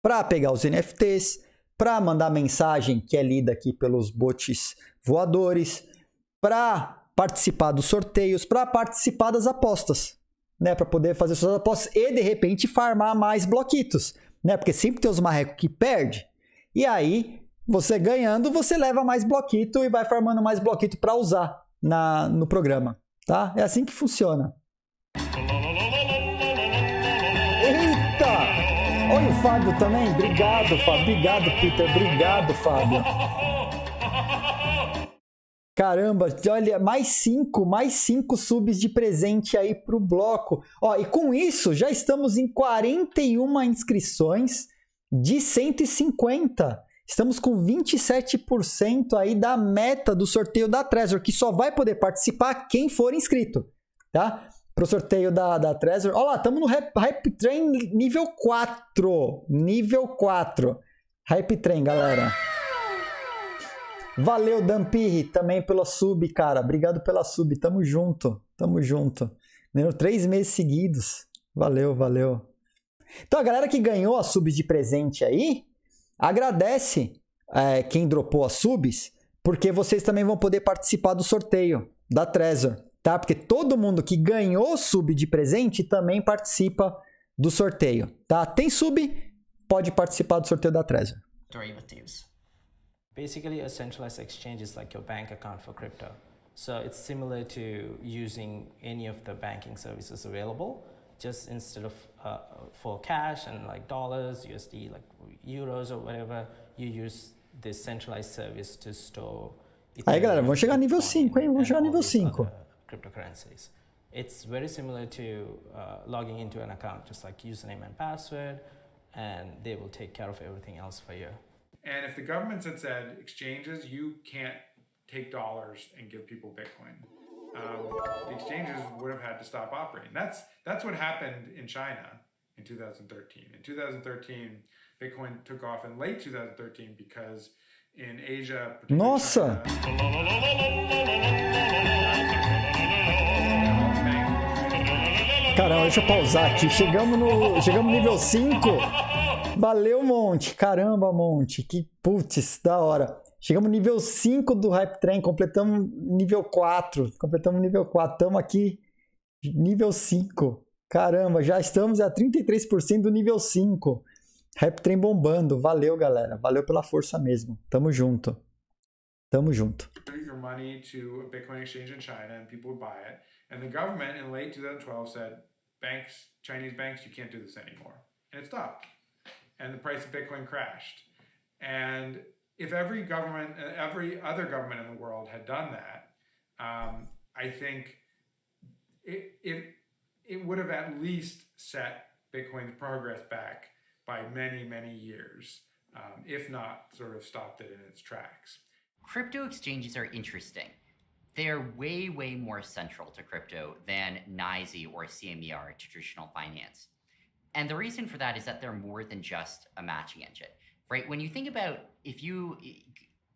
para pegar os NFTs, para mandar mensagem que é lida aqui pelos bots voadores, para participar dos sorteios, para participar das apostas, né, para poder fazer suas apostas e de repente farmar mais bloquitos, né? Porque sempre tem os marrecos que perde. E aí, você ganhando, você leva mais bloquito e vai farmando mais bloquito para usar na no programa, tá? É assim que funciona. Eita! Olha o Fábio também. Obrigado, Fábio. Obrigado, Peter. Obrigado, Fábio. Caramba, olha, mais cinco, mais cinco subs de presente aí pro bloco. Ó, e com isso já estamos em 41 inscrições de 150. Estamos com 27% aí da meta do sorteio da Trezor, que só vai poder participar quem for inscrito, tá? Pro sorteio da, da Trezor. Ó lá, estamos no Hype Train nível 4. Nível 4. Hype Train, galera. Valeu, Dampirri, também pela sub, cara. Obrigado pela sub. Tamo junto. Tamo junto. Ganhou três meses seguidos. Valeu, valeu. Então, a galera que ganhou a sub de presente aí, agradece é, quem dropou as subs, porque vocês também vão poder participar do sorteio da Trezor, tá? Porque todo mundo que ganhou sub de presente também participa do sorteio, tá? Tem sub, pode participar do sorteio da Trezor. Derivatives. Basically, a centralized exchange is like your bank account for crypto. So it's similar to using any of the banking services available, just instead of uh, for cash and like dollars, USD, like euros or whatever, you use this centralized service to store. Aí galera, vamos chegar nível 5, hein? Vamos chegar nível 5. Cryptocurrencies. It's very similar to uh, logging into an account, just like username and password, and they will take care of everything else for you. And if the governments had said, exchanges, you can't take dollars and give people Bitcoin, um, the exchanges would have had to stop operating. That's, that's what happened in China in 2013. In 2013, Bitcoin took off in late 2013 because in Asia. Nossa! Caramba, deixa eu pausar aqui. Chegamos no, chegamos no nível 5. Valeu, Monte. Caramba, Monte. Que putz, da hora. Chegamos no nível 5 do Hype Train, completamos nível 4. Completamos nível 4. Estamos aqui nível 5. Caramba, já estamos a 33% do nível 5. Hype Train bombando. Valeu, galera. Valeu pela força mesmo. Tamo junto. Tamo junto. Your money to a Bitcoin exchange in China and people would buy it. And the government in late 2012 said, banks, Chinese banks, you can't do this anymore. And it stopped. and the price of Bitcoin crashed. And if every government, every other government in the world had done that, um, I think it, it, it would have at least set Bitcoin's progress back by many, many years, um, if not sort of stopped it in its tracks. Crypto exchanges are interesting. They're way, way more central to crypto than NYSE or CME are to traditional finance. And the reason for that is that they're more than just a matching engine, right? When you think about if you,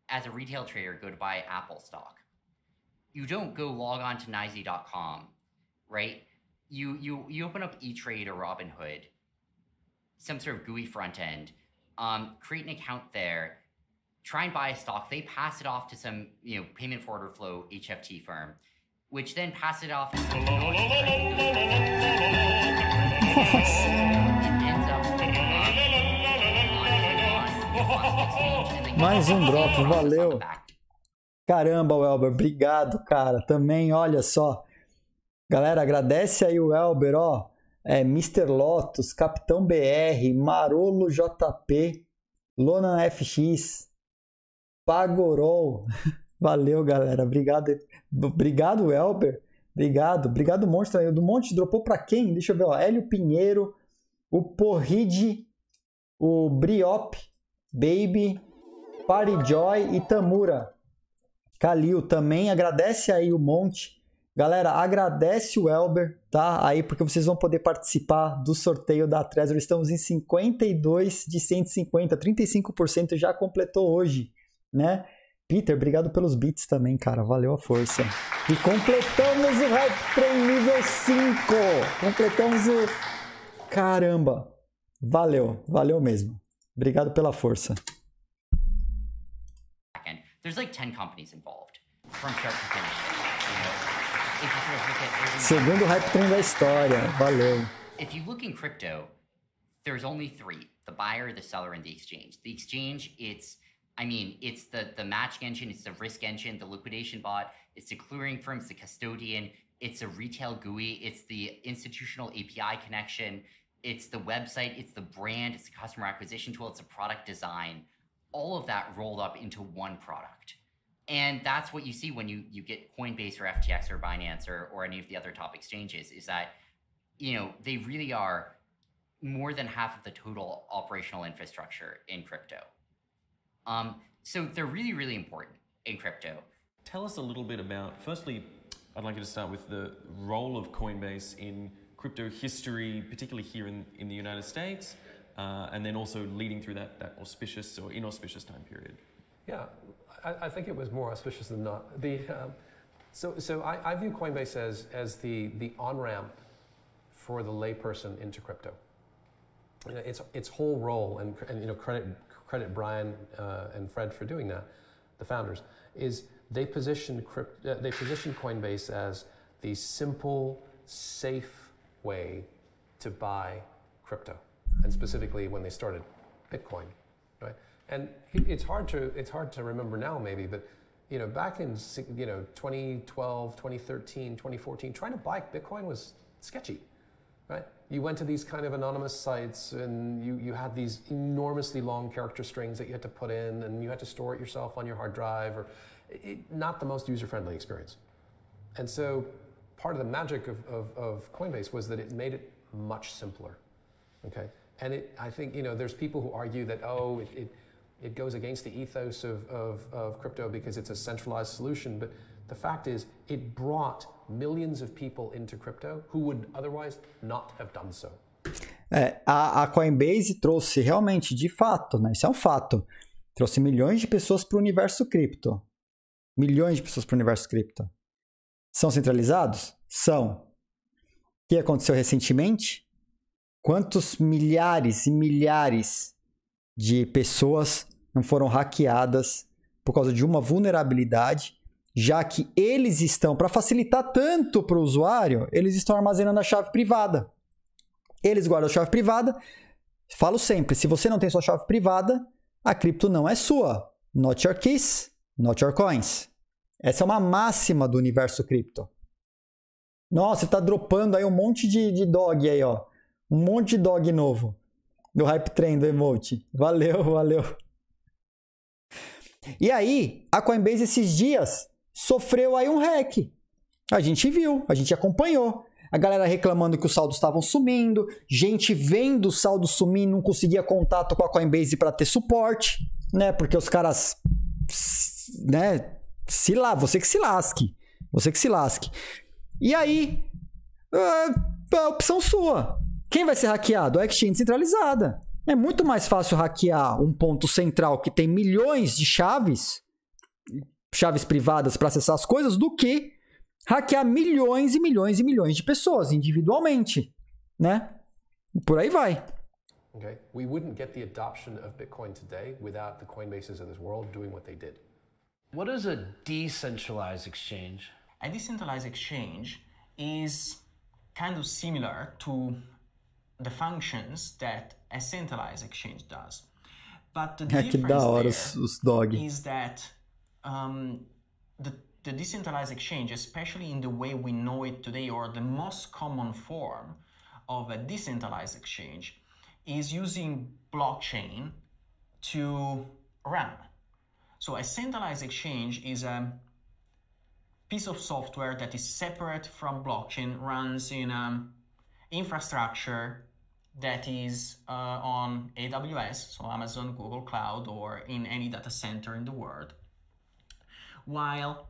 as a retail trader, go to buy Apple stock, you don't go log on to NYSE.com, right? You you you open up E-Trade or Robinhood, some sort of GUI front end, um, create an account there, try and buy a stock. They pass it off to some you know payment forwarder flow HFT firm which then passed it off Mais um drop, valeu. Caramba, Welber, obrigado, cara. Também, olha só. Galera, agradece aí o Welber, ó. É, Mr. Lotus, Capitão BR, Marolo JP, Lona FX, Pagorol. Valeu, galera. Obrigado Obrigado, Elber. Obrigado. Obrigado, Monstro. O do Monte dropou para quem? Deixa eu ver, ó. Hélio Pinheiro, o Porride, o Briop, Baby, Joy e Tamura. Kalil também agradece aí o Monte. Galera, agradece o Elber, tá? Aí porque vocês vão poder participar do sorteio da Trezor. Estamos em 52 de 150, 35% já completou hoje, né? Peter, obrigado pelos bits também, cara. Valeu a força. E completamos o Hype Train nível 5. Completamos o. Caramba! Valeu, valeu mesmo. Obrigado pela força. Segundo Hype Train da história. Valeu. If you look in crypto, there's only three: the buyer, the seller, and the exchange. The exchange, it's. I mean, it's the the match engine, it's the risk engine, the liquidation bot, it's the clearing firm, it's the custodian, it's a retail GUI, it's the institutional API connection, it's the website, it's the brand, it's the customer acquisition tool, it's the product design, all of that rolled up into one product. And that's what you see when you you get Coinbase or FTX or Binance or or any of the other top exchanges is that you know, they really are more than half of the total operational infrastructure in crypto. Um, so they're really, really important in crypto. Tell us a little bit about, firstly, I'd like you to start with the role of Coinbase in crypto history, particularly here in, in the United States, uh, and then also leading through that, that auspicious or inauspicious time period. Yeah, I, I think it was more auspicious than not. The, um, so so I, I, view Coinbase as, as the, the on ramp for the layperson into crypto. its, its whole role, and, and you know, credit credit Brian uh, and Fred for doing that, the founders, is they positioned, crypt, uh, they positioned Coinbase as the simple, safe way to buy crypto, and specifically when they started Bitcoin, right? And it's hard to it's hard to remember now maybe, but you know back in you know 2012, 2013, 2014, trying to buy Bitcoin was sketchy right? You went to these kind of anonymous sites and you, you had these enormously long character strings that you had to put in and you had to store it yourself on your hard drive or it, not the most user-friendly experience. And so part of the magic of, of, of Coinbase was that it made it much simpler, okay? And it, I think, you know, there's people who argue that, oh, it, it it goes against the ethos of, of, of, crypto because it's a centralized solution. But the fact is, it brought millions of people into crypto who would otherwise not have done so. É, a, a Coinbase trouxe realmente, de fato, né? Isso é um fato. Trouxe milhões de pessoas para o universo cripto. Milhões de pessoas para o universo cripto. São centralizados? São. O que aconteceu recentemente? Quantos milhares e milhares de pessoas não foram hackeadas por causa de uma vulnerabilidade já que eles estão, para facilitar tanto para o usuário, eles estão armazenando a chave privada. Eles guardam a chave privada. Falo sempre, se você não tem sua chave privada, a cripto não é sua. Not your keys, not your coins. Essa é uma máxima do universo cripto. Nossa, está dropando aí um monte de, de dog aí, ó. Um monte de dog novo. Do hype train, do emote. Valeu, valeu. E aí, a Coinbase esses dias sofreu aí um hack. A gente viu, a gente acompanhou. A galera reclamando que os saldos estavam sumindo, gente vendo o saldo sumir, não conseguia contato com a Coinbase para ter suporte, né? Porque os caras, né? Se lá, você que se lasque, você que se lasque. E aí, a é, é opção sua. Quem vai ser hackeado? A exchange centralizada. É muito mais fácil hackear um ponto central que tem milhões de chaves chaves privadas para acessar as coisas do que hackear milhões e milhões e milhões de pessoas individualmente, né? Por aí vai. Okay. We wouldn't get the adoption of Bitcoin today without the Coinbases of this world doing what they did. What is a decentralized exchange? A decentralized exchange is kind of similar to the functions that a centralized exchange does. But the é que da hora os, os dog. is that um, the, the decentralized exchange, especially in the way we know it today, or the most common form of a decentralized exchange, is using blockchain to run. So a centralized exchange is a piece of software that is separate from blockchain, runs in an um, infrastructure that is uh, on AWS, so Amazon, Google Cloud, or in any data center in the world. while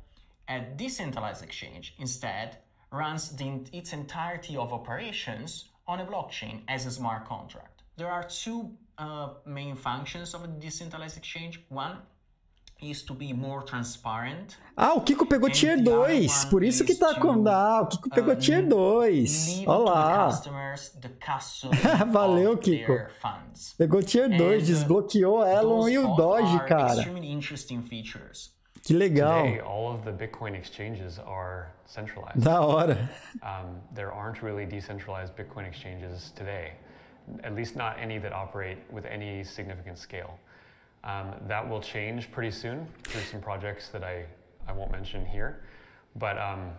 a decentralized exchange instead runs the, its entirety of operations on a blockchain as a smart contract. There are two uh, main functions of a decentralized exchange. One is to be more transparent. Ah, o Kiko pegou tier 2. Por isso que tá com ah, o Kiko pegou um, tier 2. Olá. Valeu, Kiko. Pegou tier 2, uh, desbloqueou Elon e o Doge, cara. Extremely interesting features. Que legal. Today, all of the Bitcoin exchanges are centralized. Da hora. Um, there aren't really decentralized Bitcoin exchanges today, at least not any that operate with any significant scale. Um, that will change pretty soon through some projects that I, I won't mention here. But um,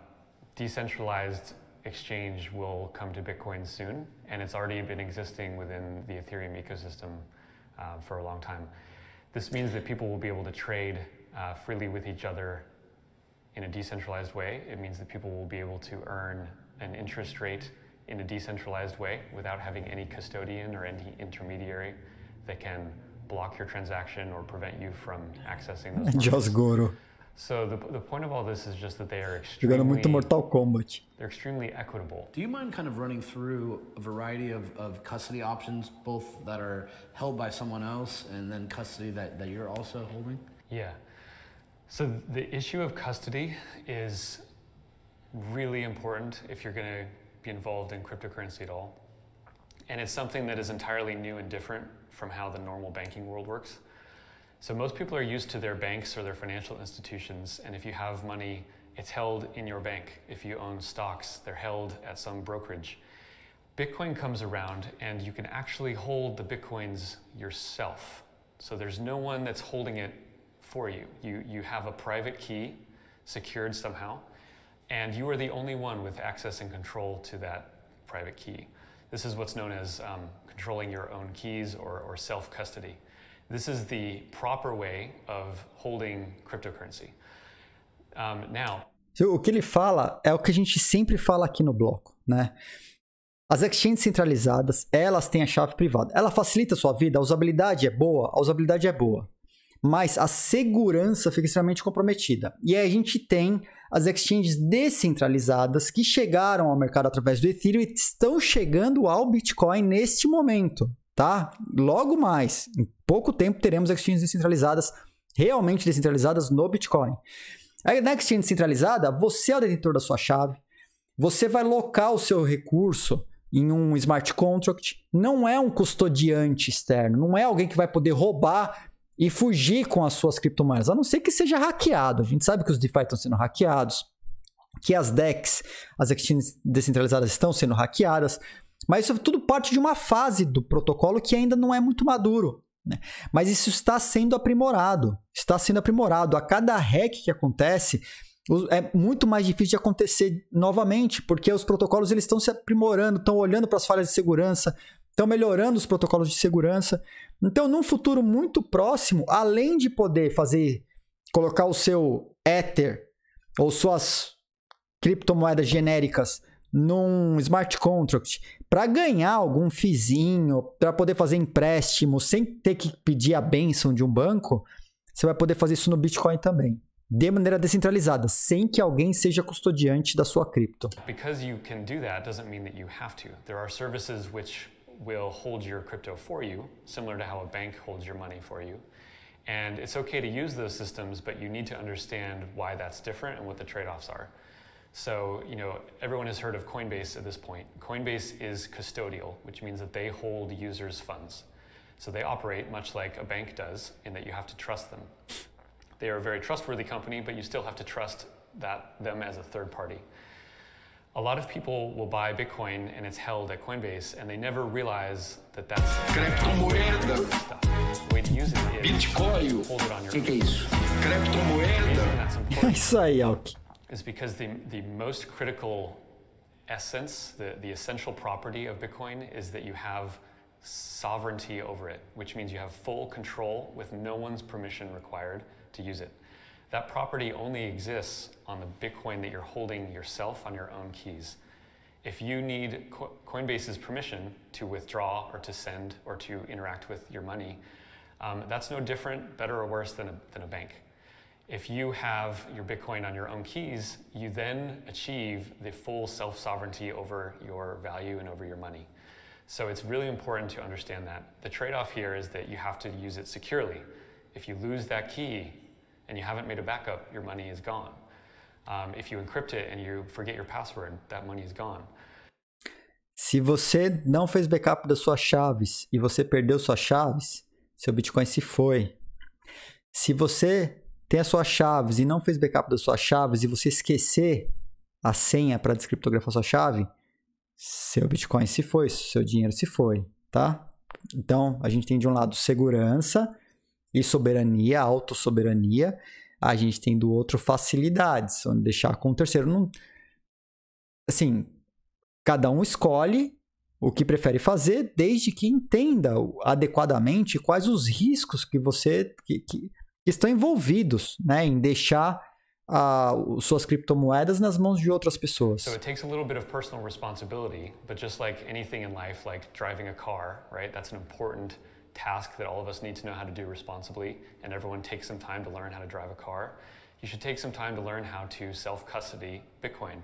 decentralized exchange will come to Bitcoin soon, and it's already been existing within the Ethereum ecosystem uh, for a long time. This means that people will be able to trade uh, freely with each other in a decentralized way. It means that people will be able to earn an interest rate in a decentralized way without having any custodian or any intermediary that can block your transaction or prevent you from accessing those. Just to. So the, the point of all this is just that they are extremely. Jogando muito Mortal Kombat. They're extremely equitable. Do you mind kind of running through a variety of, of custody options, both that are held by someone else and then custody that, that you're also holding? Yeah. So the issue of custody is really important if you're going to be involved in cryptocurrency at all. And it's something that is entirely new and different from how the normal banking world works. So most people are used to their banks or their financial institutions, and if you have money, it's held in your bank. If you own stocks, they're held at some brokerage. Bitcoin comes around and you can actually hold the Bitcoins yourself. So there's no one that's holding it for you. You, you have a private key secured somehow, and you are the only one with access and control to that private key. This is what's known as um, controlling your own keys or, or self custody. This is the proper way of holding cryptocurrency. Um, now, o que ele fala é o que a gente sempre fala aqui no bloco, né? As exchanges centralizadas, elas têm a chave privada. Ela facilita a sua vida, a usabilidade é boa, a usabilidade é boa. Mas a segurança fica extremamente comprometida. E aí a gente tem as exchanges descentralizadas que chegaram ao mercado através do Ethereum e estão chegando ao Bitcoin neste momento, tá? Logo mais pouco tempo teremos exchanges descentralizadas, realmente descentralizadas no Bitcoin. na exchange descentralizada, você é o detentor da sua chave, você vai locar o seu recurso em um smart contract, não é um custodiante externo, não é alguém que vai poder roubar e fugir com as suas criptomoedas, a não ser que seja hackeado. A gente sabe que os DeFi estão sendo hackeados, que as DEX, as exchanges descentralizadas, estão sendo hackeadas, mas isso é tudo parte de uma fase do protocolo que ainda não é muito maduro. Né? Mas isso está sendo aprimorado, está sendo aprimorado. A cada hack que acontece, é muito mais difícil de acontecer novamente, porque os protocolos eles estão se aprimorando, estão olhando para as falhas de segurança, estão melhorando os protocolos de segurança. Então, num futuro muito próximo, além de poder fazer colocar o seu Ether ou suas criptomoedas genéricas num smart contract para ganhar algum fizinho, para poder fazer empréstimo sem ter que pedir a benção de um banco, você vai poder fazer isso no Bitcoin também, de maneira descentralizada, sem que alguém seja custodiante da sua cripto. Because you can do that doesn't mean that you have to. There are services which will hold your crypto for you, similar to how a bank holds your money for you. And it's okay to use those systems, but you need to understand why that's different and what the trade-offs are. So, you know, everyone has heard of Coinbase at this point. Coinbase is custodial, which means that they hold users' funds. So they operate much like a bank does in that you have to trust them. They are a very trustworthy company, but you still have to trust that them as a third party. A lot of people will buy Bitcoin and it's held at Coinbase and they never realize that that's Criptomoeda. The way to use it is Bitcoin. hold it on your que isso? is because the, the most critical essence, the, the essential property of Bitcoin is that you have sovereignty over it, which means you have full control with no one's permission required to use it. That property only exists on the Bitcoin that you're holding yourself on your own keys. If you need Co Coinbase's permission to withdraw or to send or to interact with your money, um, that's no different, better or worse than a, than a bank. If you have your Bitcoin on your own keys, you then achieve the full self sovereignty over your value and over your money. So it's really important to understand that. The trade off here is that you have to use it securely. If you lose that key and you haven't made a backup, your money is gone. Um, if you encrypt it and you forget your password, that money is gone. Se você não fez backup das suas chaves e você perdeu suas chaves, seu Bitcoin se foi. Se você ter as suas chaves e não fez backup das suas chaves e você esquecer a senha para descriptografar sua chave, seu Bitcoin se foi, seu dinheiro se foi, tá? Então, a gente tem de um lado segurança e soberania, autossoberania. A gente tem do outro facilidades, onde deixar com o terceiro. Não... Assim, cada um escolhe o que prefere fazer, desde que entenda adequadamente quais os riscos que você. Que, que, que estão envolvidos né, em deixar a ah, suas criptomoedas nas mãos de outras pessoas. So it takes a little bit of personal responsibility, but just like anything in life, like driving a car, right? That's an important task that all of us need to know how to do responsibly, and everyone takes some time to learn how to drive a car. You should take some time to learn how to self-custody Bitcoin.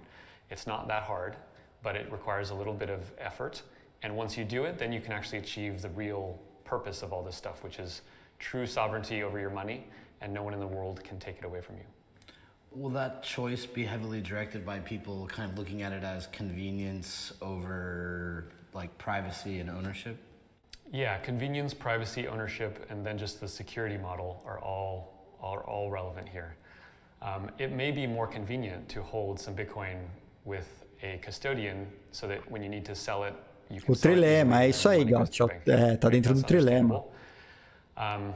It's not that hard, but it requires a little bit of effort. And once you do it, then you can actually achieve the real purpose of all this stuff, which is true sovereignty over your money, and no one in the world can take it away from you. Will that choice be heavily directed by people kind of looking at it as convenience over like privacy and ownership? Yeah, convenience, privacy, ownership, and then just the security model are all are all relevant here. Um, it may be more convenient to hold some Bitcoin with a custodian so that when you need to sell it, you can. O trilema, é isso aí, Galchot. tá dentro do trilema. Um,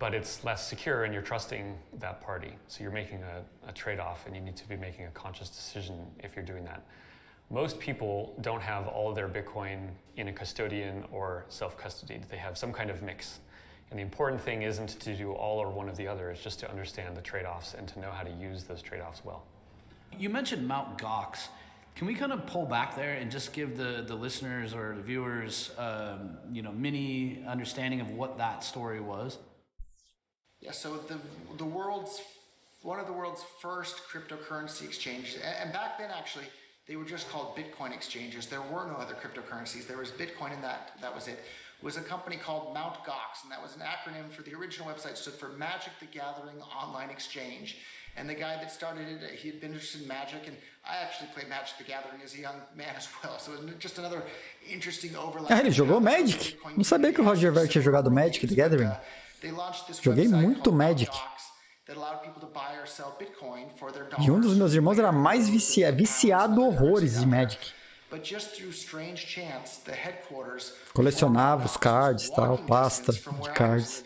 but it's less secure and you're trusting that party. So you're making a, a trade off and you need to be making a conscious decision if you're doing that. Most people don't have all their Bitcoin in a custodian or self custodied, they have some kind of mix. And the important thing isn't to do all or one of the other, it's just to understand the trade offs and to know how to use those trade offs well. You mentioned Mount Gox. Can we kind of pull back there and just give the, the listeners or the viewers, um, you know, mini understanding of what that story was? Yeah, so the, the world's, one of the world's first cryptocurrency exchanges, and back then actually, they were just called Bitcoin exchanges. There were no other cryptocurrencies. There was Bitcoin and that, that was it, was a company called Mount Gox, and that was an acronym for the original website, stood for Magic the Gathering Online Exchange. And the guy that started it, he had been interested in magic, and I actually played Magic the Gathering as a young man as well. So just another interesting overlap. Ah, ele jogou Magic? Não sabia que o Roger Ver tinha jogado Magic the Gathering. Joguei muito Magic. E um dos meus irmãos era mais vicia, viciado horrores de Magic. Colecionava os cards, tal, pasta de cards.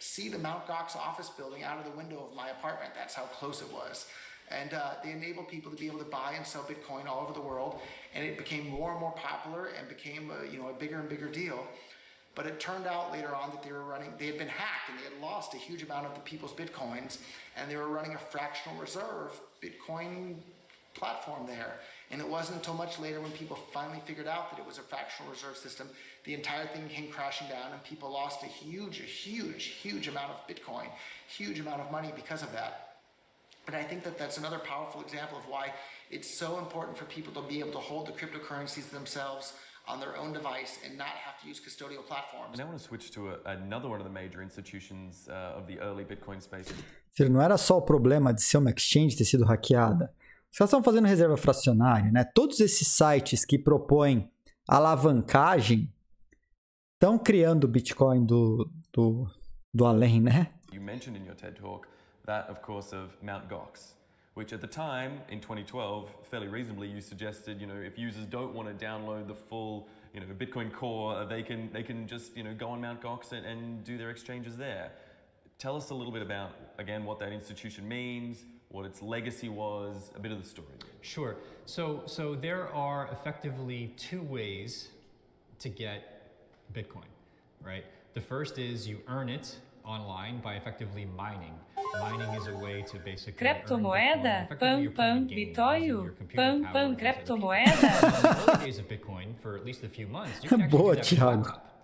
see the Mount Gox office building out of the window of my apartment. That's how close it was. And uh, they enabled people to be able to buy and sell Bitcoin all over the world. And it became more and more popular and became a, uh, you know, a bigger and bigger deal. But it turned out later on that they were running, they had been hacked and they had lost a huge amount of the people's Bitcoins and they were running a fractional reserve Bitcoin platform there. And it wasn't until much later when people finally figured out that it was a fractional reserve system the entire thing came crashing down and people lost a huge, huge, huge amount of Bitcoin, huge amount of money because of that. And I think that that's another powerful example of why it's so important for people to be able to hold the cryptocurrencies themselves on their own device and not have to use custodial platforms. And I want to switch to a, another one of the major institutions uh, of the early Bitcoin space. Não era só o problema de ser uma exchange ter sido hackeada. Os caras estão fazendo reserva fracionária, né? Todos esses sites que propõem alavancagem estão criando o Bitcoin do, do, do além, né? You mentioned in your TED talk that, of course, of Mount Gox, which at the time in 2012, fairly reasonably, you suggested, you know, if users don't want to download the full, you know, Bitcoin Core, uh, they can they can just you know go on Mount Gox and, and do their exchanges there. Tell us a little bit about again what that institution means, what its legacy was, a bit of the story. Sure. So so there are effectively two ways to get Bitcoin, right? The first is you earn it online by effectively mining. Mining is a way to basically Criptomoeda, pão, pão, Vitório, pão, pão, criptomoeda. days of Bitcoin for at least a few months. You can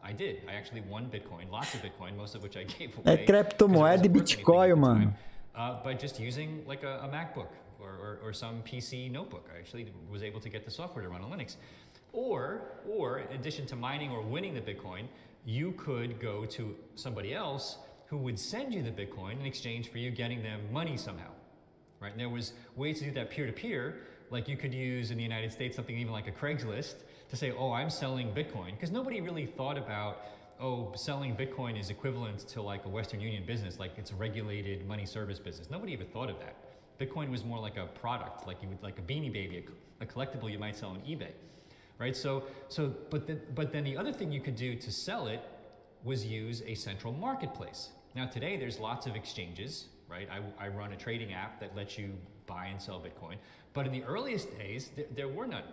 I did. I actually won Bitcoin, lots of Bitcoin, most of which I gave away. É criptomoeda e Bitcoin, mano. Uh, by just using like a, a MacBook or, or, or some PC notebook. I actually was able to get the software to run on Linux. Or, or in addition to mining or winning the Bitcoin, you could go to somebody else who would send you the Bitcoin in exchange for you getting them money somehow. Right? And there was ways to do that peer-to-peer, like you could use in the United States something even like a Craigslist to say, oh, I'm selling Bitcoin. Because nobody really thought about, oh, selling Bitcoin is equivalent to like a Western Union business, like it's a regulated money service business. Nobody ever thought of that. Bitcoin was more like a product, like you would like a beanie baby, a, a collectible you might sell on eBay right? So, so but, the, but then the other thing you could do to sell it was use a central marketplace. Now today there's lots of exchanges, right? I, I run a trading app that lets you buy and sell Bitcoin. But in the earliest days, th- there were none.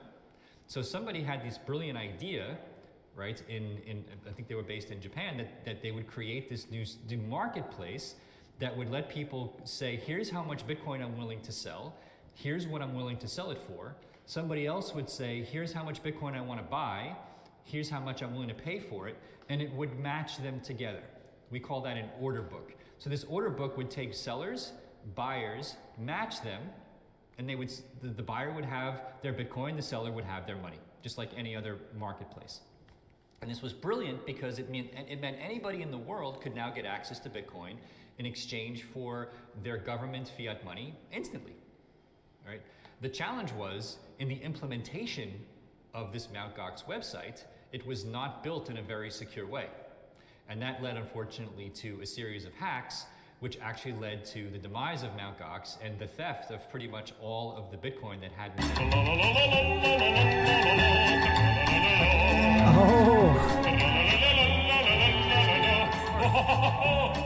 So somebody had this brilliant idea right? In, in I think they were based in Japan, that, that they would create this new, new marketplace that would let people say, here's how much Bitcoin I'm willing to sell, here's what I'm willing to sell it for. Somebody else would say, here's how much Bitcoin I want to buy, here's how much I'm willing to pay for it, and it would match them together. We call that an order book. So this order book would take sellers, buyers, match them, and they would the buyer would have their Bitcoin, the seller would have their money, just like any other marketplace. And this was brilliant because it, mean, it meant anybody in the world could now get access to Bitcoin in exchange for their government fiat money instantly. All right? The challenge was in the implementation of this Mt. Gox website, it was not built in a very secure way. And that led, unfortunately, to a series of hacks, which actually led to the demise of Mt. Gox and the theft of pretty much all of the Bitcoin that had been. Oh.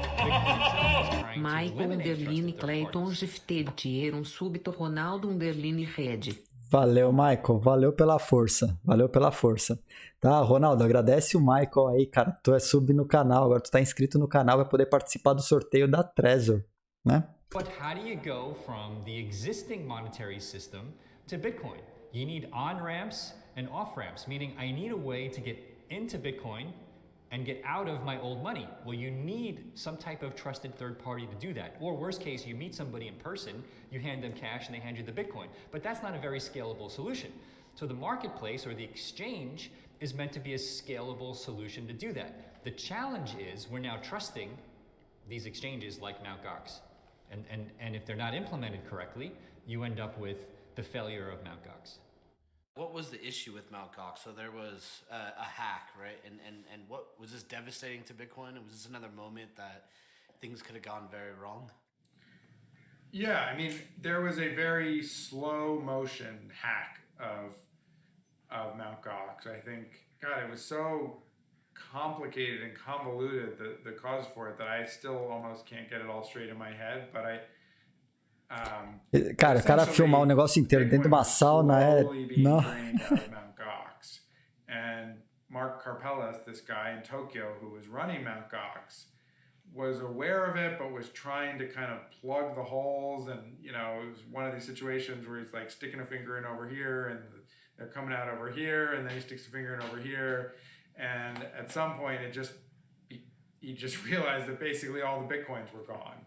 Michael Underline Clayton Gifted Tieron Súbito Ronaldo Underline Red. Valeu, Michael. Valeu pela força. Valeu pela força. Tá, Ronaldo, agradece o Michael aí, cara. Tu é sub no canal, agora tu tá inscrito no canal, vai poder participar do sorteio da Trezor, né? But how do you go from the existing monetary system to Bitcoin? You need on-ramps and off-ramps, meaning I need a way to get into Bitcoin and get out of my old money. Well, you need some type of trusted third party to do that. Or worst case, you meet somebody in person, you hand them cash and they hand you the Bitcoin. But that's not a very scalable solution. So the marketplace or the exchange is meant to be a scalable solution to do that. The challenge is we're now trusting these exchanges like Mt. Gox. And, and, and if they're not implemented correctly, you end up with the failure of Mt. Gox what was the issue with Mt. Gox? So there was uh, a hack, right? And and and what was this devastating to Bitcoin? And was this another moment that things could have gone very wrong? Yeah, I mean, there was a very slow motion hack of of Mt. Gox. I think God, it was so complicated and convoluted the the cause for it that I still almost can't get it all straight in my head. But I um, cara, o cara filmar um negócio inteiro dentro de uma sauna é. Não. And Mark Karpeles, this guy in Tokyo who was running Mount Gox, was aware of it, but was trying to kind of plug the holes. And, you know, it was one of these situations where he's like sticking a finger in over here and they're coming out over here. And then he sticks a finger in over here. And at some point, it just, he just realized that basically all the Bitcoins were gone.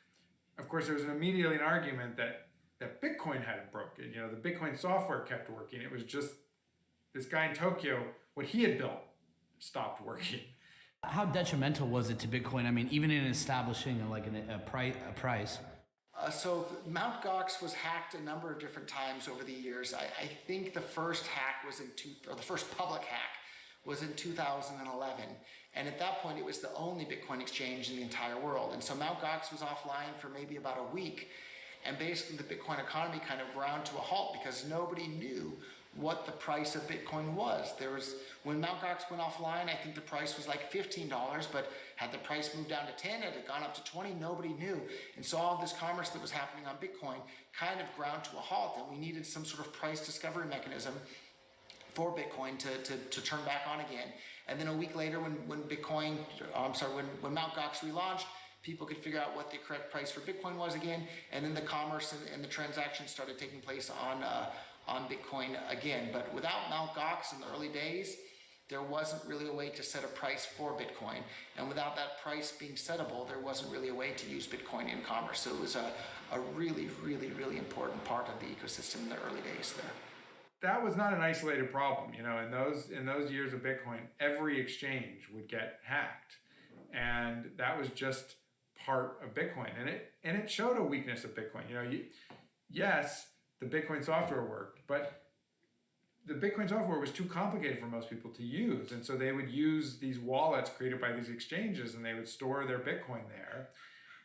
of course, there was immediately an argument that that Bitcoin hadn't broken. You know, the Bitcoin software kept working. It was just this guy in Tokyo, what he had built stopped working. How detrimental was it to Bitcoin? I mean, even in establishing like an, a, pri- a price. Uh, so Mount Gox was hacked a number of different times over the years. I, I think the first hack was in two, or the first public hack was in 2011. And at that point, it was the only Bitcoin exchange in the entire world. And so Mt. Gox was offline for maybe about a week. And basically, the Bitcoin economy kind of ground to a halt because nobody knew what the price of Bitcoin was. There was when Mt. Gox went offline, I think the price was like $15, but had the price moved down to 10, had it gone up to 20, nobody knew. And so all this commerce that was happening on Bitcoin kind of ground to a halt, and we needed some sort of price discovery mechanism for Bitcoin to, to, to turn back on again. And then a week later, when, when Bitcoin, I'm sorry, when, when Mt. Gox relaunched, people could figure out what the correct price for Bitcoin was again, and then the commerce and, and the transactions started taking place on uh, on Bitcoin again. But without Mt. Gox in the early days, there wasn't really a way to set a price for Bitcoin, and without that price being settable, there wasn't really a way to use Bitcoin in commerce. So it was a, a really, really, really important part of the ecosystem in the early days there that was not an isolated problem. You know, in those in those years of Bitcoin, every exchange would get hacked, and that was just part of Bitcoin. And it and it showed a weakness of Bitcoin. You know, you, yes, the Bitcoin software worked, but the Bitcoin software was too complicated for most people to use, and so they would use these wallets created by these exchanges, and they would store their Bitcoin there.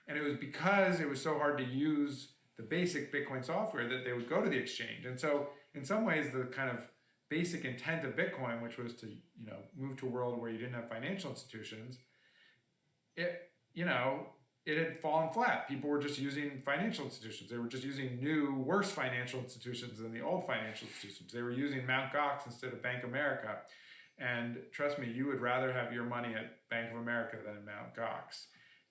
And it was because it was so hard to use the basic Bitcoin software that they would go to the exchange, and so in some ways the kind of basic intent of Bitcoin, which was to you know move to a world where you didn't have financial institutions, it you know it had fallen flat. People were just using financial institutions. They were just using new, worse financial institutions than the old financial institutions. They were using Mt. Gox instead of Bank America. And trust me, you would rather have your money at Bank of America than at Mt. Gox.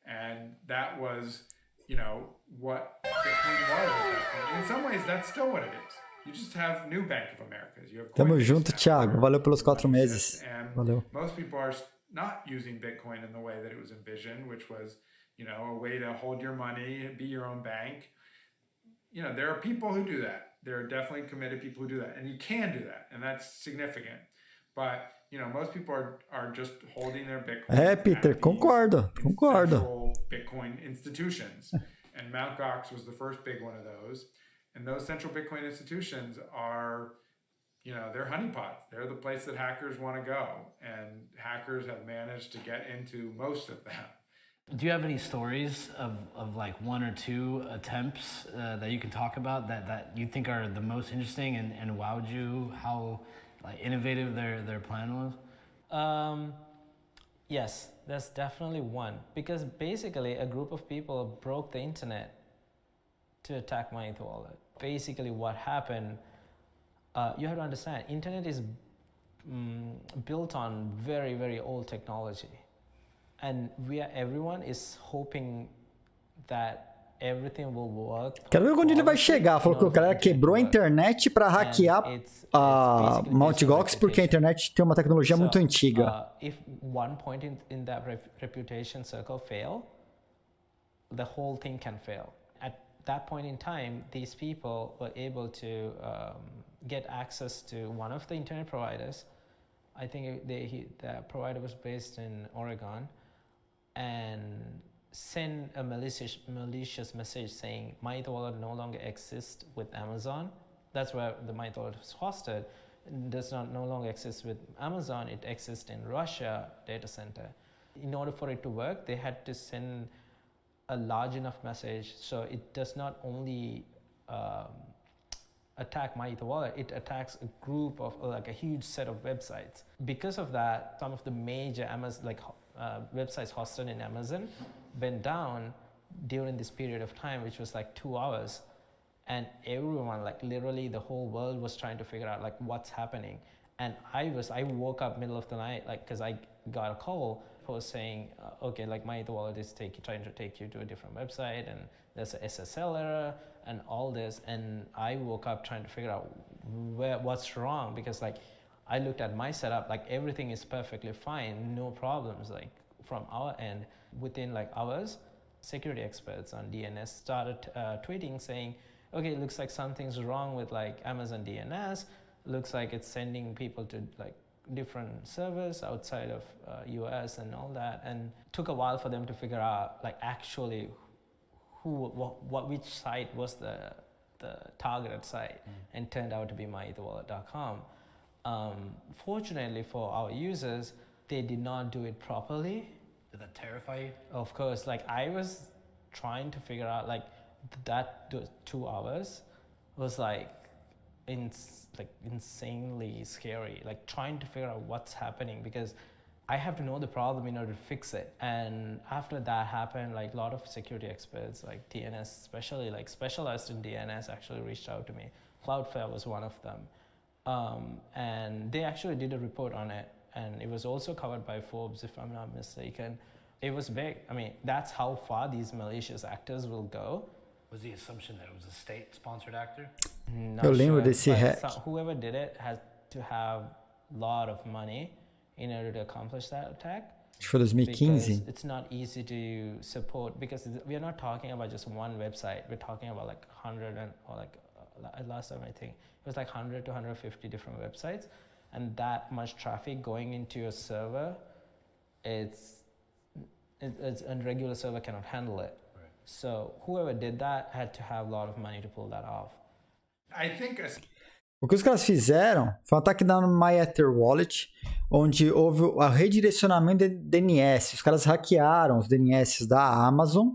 And that was, you know, what Bitcoin was at that point. In some ways, that's still what it is. Tamo junto, Thiago. Valeu pelos quatro meses. Valeu. Most people are not using Bitcoin in the way that it was envisioned, which was, you know, a way to hold your money, be your own bank. You know, there are people who do that. There are definitely committed people who do that, and you can do that, and that's significant. But you know, most people are, are just holding their Bitcoin. É, Peter, concordo, concordo. Bitcoin institutions, and Mt. Gox was the first big one of those. And those central Bitcoin institutions are, you know, they're honeypots. They're the place that hackers want to go. And hackers have managed to get into most of them. Do you have any stories of, of like one or two attempts uh, that you can talk about that, that you think are the most interesting and, and wowed you how like innovative their, their plan was? Um, yes, there's definitely one because basically a group of people broke the internet to attack my ETH wallet basically what happened. Uh, you have to understand, internet is um, built on very very old technology, and we are everyone is hoping that everything will work. Quero ver onde ele vai chegar. Falou que o cara quebrou a internet para hackear a ah, Mt. Gox porque a internet tem uma tecnologia muito antiga. Uh, if one point in, in that reputation circle fail, the whole thing can fail that point in time, these people were able to um, get access to one of the internet providers. I think they, he, the provider was based in Oregon and send a malicious, malicious message saying my wallet no longer exists with Amazon. That's where the my wallet is hosted. It does not no longer exist with Amazon. It exists in Russia data center. In order for it to work, they had to send a large enough message so it does not only um, attack my ether wallet it attacks a group of like a huge set of websites because of that some of the major amazon like uh, websites hosted in amazon went down during this period of time which was like two hours and everyone like literally the whole world was trying to figure out like what's happening and i was i woke up middle of the night like because i got a call saying, uh, okay, like my wallet is take, trying to take you to a different website and there's a SSL error and all this. And I woke up trying to figure out where, what's wrong because like I looked at my setup, like everything is perfectly fine, no problems like from our end. Within like hours, security experts on DNS started uh, tweeting saying, okay, it looks like something's wrong with like Amazon DNS. Looks like it's sending people to like different servers outside of uh, US and all that and took a while for them to figure out like actually who what, what which site was the the targeted site mm. and turned out to be myetherwallet.com um, fortunately for our users they did not do it properly did that terrify you of course like i was trying to figure out like that two hours was like ins- like insanely scary like trying to figure out what's happening because i have to know the problem in order to fix it and after that happened like a lot of security experts like dns especially like specialized in dns actually reached out to me cloudflare was one of them um, and they actually did a report on it and it was also covered by forbes if i'm not mistaken it was big i mean that's how far these malicious actors will go was the assumption that it was a state sponsored actor not eu lembro sure, desse hack. Some, whoever did it has to have a lot of money in order to accomplish that attack. 2015. Because eh? it's not easy to support because we are not talking about just one website. We're talking about like 100 and or like last time I think it was like 100 to 150 different websites, and that much traffic going into your server, it's it's a regular server cannot handle it. Right. So whoever did that had to have a lot of money to pull that off. O que os caras fizeram foi um ataque na MyEtherWallet, Wallet, onde houve o redirecionamento de DNS. Os caras hackearam os DNS da Amazon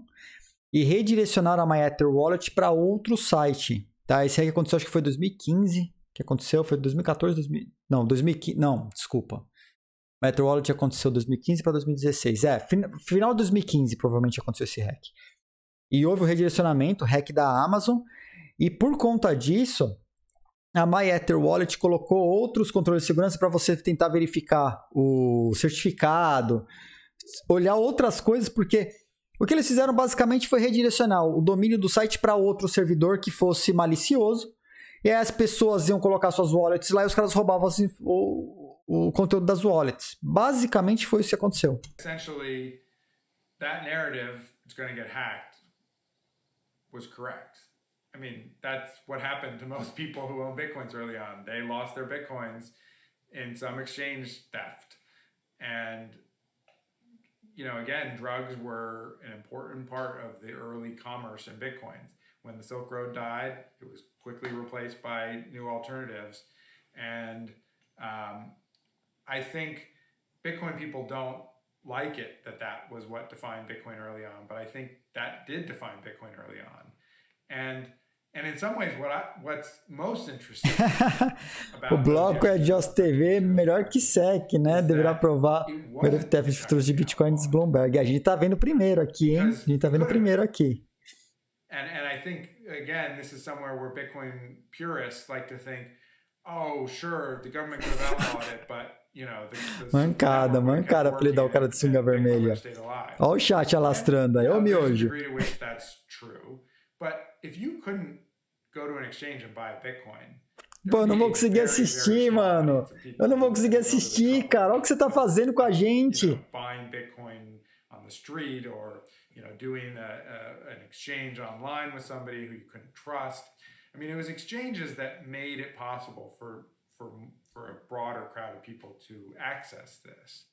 e redirecionaram a MyEtherWallet Wallet para outro site. Tá? Esse aí que aconteceu, acho que foi 2015. Que aconteceu foi 2014, 2000, não, 2015, não, desculpa. Metro Wallet aconteceu 2015 para 2016. É, final de 2015 provavelmente aconteceu esse hack. E houve o redirecionamento, hack da Amazon, e por conta disso, a MyEther Wallet colocou outros controles de segurança para você tentar verificar o certificado, olhar outras coisas, porque o que eles fizeram basicamente foi redirecionar o domínio do site para outro servidor que fosse malicioso. E aí as pessoas iam colocar suas wallets lá e os caras roubavam assim, o, o conteúdo das wallets. Basicamente foi isso que aconteceu. Essentially, that narrative it's going to get hacked was correct. I mean, that's what happened to most people who own Bitcoins early on. They lost their Bitcoins in some exchange theft. And, you know, again, drugs were an important part of the early commerce in Bitcoins. When the Silk Road died, it was quickly replaced by new alternatives. And um, I think Bitcoin people don't like it that that was what defined Bitcoin early on, but I think that did define Bitcoin early on. And o bloco é de TV, melhor que SEC, né? Deverá é. provar. o ETF de futuros de Bitcoin de Bloomberg. A gente está vendo primeiro aqui, hein? A gente está vendo primeiro aqui. And, and I think, again, this is somewhere where Bitcoin purists like to think, oh, sure, the government could have outlawed it, but You know, the, the mancada, mancada apelidar o cara de sunga vermelha. Olha o chat alastrando aí, ô miojo if you couldn't go to an exchange and buy a Bitcoin, Pô, eu não vou conseguir assistir, mano. Eu não vou conseguir assistir, cara. Olha o que você tá fazendo com a gente. Buying Bitcoin on the street or, you know, doing a, an exchange online with somebody who you couldn't trust. I mean, it was exchanges that made it possible for for for a broader crowd of people to access this.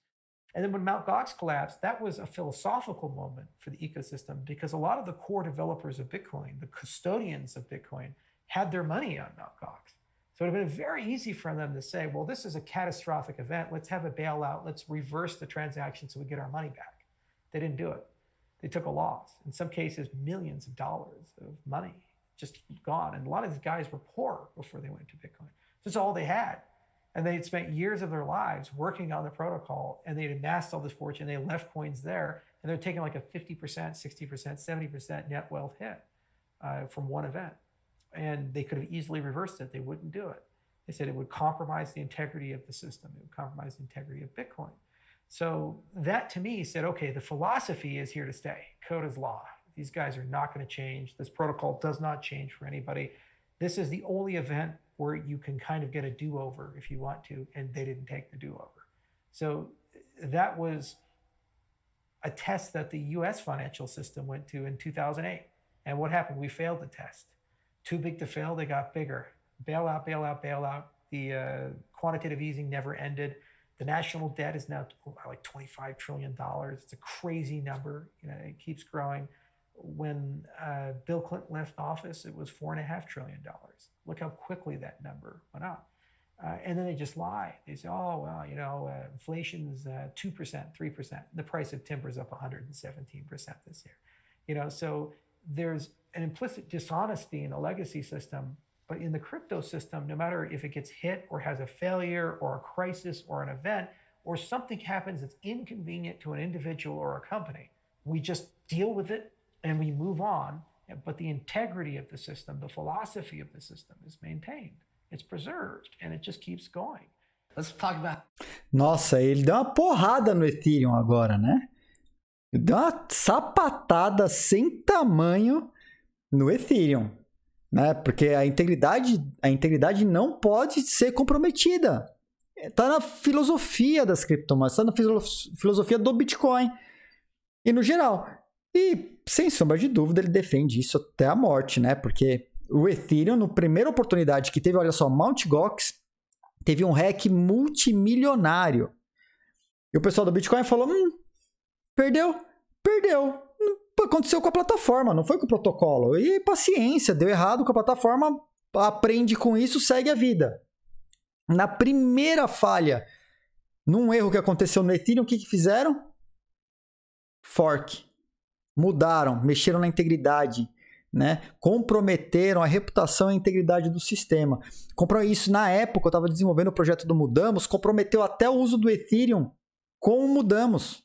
And then when Mt. Gox collapsed, that was a philosophical moment for the ecosystem because a lot of the core developers of Bitcoin, the custodians of Bitcoin, had their money on Mt. Gox. So it would have been very easy for them to say, well, this is a catastrophic event. Let's have a bailout. Let's reverse the transaction so we get our money back. They didn't do it. They took a loss, in some cases, millions of dollars of money just gone. And a lot of these guys were poor before they went to Bitcoin. That's all they had. And they had spent years of their lives working on the protocol and they had amassed all this fortune. They left coins there and they're taking like a 50%, 60%, 70% net wealth hit uh, from one event. And they could have easily reversed it. They wouldn't do it. They said it would compromise the integrity of the system, it would compromise the integrity of Bitcoin. So that to me said, okay, the philosophy is here to stay. Code is law. These guys are not going to change. This protocol does not change for anybody. This is the only event where you can kind of get a do over if you want to, and they didn't take the do over. So that was a test that the US financial system went to in 2008. And what happened? We failed the test. Too big to fail, they got bigger. Bailout, bailout, bailout. The uh, quantitative easing never ended. The national debt is now like $25 trillion. It's a crazy number. You know, it keeps growing when uh, Bill Clinton left office, it was four and a half trillion dollars. Look how quickly that number went up. Uh, and then they just lie. They say, "Oh well, you know, uh, inflation's uh, two percent, three percent. The price of timber's up 117 percent this year." You know, so there's an implicit dishonesty in the legacy system, but in the crypto system, no matter if it gets hit or has a failure or a crisis or an event or something happens that's inconvenient to an individual or a company, we just deal with it and we move on. But the integrity of the system, the philosophy of the system is maintained, it's preserved, and it just keeps going. Let's talk about. Nossa, ele deu uma porrada no Ethereum agora, né? Deu uma sapatada sem tamanho no Ethereum, né? Porque a integridade, a integridade não pode ser comprometida. Tá na filosofia das criptomoedas, tá na filosofia do Bitcoin e no geral. E sem sombra de dúvida, ele defende isso até a morte, né? Porque o Ethereum, na primeira oportunidade que teve, olha só, Mt. Gox teve um hack multimilionário. E o pessoal do Bitcoin falou: hum, perdeu, perdeu. Hum, aconteceu com a plataforma, não foi com o protocolo. E paciência, deu errado com a plataforma, aprende com isso, segue a vida. Na primeira falha, num erro que aconteceu no Ethereum, o que, que fizeram? Fork mudaram, mexeram na integridade, né? comprometeram a reputação e a integridade do sistema. Comprou isso na época, eu estava desenvolvendo o projeto do Mudamos, comprometeu até o uso do Ethereum com o Mudamos.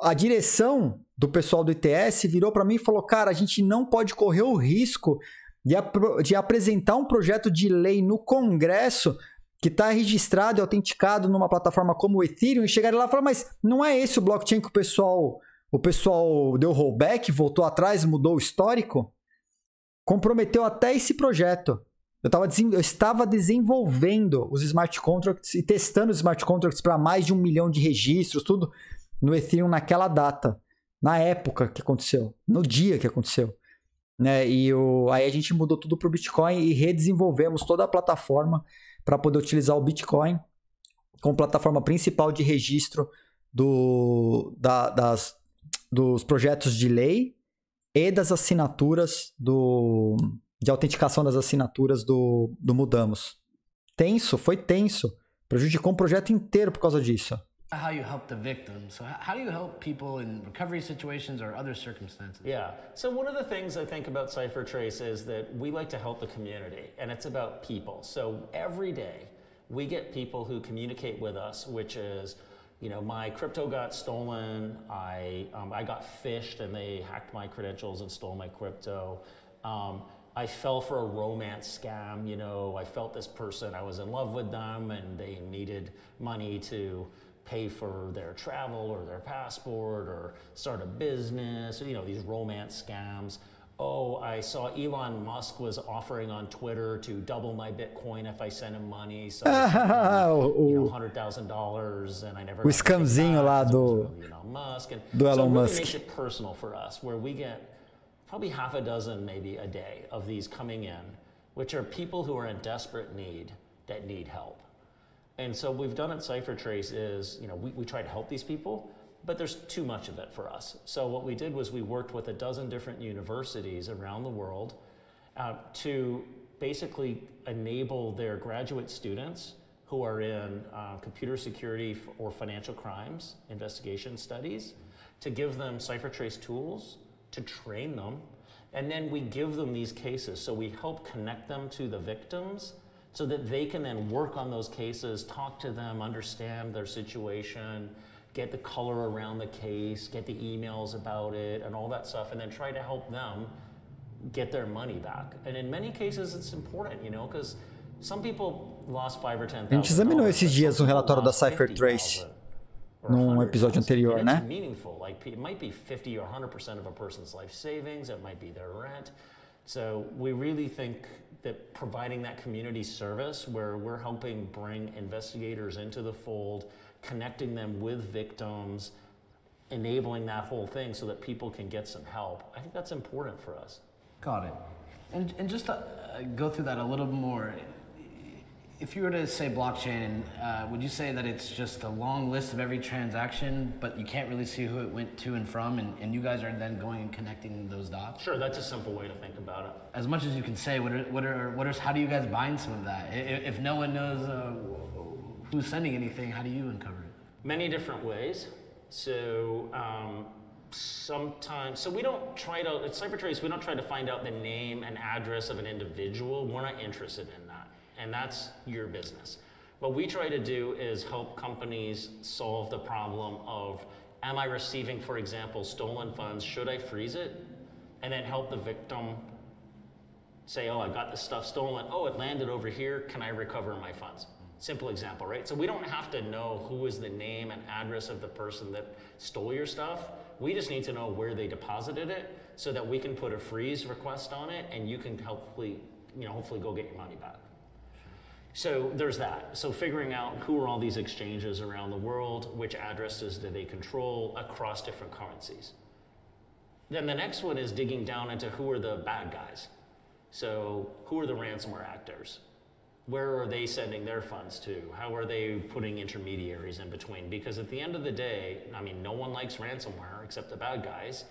A direção do pessoal do ITS virou para mim e falou: cara, a gente não pode correr o risco de, ap de apresentar um projeto de lei no Congresso que está registrado e autenticado numa plataforma como o Ethereum e chegar lá e falar: mas não é esse o blockchain que o pessoal o pessoal deu rollback, voltou atrás, mudou o histórico, comprometeu até esse projeto. Eu, tava, eu estava desenvolvendo os smart contracts e testando os smart contracts para mais de um milhão de registros, tudo no Ethereum naquela data, na época que aconteceu, no dia que aconteceu. Né? E o, aí a gente mudou tudo para o Bitcoin e redesenvolvemos toda a plataforma para poder utilizar o Bitcoin como plataforma principal de registro do, da, das, dos projetos de lei e das assinaturas do de autenticação das assinaturas do, do Mudamos. Tenso, foi tenso. Prejudicou um projeto inteiro por causa disso. How you help the victim. So how do you help people in recovery situations or other circumstances? Yeah. So one of the things I think about CipherTrace is that we like to help the community and it's about people. So every day we get people who communicate with us, which is you know, my crypto got stolen. I, um, I got fished and they hacked my credentials and stole my crypto. Um, I fell for a romance scam. You know, I felt this person, I was in love with them, and they needed money to pay for their travel or their passport or start a business, you know, these romance scams oh, I saw Elon Musk was offering on Twitter to double my Bitcoin if I send him money. So mm, oh, you know, $100,000 and I never o scamzinho lá do, Elon Musk. And do Elon so really Musk. makes it personal for us where we get probably half a dozen maybe a day of these coming in, which are people who are in desperate need that need help. And so we've done at Cypher Trace is, you know, we, we try to help these people, but there's too much of it for us. So what we did was we worked with a dozen different universities around the world uh, to basically enable their graduate students who are in uh, computer security or financial crimes investigation studies to give them CipherTrace tools to train them. And then we give them these cases. So we help connect them to the victims so that they can then work on those cases, talk to them, understand their situation, get the color around the case, get the emails about it, and all that stuff, and then try to help them get their money back. And in many cases, it's important, you know, because some people lost five or ten. Um a gente examinou esses dias um relatório da CipherTrace num episódio anterior, né? Meaningful, like it might be 50 or 100% of a person's life savings. It might be their rent. So we really think that providing that community service where we're helping bring investigators into the fold connecting them with victims, enabling that whole thing so that people can get some help. I think that's important for us. Got it. And, and just to uh, go through that a little more, if you were to say blockchain, uh, would you say that it's just a long list of every transaction, but you can't really see who it went to and from, and, and you guys are then going and connecting those dots? Sure, that's a simple way to think about it. As much as you can say, what are, what are, what are how do you guys bind some of that? If, if no one knows uh, who's sending anything? How do you uncover it? Many different ways. So um, sometimes, so we don't try to, at CyberTrace, we don't try to find out the name and address of an individual. We're not interested in that. And that's your business. What we try to do is help companies solve the problem of am I receiving, for example, stolen funds? Should I freeze it? And then help the victim say, oh, I got this stuff stolen. Oh, it landed over here. Can I recover my funds? Simple example, right? So we don't have to know who is the name and address of the person that stole your stuff. We just need to know where they deposited it so that we can put a freeze request on it and you can hopefully, you know, hopefully go get your money back. So there's that. So figuring out who are all these exchanges around the world, which addresses do they control across different currencies. Then the next one is digging down into who are the bad guys. So who are the ransomware actors? where are they sending their funds to? How are they putting intermediaries in between? Because at the end of the day, I mean, no one likes ransomware except the bad guys.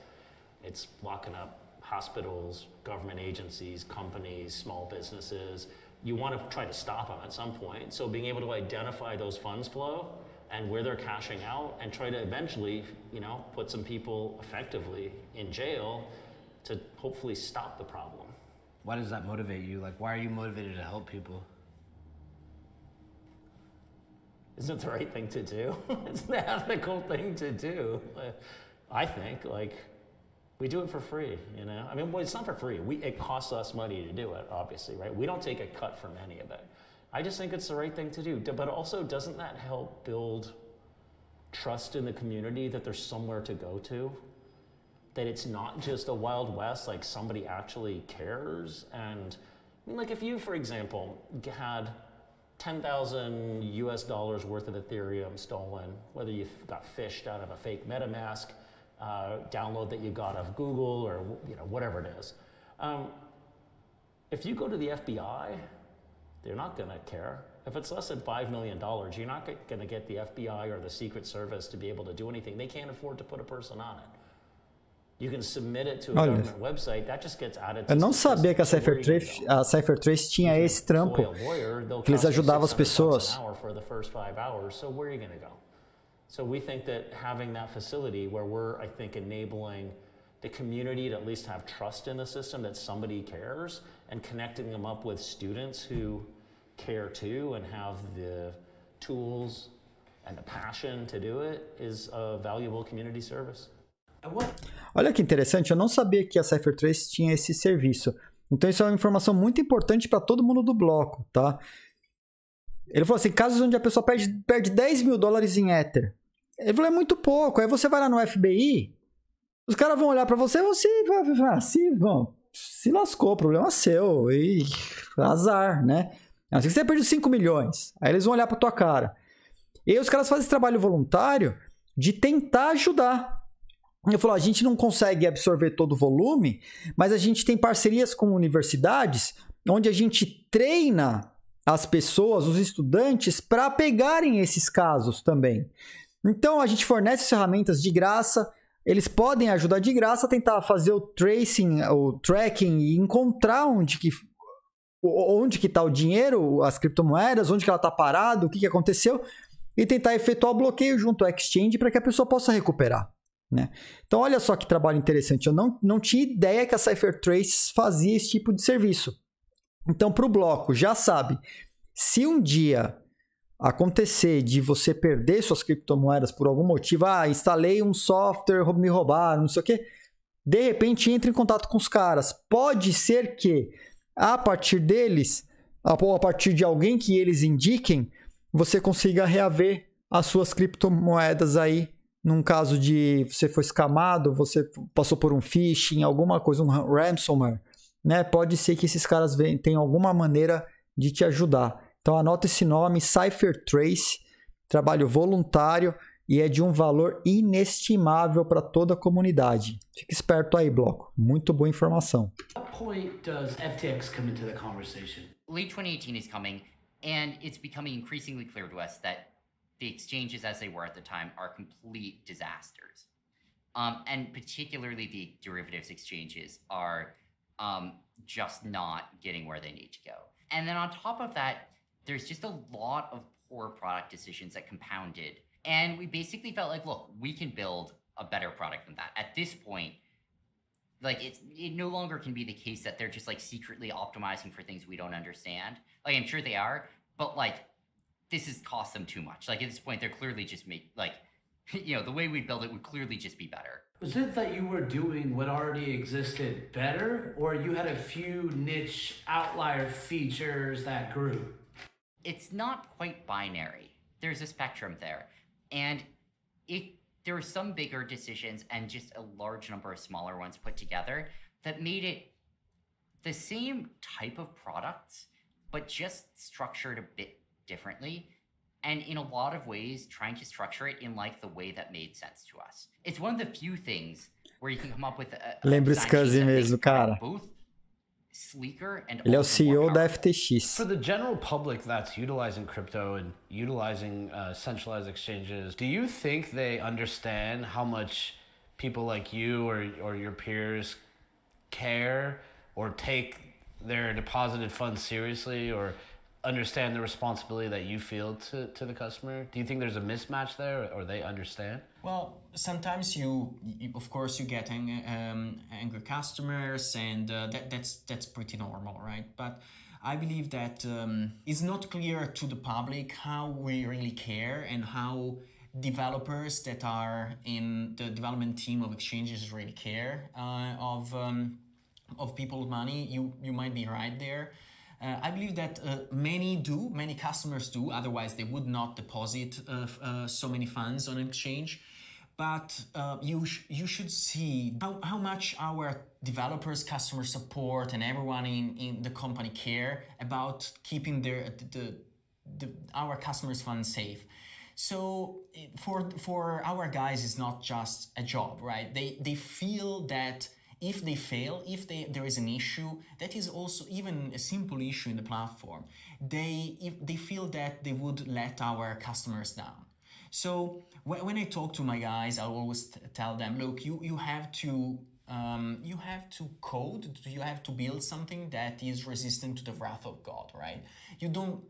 It's locking up hospitals, government agencies, companies, small businesses. You want to try to stop them at some point. So being able to identify those funds flow and where they're cashing out and try to eventually, you know, put some people effectively in jail to hopefully stop the problem. Why does that motivate you? Like, why are you motivated to help people? isn't the right thing to do. it's an ethical thing to do. I think like we do it for free, you know. I mean, well, it's not for free. We it costs us money to do it, obviously, right? We don't take a cut from any of it. I just think it's the right thing to do. But also, doesn't that help build trust in the community that there's somewhere to go to? That it's not just a wild west. Like somebody actually cares. And I mean, like if you, for example, had 10,000 US dollars worth of Ethereum stolen, whether you got fished out of a fake MetaMask uh, download that you got of Google or you know, whatever it is. Um, if you go to the FBI, they're not going to care. If it's less than $5 million, you're not going to get the FBI or the Secret Service to be able to do anything. They can't afford to put a person on it. You can submit it to a Olha, eu não sabia que a Cyphertrace, a Cyphertrace tinha esse trampo, que eles ajudavam as pessoas. So we think that having that facility where we're, I think, enabling the community to at least have trust in the system that somebody cares and connecting them up with students who care too and have the tools and the passion to do it is a valuable community service. É Olha que interessante, eu não sabia que a CypherTrace 3 tinha esse serviço. Então isso é uma informação muito importante para todo mundo do bloco, tá? Ele falou assim, casos onde a pessoa perde, perde 10 mil dólares em Ether. Ele falou, é muito pouco. Aí você vai lá no FBI, os caras vão olhar para você e você vai falar, assim, bom, se lascou, problema seu. E azar, né? A que você perdeu 5 milhões. Aí eles vão olhar para tua cara. E aí os caras fazem esse trabalho voluntário de tentar ajudar. Eu falo, a gente não consegue absorver todo o volume, mas a gente tem parcerias com universidades onde a gente treina as pessoas, os estudantes, para pegarem esses casos também. Então a gente fornece ferramentas de graça, eles podem ajudar de graça a tentar fazer o tracing, o tracking e encontrar onde que onde que está o dinheiro, as criptomoedas, onde que ela está parada, o que, que aconteceu, e tentar efetuar o bloqueio junto ao exchange para que a pessoa possa recuperar. Né? Então, olha só que trabalho interessante. Eu não, não tinha ideia que a CipherTrace fazia esse tipo de serviço. Então, para o bloco, já sabe, se um dia acontecer de você perder suas criptomoedas por algum motivo, ah, instalei um software, me roubaram, não sei o quê, de repente entre em contato com os caras. Pode ser que a partir deles, ou a partir de alguém que eles indiquem, você consiga reaver as suas criptomoedas aí num caso de você foi escamado, você passou por um phishing, alguma coisa, um ransomware, né? Pode ser que esses caras tenham alguma maneira de te ajudar. Então anota esse nome, Trace, trabalho voluntário e é de um valor inestimável para toda a comunidade. Fique esperto aí, bloco. Muito boa informação. FTX conversation? Late 2018 is coming and it's becoming increasingly clear to us that the exchanges as they were at the time are complete disasters. Um, and particularly the derivatives exchanges are um, just not getting where they need to go. And then on top of that, there's just a lot of poor product decisions that compounded. And we basically felt like, look, we can build a better product than that. At this point, like it's it no longer can be the case that they're just like secretly optimizing for things we don't understand. Like I'm sure they are, but like this has cost them too much. Like at this point, they're clearly just made like, you know, the way we build it would clearly just be better. Was it that you were doing what already existed better, or you had a few niche outlier features that grew? It's not quite binary. There's a spectrum there, and it there are some bigger decisions and just a large number of smaller ones put together that made it the same type of products, but just structured a bit differently and in a lot of ways trying to structure it in like the way that made sense to us. It's one of the few things where you can come up with a, a Lembra Scuzzy mesmo, cara. Both sleeker and Ele é o CEO da FTX. For the general public that's utilizing crypto and utilizing uh, centralized exchanges, do you think they understand how much people like you or, or your peers care or take their deposited funds seriously or understand the responsibility that you feel to, to the customer do you think there's a mismatch there or, they understand well sometimes you, you of course you get ang- um, angry customers and uh, that, that's that's pretty normal right but i believe that um, it's not clear to the public how we really care and how developers that are in the development team of exchanges really care uh, of um, of people's money you you might be right there uh, I believe that uh, many do, many customers do, otherwise they would not deposit uh, uh so many funds on exchange. But uh, you, sh you should see how, how much our developers, customer support, and everyone in, in the company care about keeping their, uh, the, the, our customers' funds safe. So eh, for, for our guys, it's not just a job, right? They, they feel that if they fail, if they, there is an issue, that is also even a simple issue in the platform, they, if they feel that they would let our customers down. So when I talk to my guys, I always tell them, look, you, you have to um, you have to code, you have to build something that is resistant to the wrath of God, right? You don't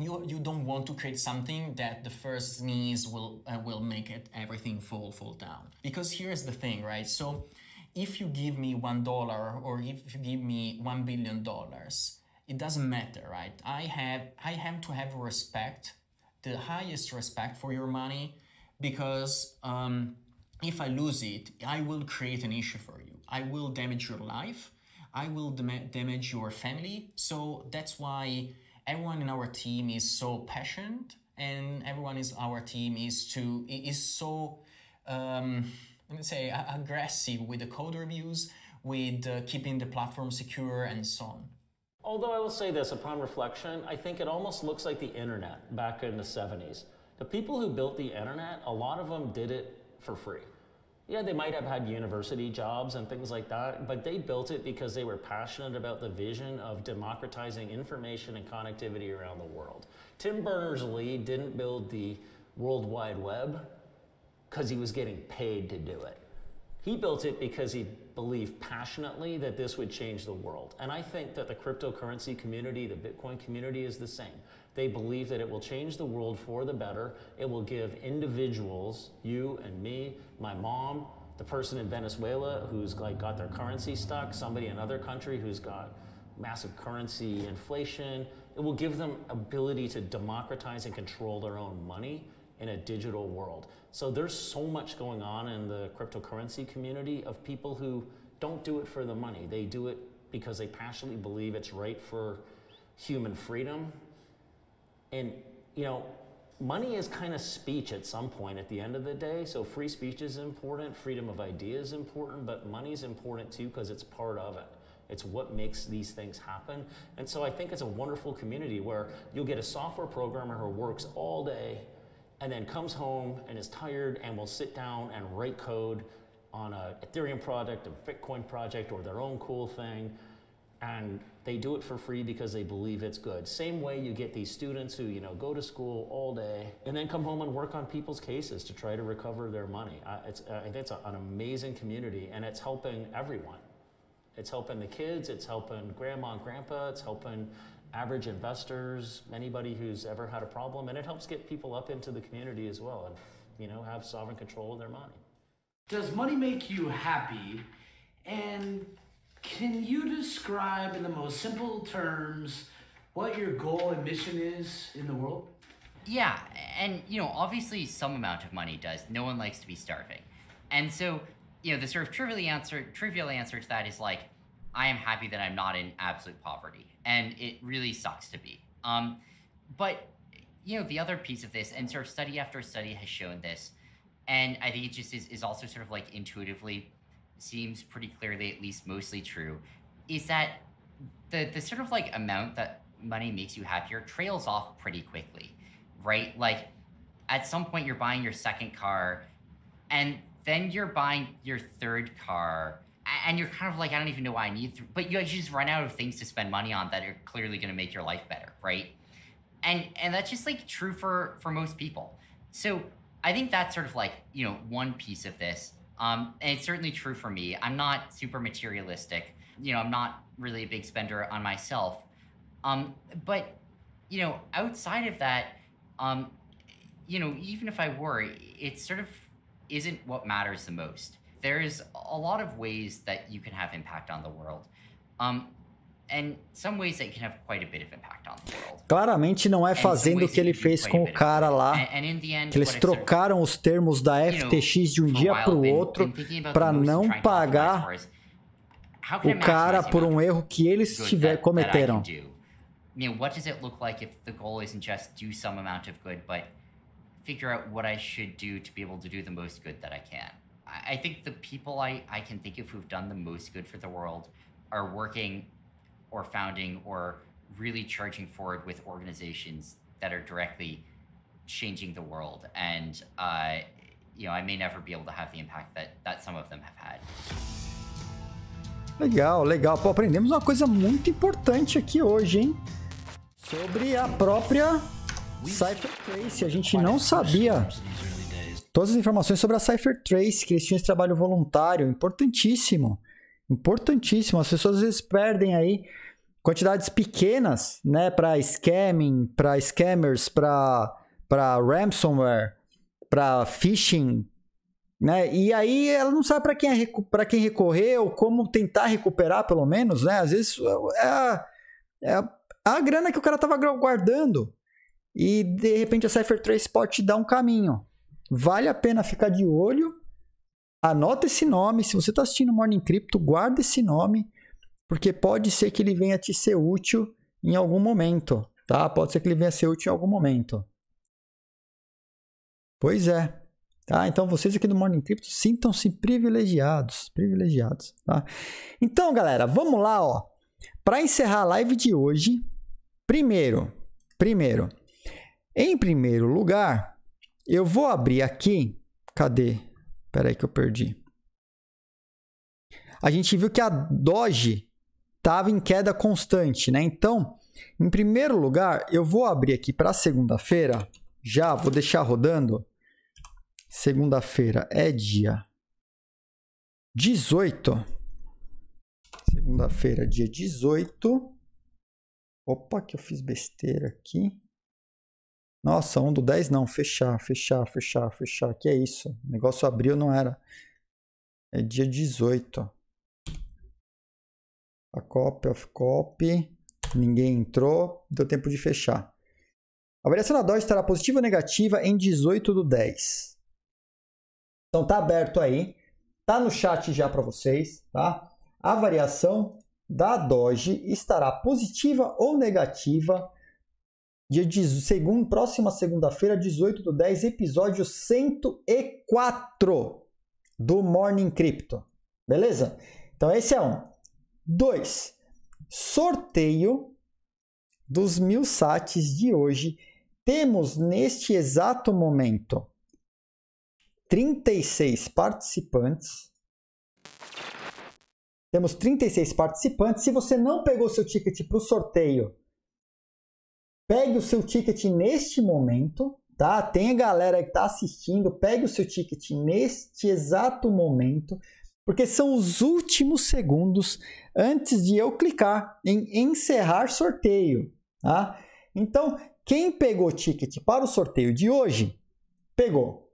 you, you don't want to create something that the first sneeze will uh, will make it everything fall fall down because here's the thing right so if you give me one dollar or if you give me one billion dollars, it doesn't matter, right? I have I have to have respect, the highest respect for your money, because um, if I lose it, I will create an issue for you. I will damage your life. I will dam- damage your family. So that's why everyone in our team is so passionate, and everyone in our team is to is so. Um, let's say, aggressive with the code reviews, with uh, keeping the platform secure, and so on. Although I will say this upon reflection, I think it almost looks like the internet back in the 70s. The people who built the internet, a lot of them did it for free. Yeah, they might have had university jobs and things like that, but they built it because they were passionate about the vision of democratizing information and connectivity around the world. Tim Berners Lee didn't build the World Wide Web, because he was getting paid to do it. He built it because he believed passionately that this would change the world. And I think that the cryptocurrency community, the Bitcoin community, is the same. They believe that it will change the world for the better. It will give individuals, you and me, my mom, the person in Venezuela who's like got their currency stuck, somebody in another country who's got massive currency inflation. It will give them ability to democratize and control their own money in a digital world. So there's so much going on in the cryptocurrency community of people who don't do it for the money. They do it because they passionately believe it's right for human freedom. And, you know, money is kind of speech at some point at the end of the day. So free speech is important, freedom of idea is important, but money is important too because it's part of it. It's what makes these things happen. And so I think it's a wonderful community where you'll get a software programmer who works all day and then comes home and is tired and will sit down and write code on a Ethereum project, a Bitcoin project, or their own cool thing. And they do it for free because they believe it's good. Same way you get these students who, you know, go to school all day and then come home and work on people's cases to try to recover their money. it's, I think it's a, an amazing community and it's helping everyone. It's helping the kids, it's helping grandma and grandpa, it's helping average investors, anybody who's ever had a problem, and it helps get people up into the community as well and you know have sovereign control of their money. Does money make you happy? And can you describe in the most simple terms what your goal and mission is in the world? Yeah, and you know, obviously some amount of money does. No one likes to be starving. And so, you know, the sort of trivial answer trivial answer to that is like I am happy that I'm not in absolute poverty, and it really sucks to be. Um, but you know, the other piece of this, and sort of study after study has shown this, and I think it just is, is also sort of like intuitively seems pretty clearly, at least mostly true, is that the the sort of like amount that money makes you happier trails off pretty quickly, right? Like at some point you're buying your second car, and then you're buying your third car and you're kind of like, I don't even know why I need, but you, you just run out of things to spend money on that are clearly going to make your life better, right? And and that's just like true for for most people. So I think that's sort of like you know one piece of this, um, and it's certainly true for me. I'm not super materialistic, you know. I'm not really a big spender on myself, um, but you know, outside of that, um, you know, even if I were, it sort of isn't what matters the most. there's a lot of ways that you can have impact on the world. Um, and some ways that you can have quite a bit of impact on the world. Claramente não é fazendo o que ele fez com o cara lá, que eles trocaram os termos da FTX de um dia para o outro para não pagar o cara por um erro que eles tiver, cometeram. figure out what I should do to be able to do the most good that I can? I think the people I, I can think of who've done the most good for the world are working or founding or really charging forward with organizations that are directly changing the world. And, uh, you know, I may never be able to have the impact that, that some of them have had. Legal, legal. Pô, aprendemos uma coisa muito importante aqui hoje, hein? Sobre a própria Cypher Trace. A gente não sabia. todas as informações sobre a CipherTrace, que eles tinham esse trabalho voluntário, importantíssimo. Importantíssimo. As pessoas às vezes perdem aí quantidades pequenas, né, para scamming, para scammers, para para ransomware, para phishing, né? E aí ela não sabe para quem é, para quem recorreu, como tentar recuperar pelo menos, né? Às vezes é, é a, é a, a grana que o cara tava guardando. E de repente a CipherTrace pode te dar um caminho. Vale a pena ficar de olho. Anota esse nome. Se você está assistindo Morning Crypto, guarda esse nome, porque pode ser que ele venha te ser útil em algum momento, tá? Pode ser que ele venha ser útil em algum momento. Pois é. Tá? Então vocês aqui do Morning Crypto sintam-se privilegiados, privilegiados, tá? Então, galera, vamos lá, ó. Para encerrar a live de hoje, primeiro, primeiro, em primeiro lugar, eu vou abrir aqui. Cadê? Espera aí que eu perdi. A gente viu que a Doge estava em queda constante, né? Então, em primeiro lugar, eu vou abrir aqui para segunda-feira. Já vou deixar rodando. Segunda-feira é dia 18. Segunda-feira, dia 18. Opa, que eu fiz besteira aqui. Nossa, um do 10 não, fechar, fechar, fechar, fechar. Que é isso? O negócio abriu, não era. É dia 18. A copy of copy. Ninguém entrou, deu tempo de fechar. A variação da Dodge estará positiva ou negativa em 18 do 10. Então tá aberto aí. Tá no chat já para vocês, tá? A variação da Doge estará positiva ou negativa dia de segundo, próxima segunda-feira, 18 do 10, episódio 104 do Morning Crypto. Beleza? Então esse é um. Dois, sorteio dos mil sates de hoje. Temos neste exato momento 36 participantes. Temos 36 participantes. Se você não pegou seu ticket para o sorteio Pegue o seu ticket neste momento, tá? Tem a galera que está assistindo, pegue o seu ticket neste exato momento, porque são os últimos segundos antes de eu clicar em encerrar sorteio, tá? Então, quem pegou o ticket para o sorteio de hoje, pegou.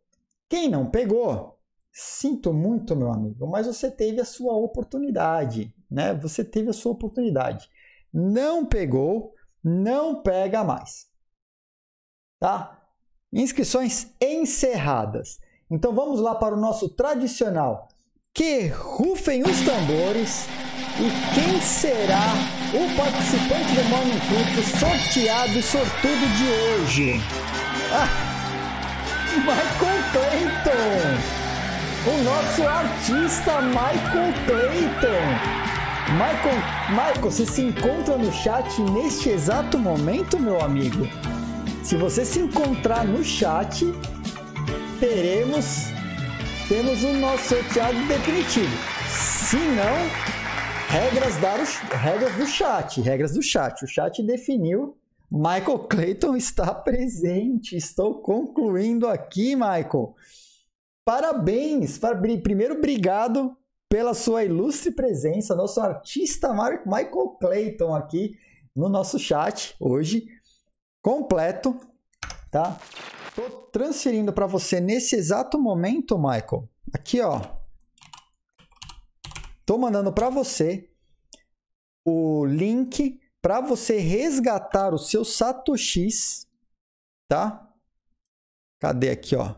Quem não pegou, sinto muito, meu amigo, mas você teve a sua oportunidade, né? Você teve a sua oportunidade. Não pegou, não pega mais. Tá? Inscrições encerradas. Então vamos lá para o nosso tradicional. Que rufem os tambores e quem será o participante do Morning Culto sorteado e sortudo de hoje? Ah, Michael Clayton! O nosso artista Michael Clayton! Michael, Michael, você se encontra no chat neste exato momento, meu amigo? Se você se encontrar no chat, teremos temos o nosso sorteado definitivo. Se não, regras, dar o, regras do chat, regras do chat. O chat definiu. Michael Clayton está presente. Estou concluindo aqui, Michael. Parabéns. Primeiro, obrigado pela sua ilustre presença, nosso artista Michael Clayton aqui no nosso chat hoje, completo, tá? Tô transferindo para você nesse exato momento, Michael. Aqui, ó. Tô mandando para você o link para você resgatar o seu satoshis, tá? Cadê aqui, ó?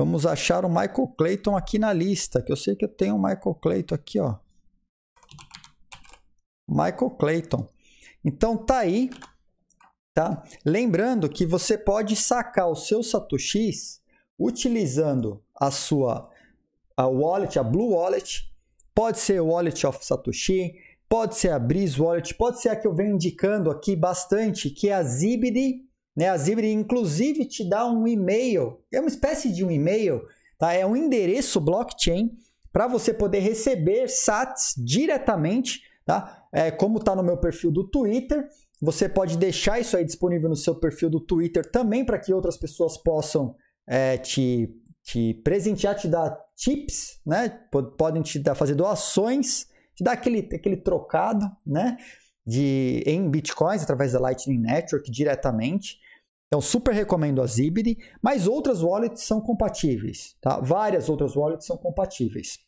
Vamos achar o Michael Clayton aqui na lista, que eu sei que eu tenho o Michael Clayton aqui, ó. Michael Clayton. Então tá aí, tá? Lembrando que você pode sacar o seu satoshis utilizando a sua a wallet, a Blue Wallet, pode ser Wallet of Satoshi, pode ser a Breeze Wallet, pode ser a que eu venho indicando aqui bastante, que é a ZBD né? A Zibri, inclusive, te dá um e-mail, é uma espécie de um e-mail, tá? é um endereço blockchain para você poder receber sats diretamente, tá? É, como está no meu perfil do Twitter, você pode deixar isso aí disponível no seu perfil do Twitter também para que outras pessoas possam é, te, te presentear, te dar tips, né? Podem te dar, fazer doações, te dar aquele, aquele trocado, né? De, em bitcoins através da Lightning Network diretamente. Então, super recomendo a Zibid, mas outras wallets são compatíveis, tá? Várias outras wallets são compatíveis.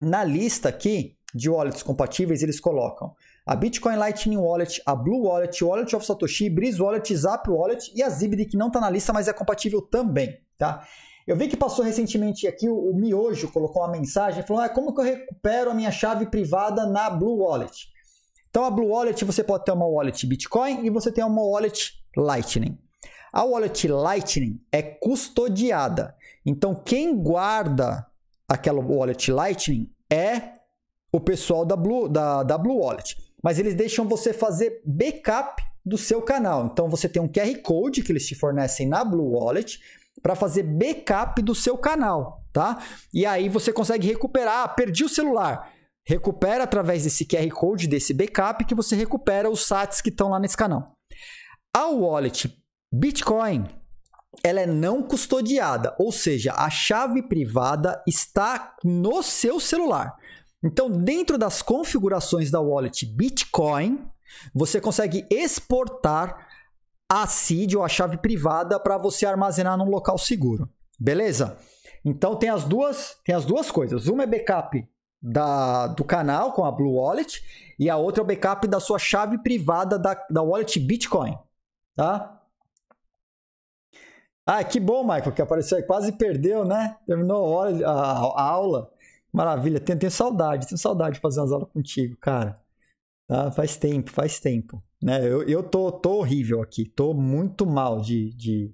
Na lista aqui de wallets compatíveis, eles colocam a Bitcoin Lightning Wallet, a Blue Wallet, Wallet of Satoshi, Breeze Wallet, Zap Wallet e a Zibid, que não está na lista, mas é compatível também, tá? Eu vi que passou recentemente aqui o, o Miojo colocou uma mensagem falou: ah, como que eu recupero a minha chave privada na Blue Wallet? Então a Blue Wallet você pode ter uma wallet Bitcoin e você tem uma wallet Lightning. A wallet Lightning é custodiada. Então, quem guarda aquela wallet Lightning é o pessoal da Blue, da, da Blue Wallet. Mas eles deixam você fazer backup do seu canal. Então, você tem um QR Code que eles te fornecem na Blue Wallet para fazer backup do seu canal, tá? E aí você consegue recuperar. Ah, perdi o celular. Recupera através desse QR Code, desse backup, que você recupera os sites que estão lá nesse canal. A wallet Bitcoin ela é não custodiada, ou seja, a chave privada está no seu celular. Então, dentro das configurações da wallet Bitcoin, você consegue exportar a seed ou a chave privada para você armazenar num local seguro. Beleza? Então tem as duas, tem as duas coisas. Uma é backup da, do canal com a Blue Wallet e a outra é o backup da sua chave privada da, da wallet Bitcoin, tá? Ah, que bom, Michael, que apareceu aí. Quase perdeu, né? Terminou a, hora, a, a aula. Maravilha. Tenho, tenho saudade, tenho saudade de fazer umas aulas contigo, cara. Tá? Faz tempo, faz tempo. Né? Eu, eu tô, tô horrível aqui. Tô muito mal de, de,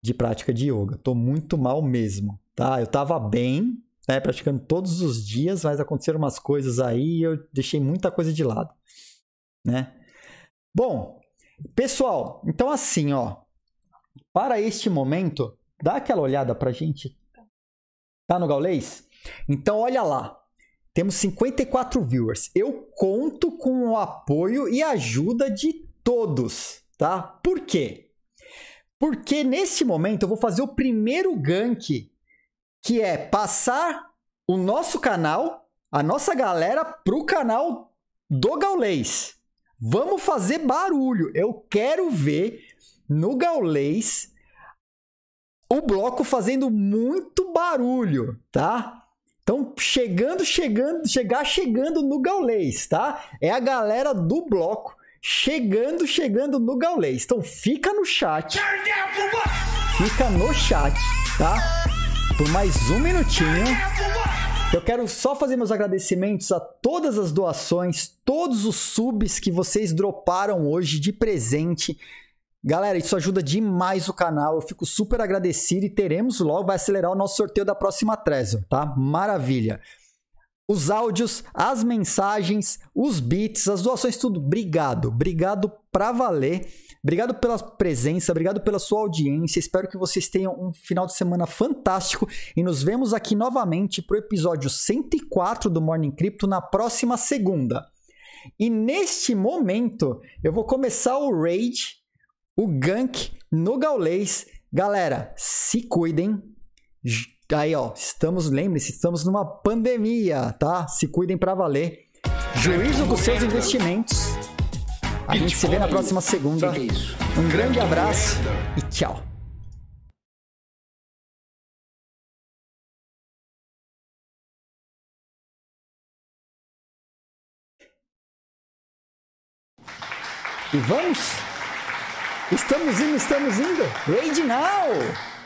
de prática de yoga. Tô muito mal mesmo, tá? Eu tava bem, né? Praticando todos os dias, mas aconteceram umas coisas aí e eu deixei muita coisa de lado, né? Bom, pessoal, então assim, ó para este momento, dá aquela olhada para a gente. Tá no Gaulês? Então olha lá. Temos 54 viewers. Eu conto com o apoio e ajuda de todos, tá? Por quê? Porque neste momento eu vou fazer o primeiro gank, que é passar o nosso canal, a nossa galera para o canal do Gaulês. Vamos fazer barulho. Eu quero ver no gaulês, o bloco fazendo muito barulho, tá? Então, chegando, chegando, chegar chegando no gaulês, tá? É a galera do bloco chegando, chegando no gaulês. Então, fica no chat. Fica no chat, tá? Por mais um minutinho. Eu quero só fazer meus agradecimentos a todas as doações, todos os subs que vocês droparam hoje de presente. Galera, isso ajuda demais o canal. Eu fico super agradecido e teremos logo, vai acelerar o nosso sorteio da próxima Trezor, tá? Maravilha. Os áudios, as mensagens, os beats, as doações, tudo. Obrigado. Obrigado pra valer. Obrigado pela presença, obrigado pela sua audiência. Espero que vocês tenham um final de semana fantástico e nos vemos aqui novamente pro episódio 104 do Morning Crypto na próxima segunda. E neste momento, eu vou começar o raid o gank no gaulês. Galera, se cuidem. Aí, ó, estamos, lembre-se, estamos numa pandemia, tá? Se cuidem para valer. Juízo dos seus investimentos. A gente se vê na próxima segunda. É um grande abraço e tchau. E vamos Estamos indo, estamos indo. Raid now!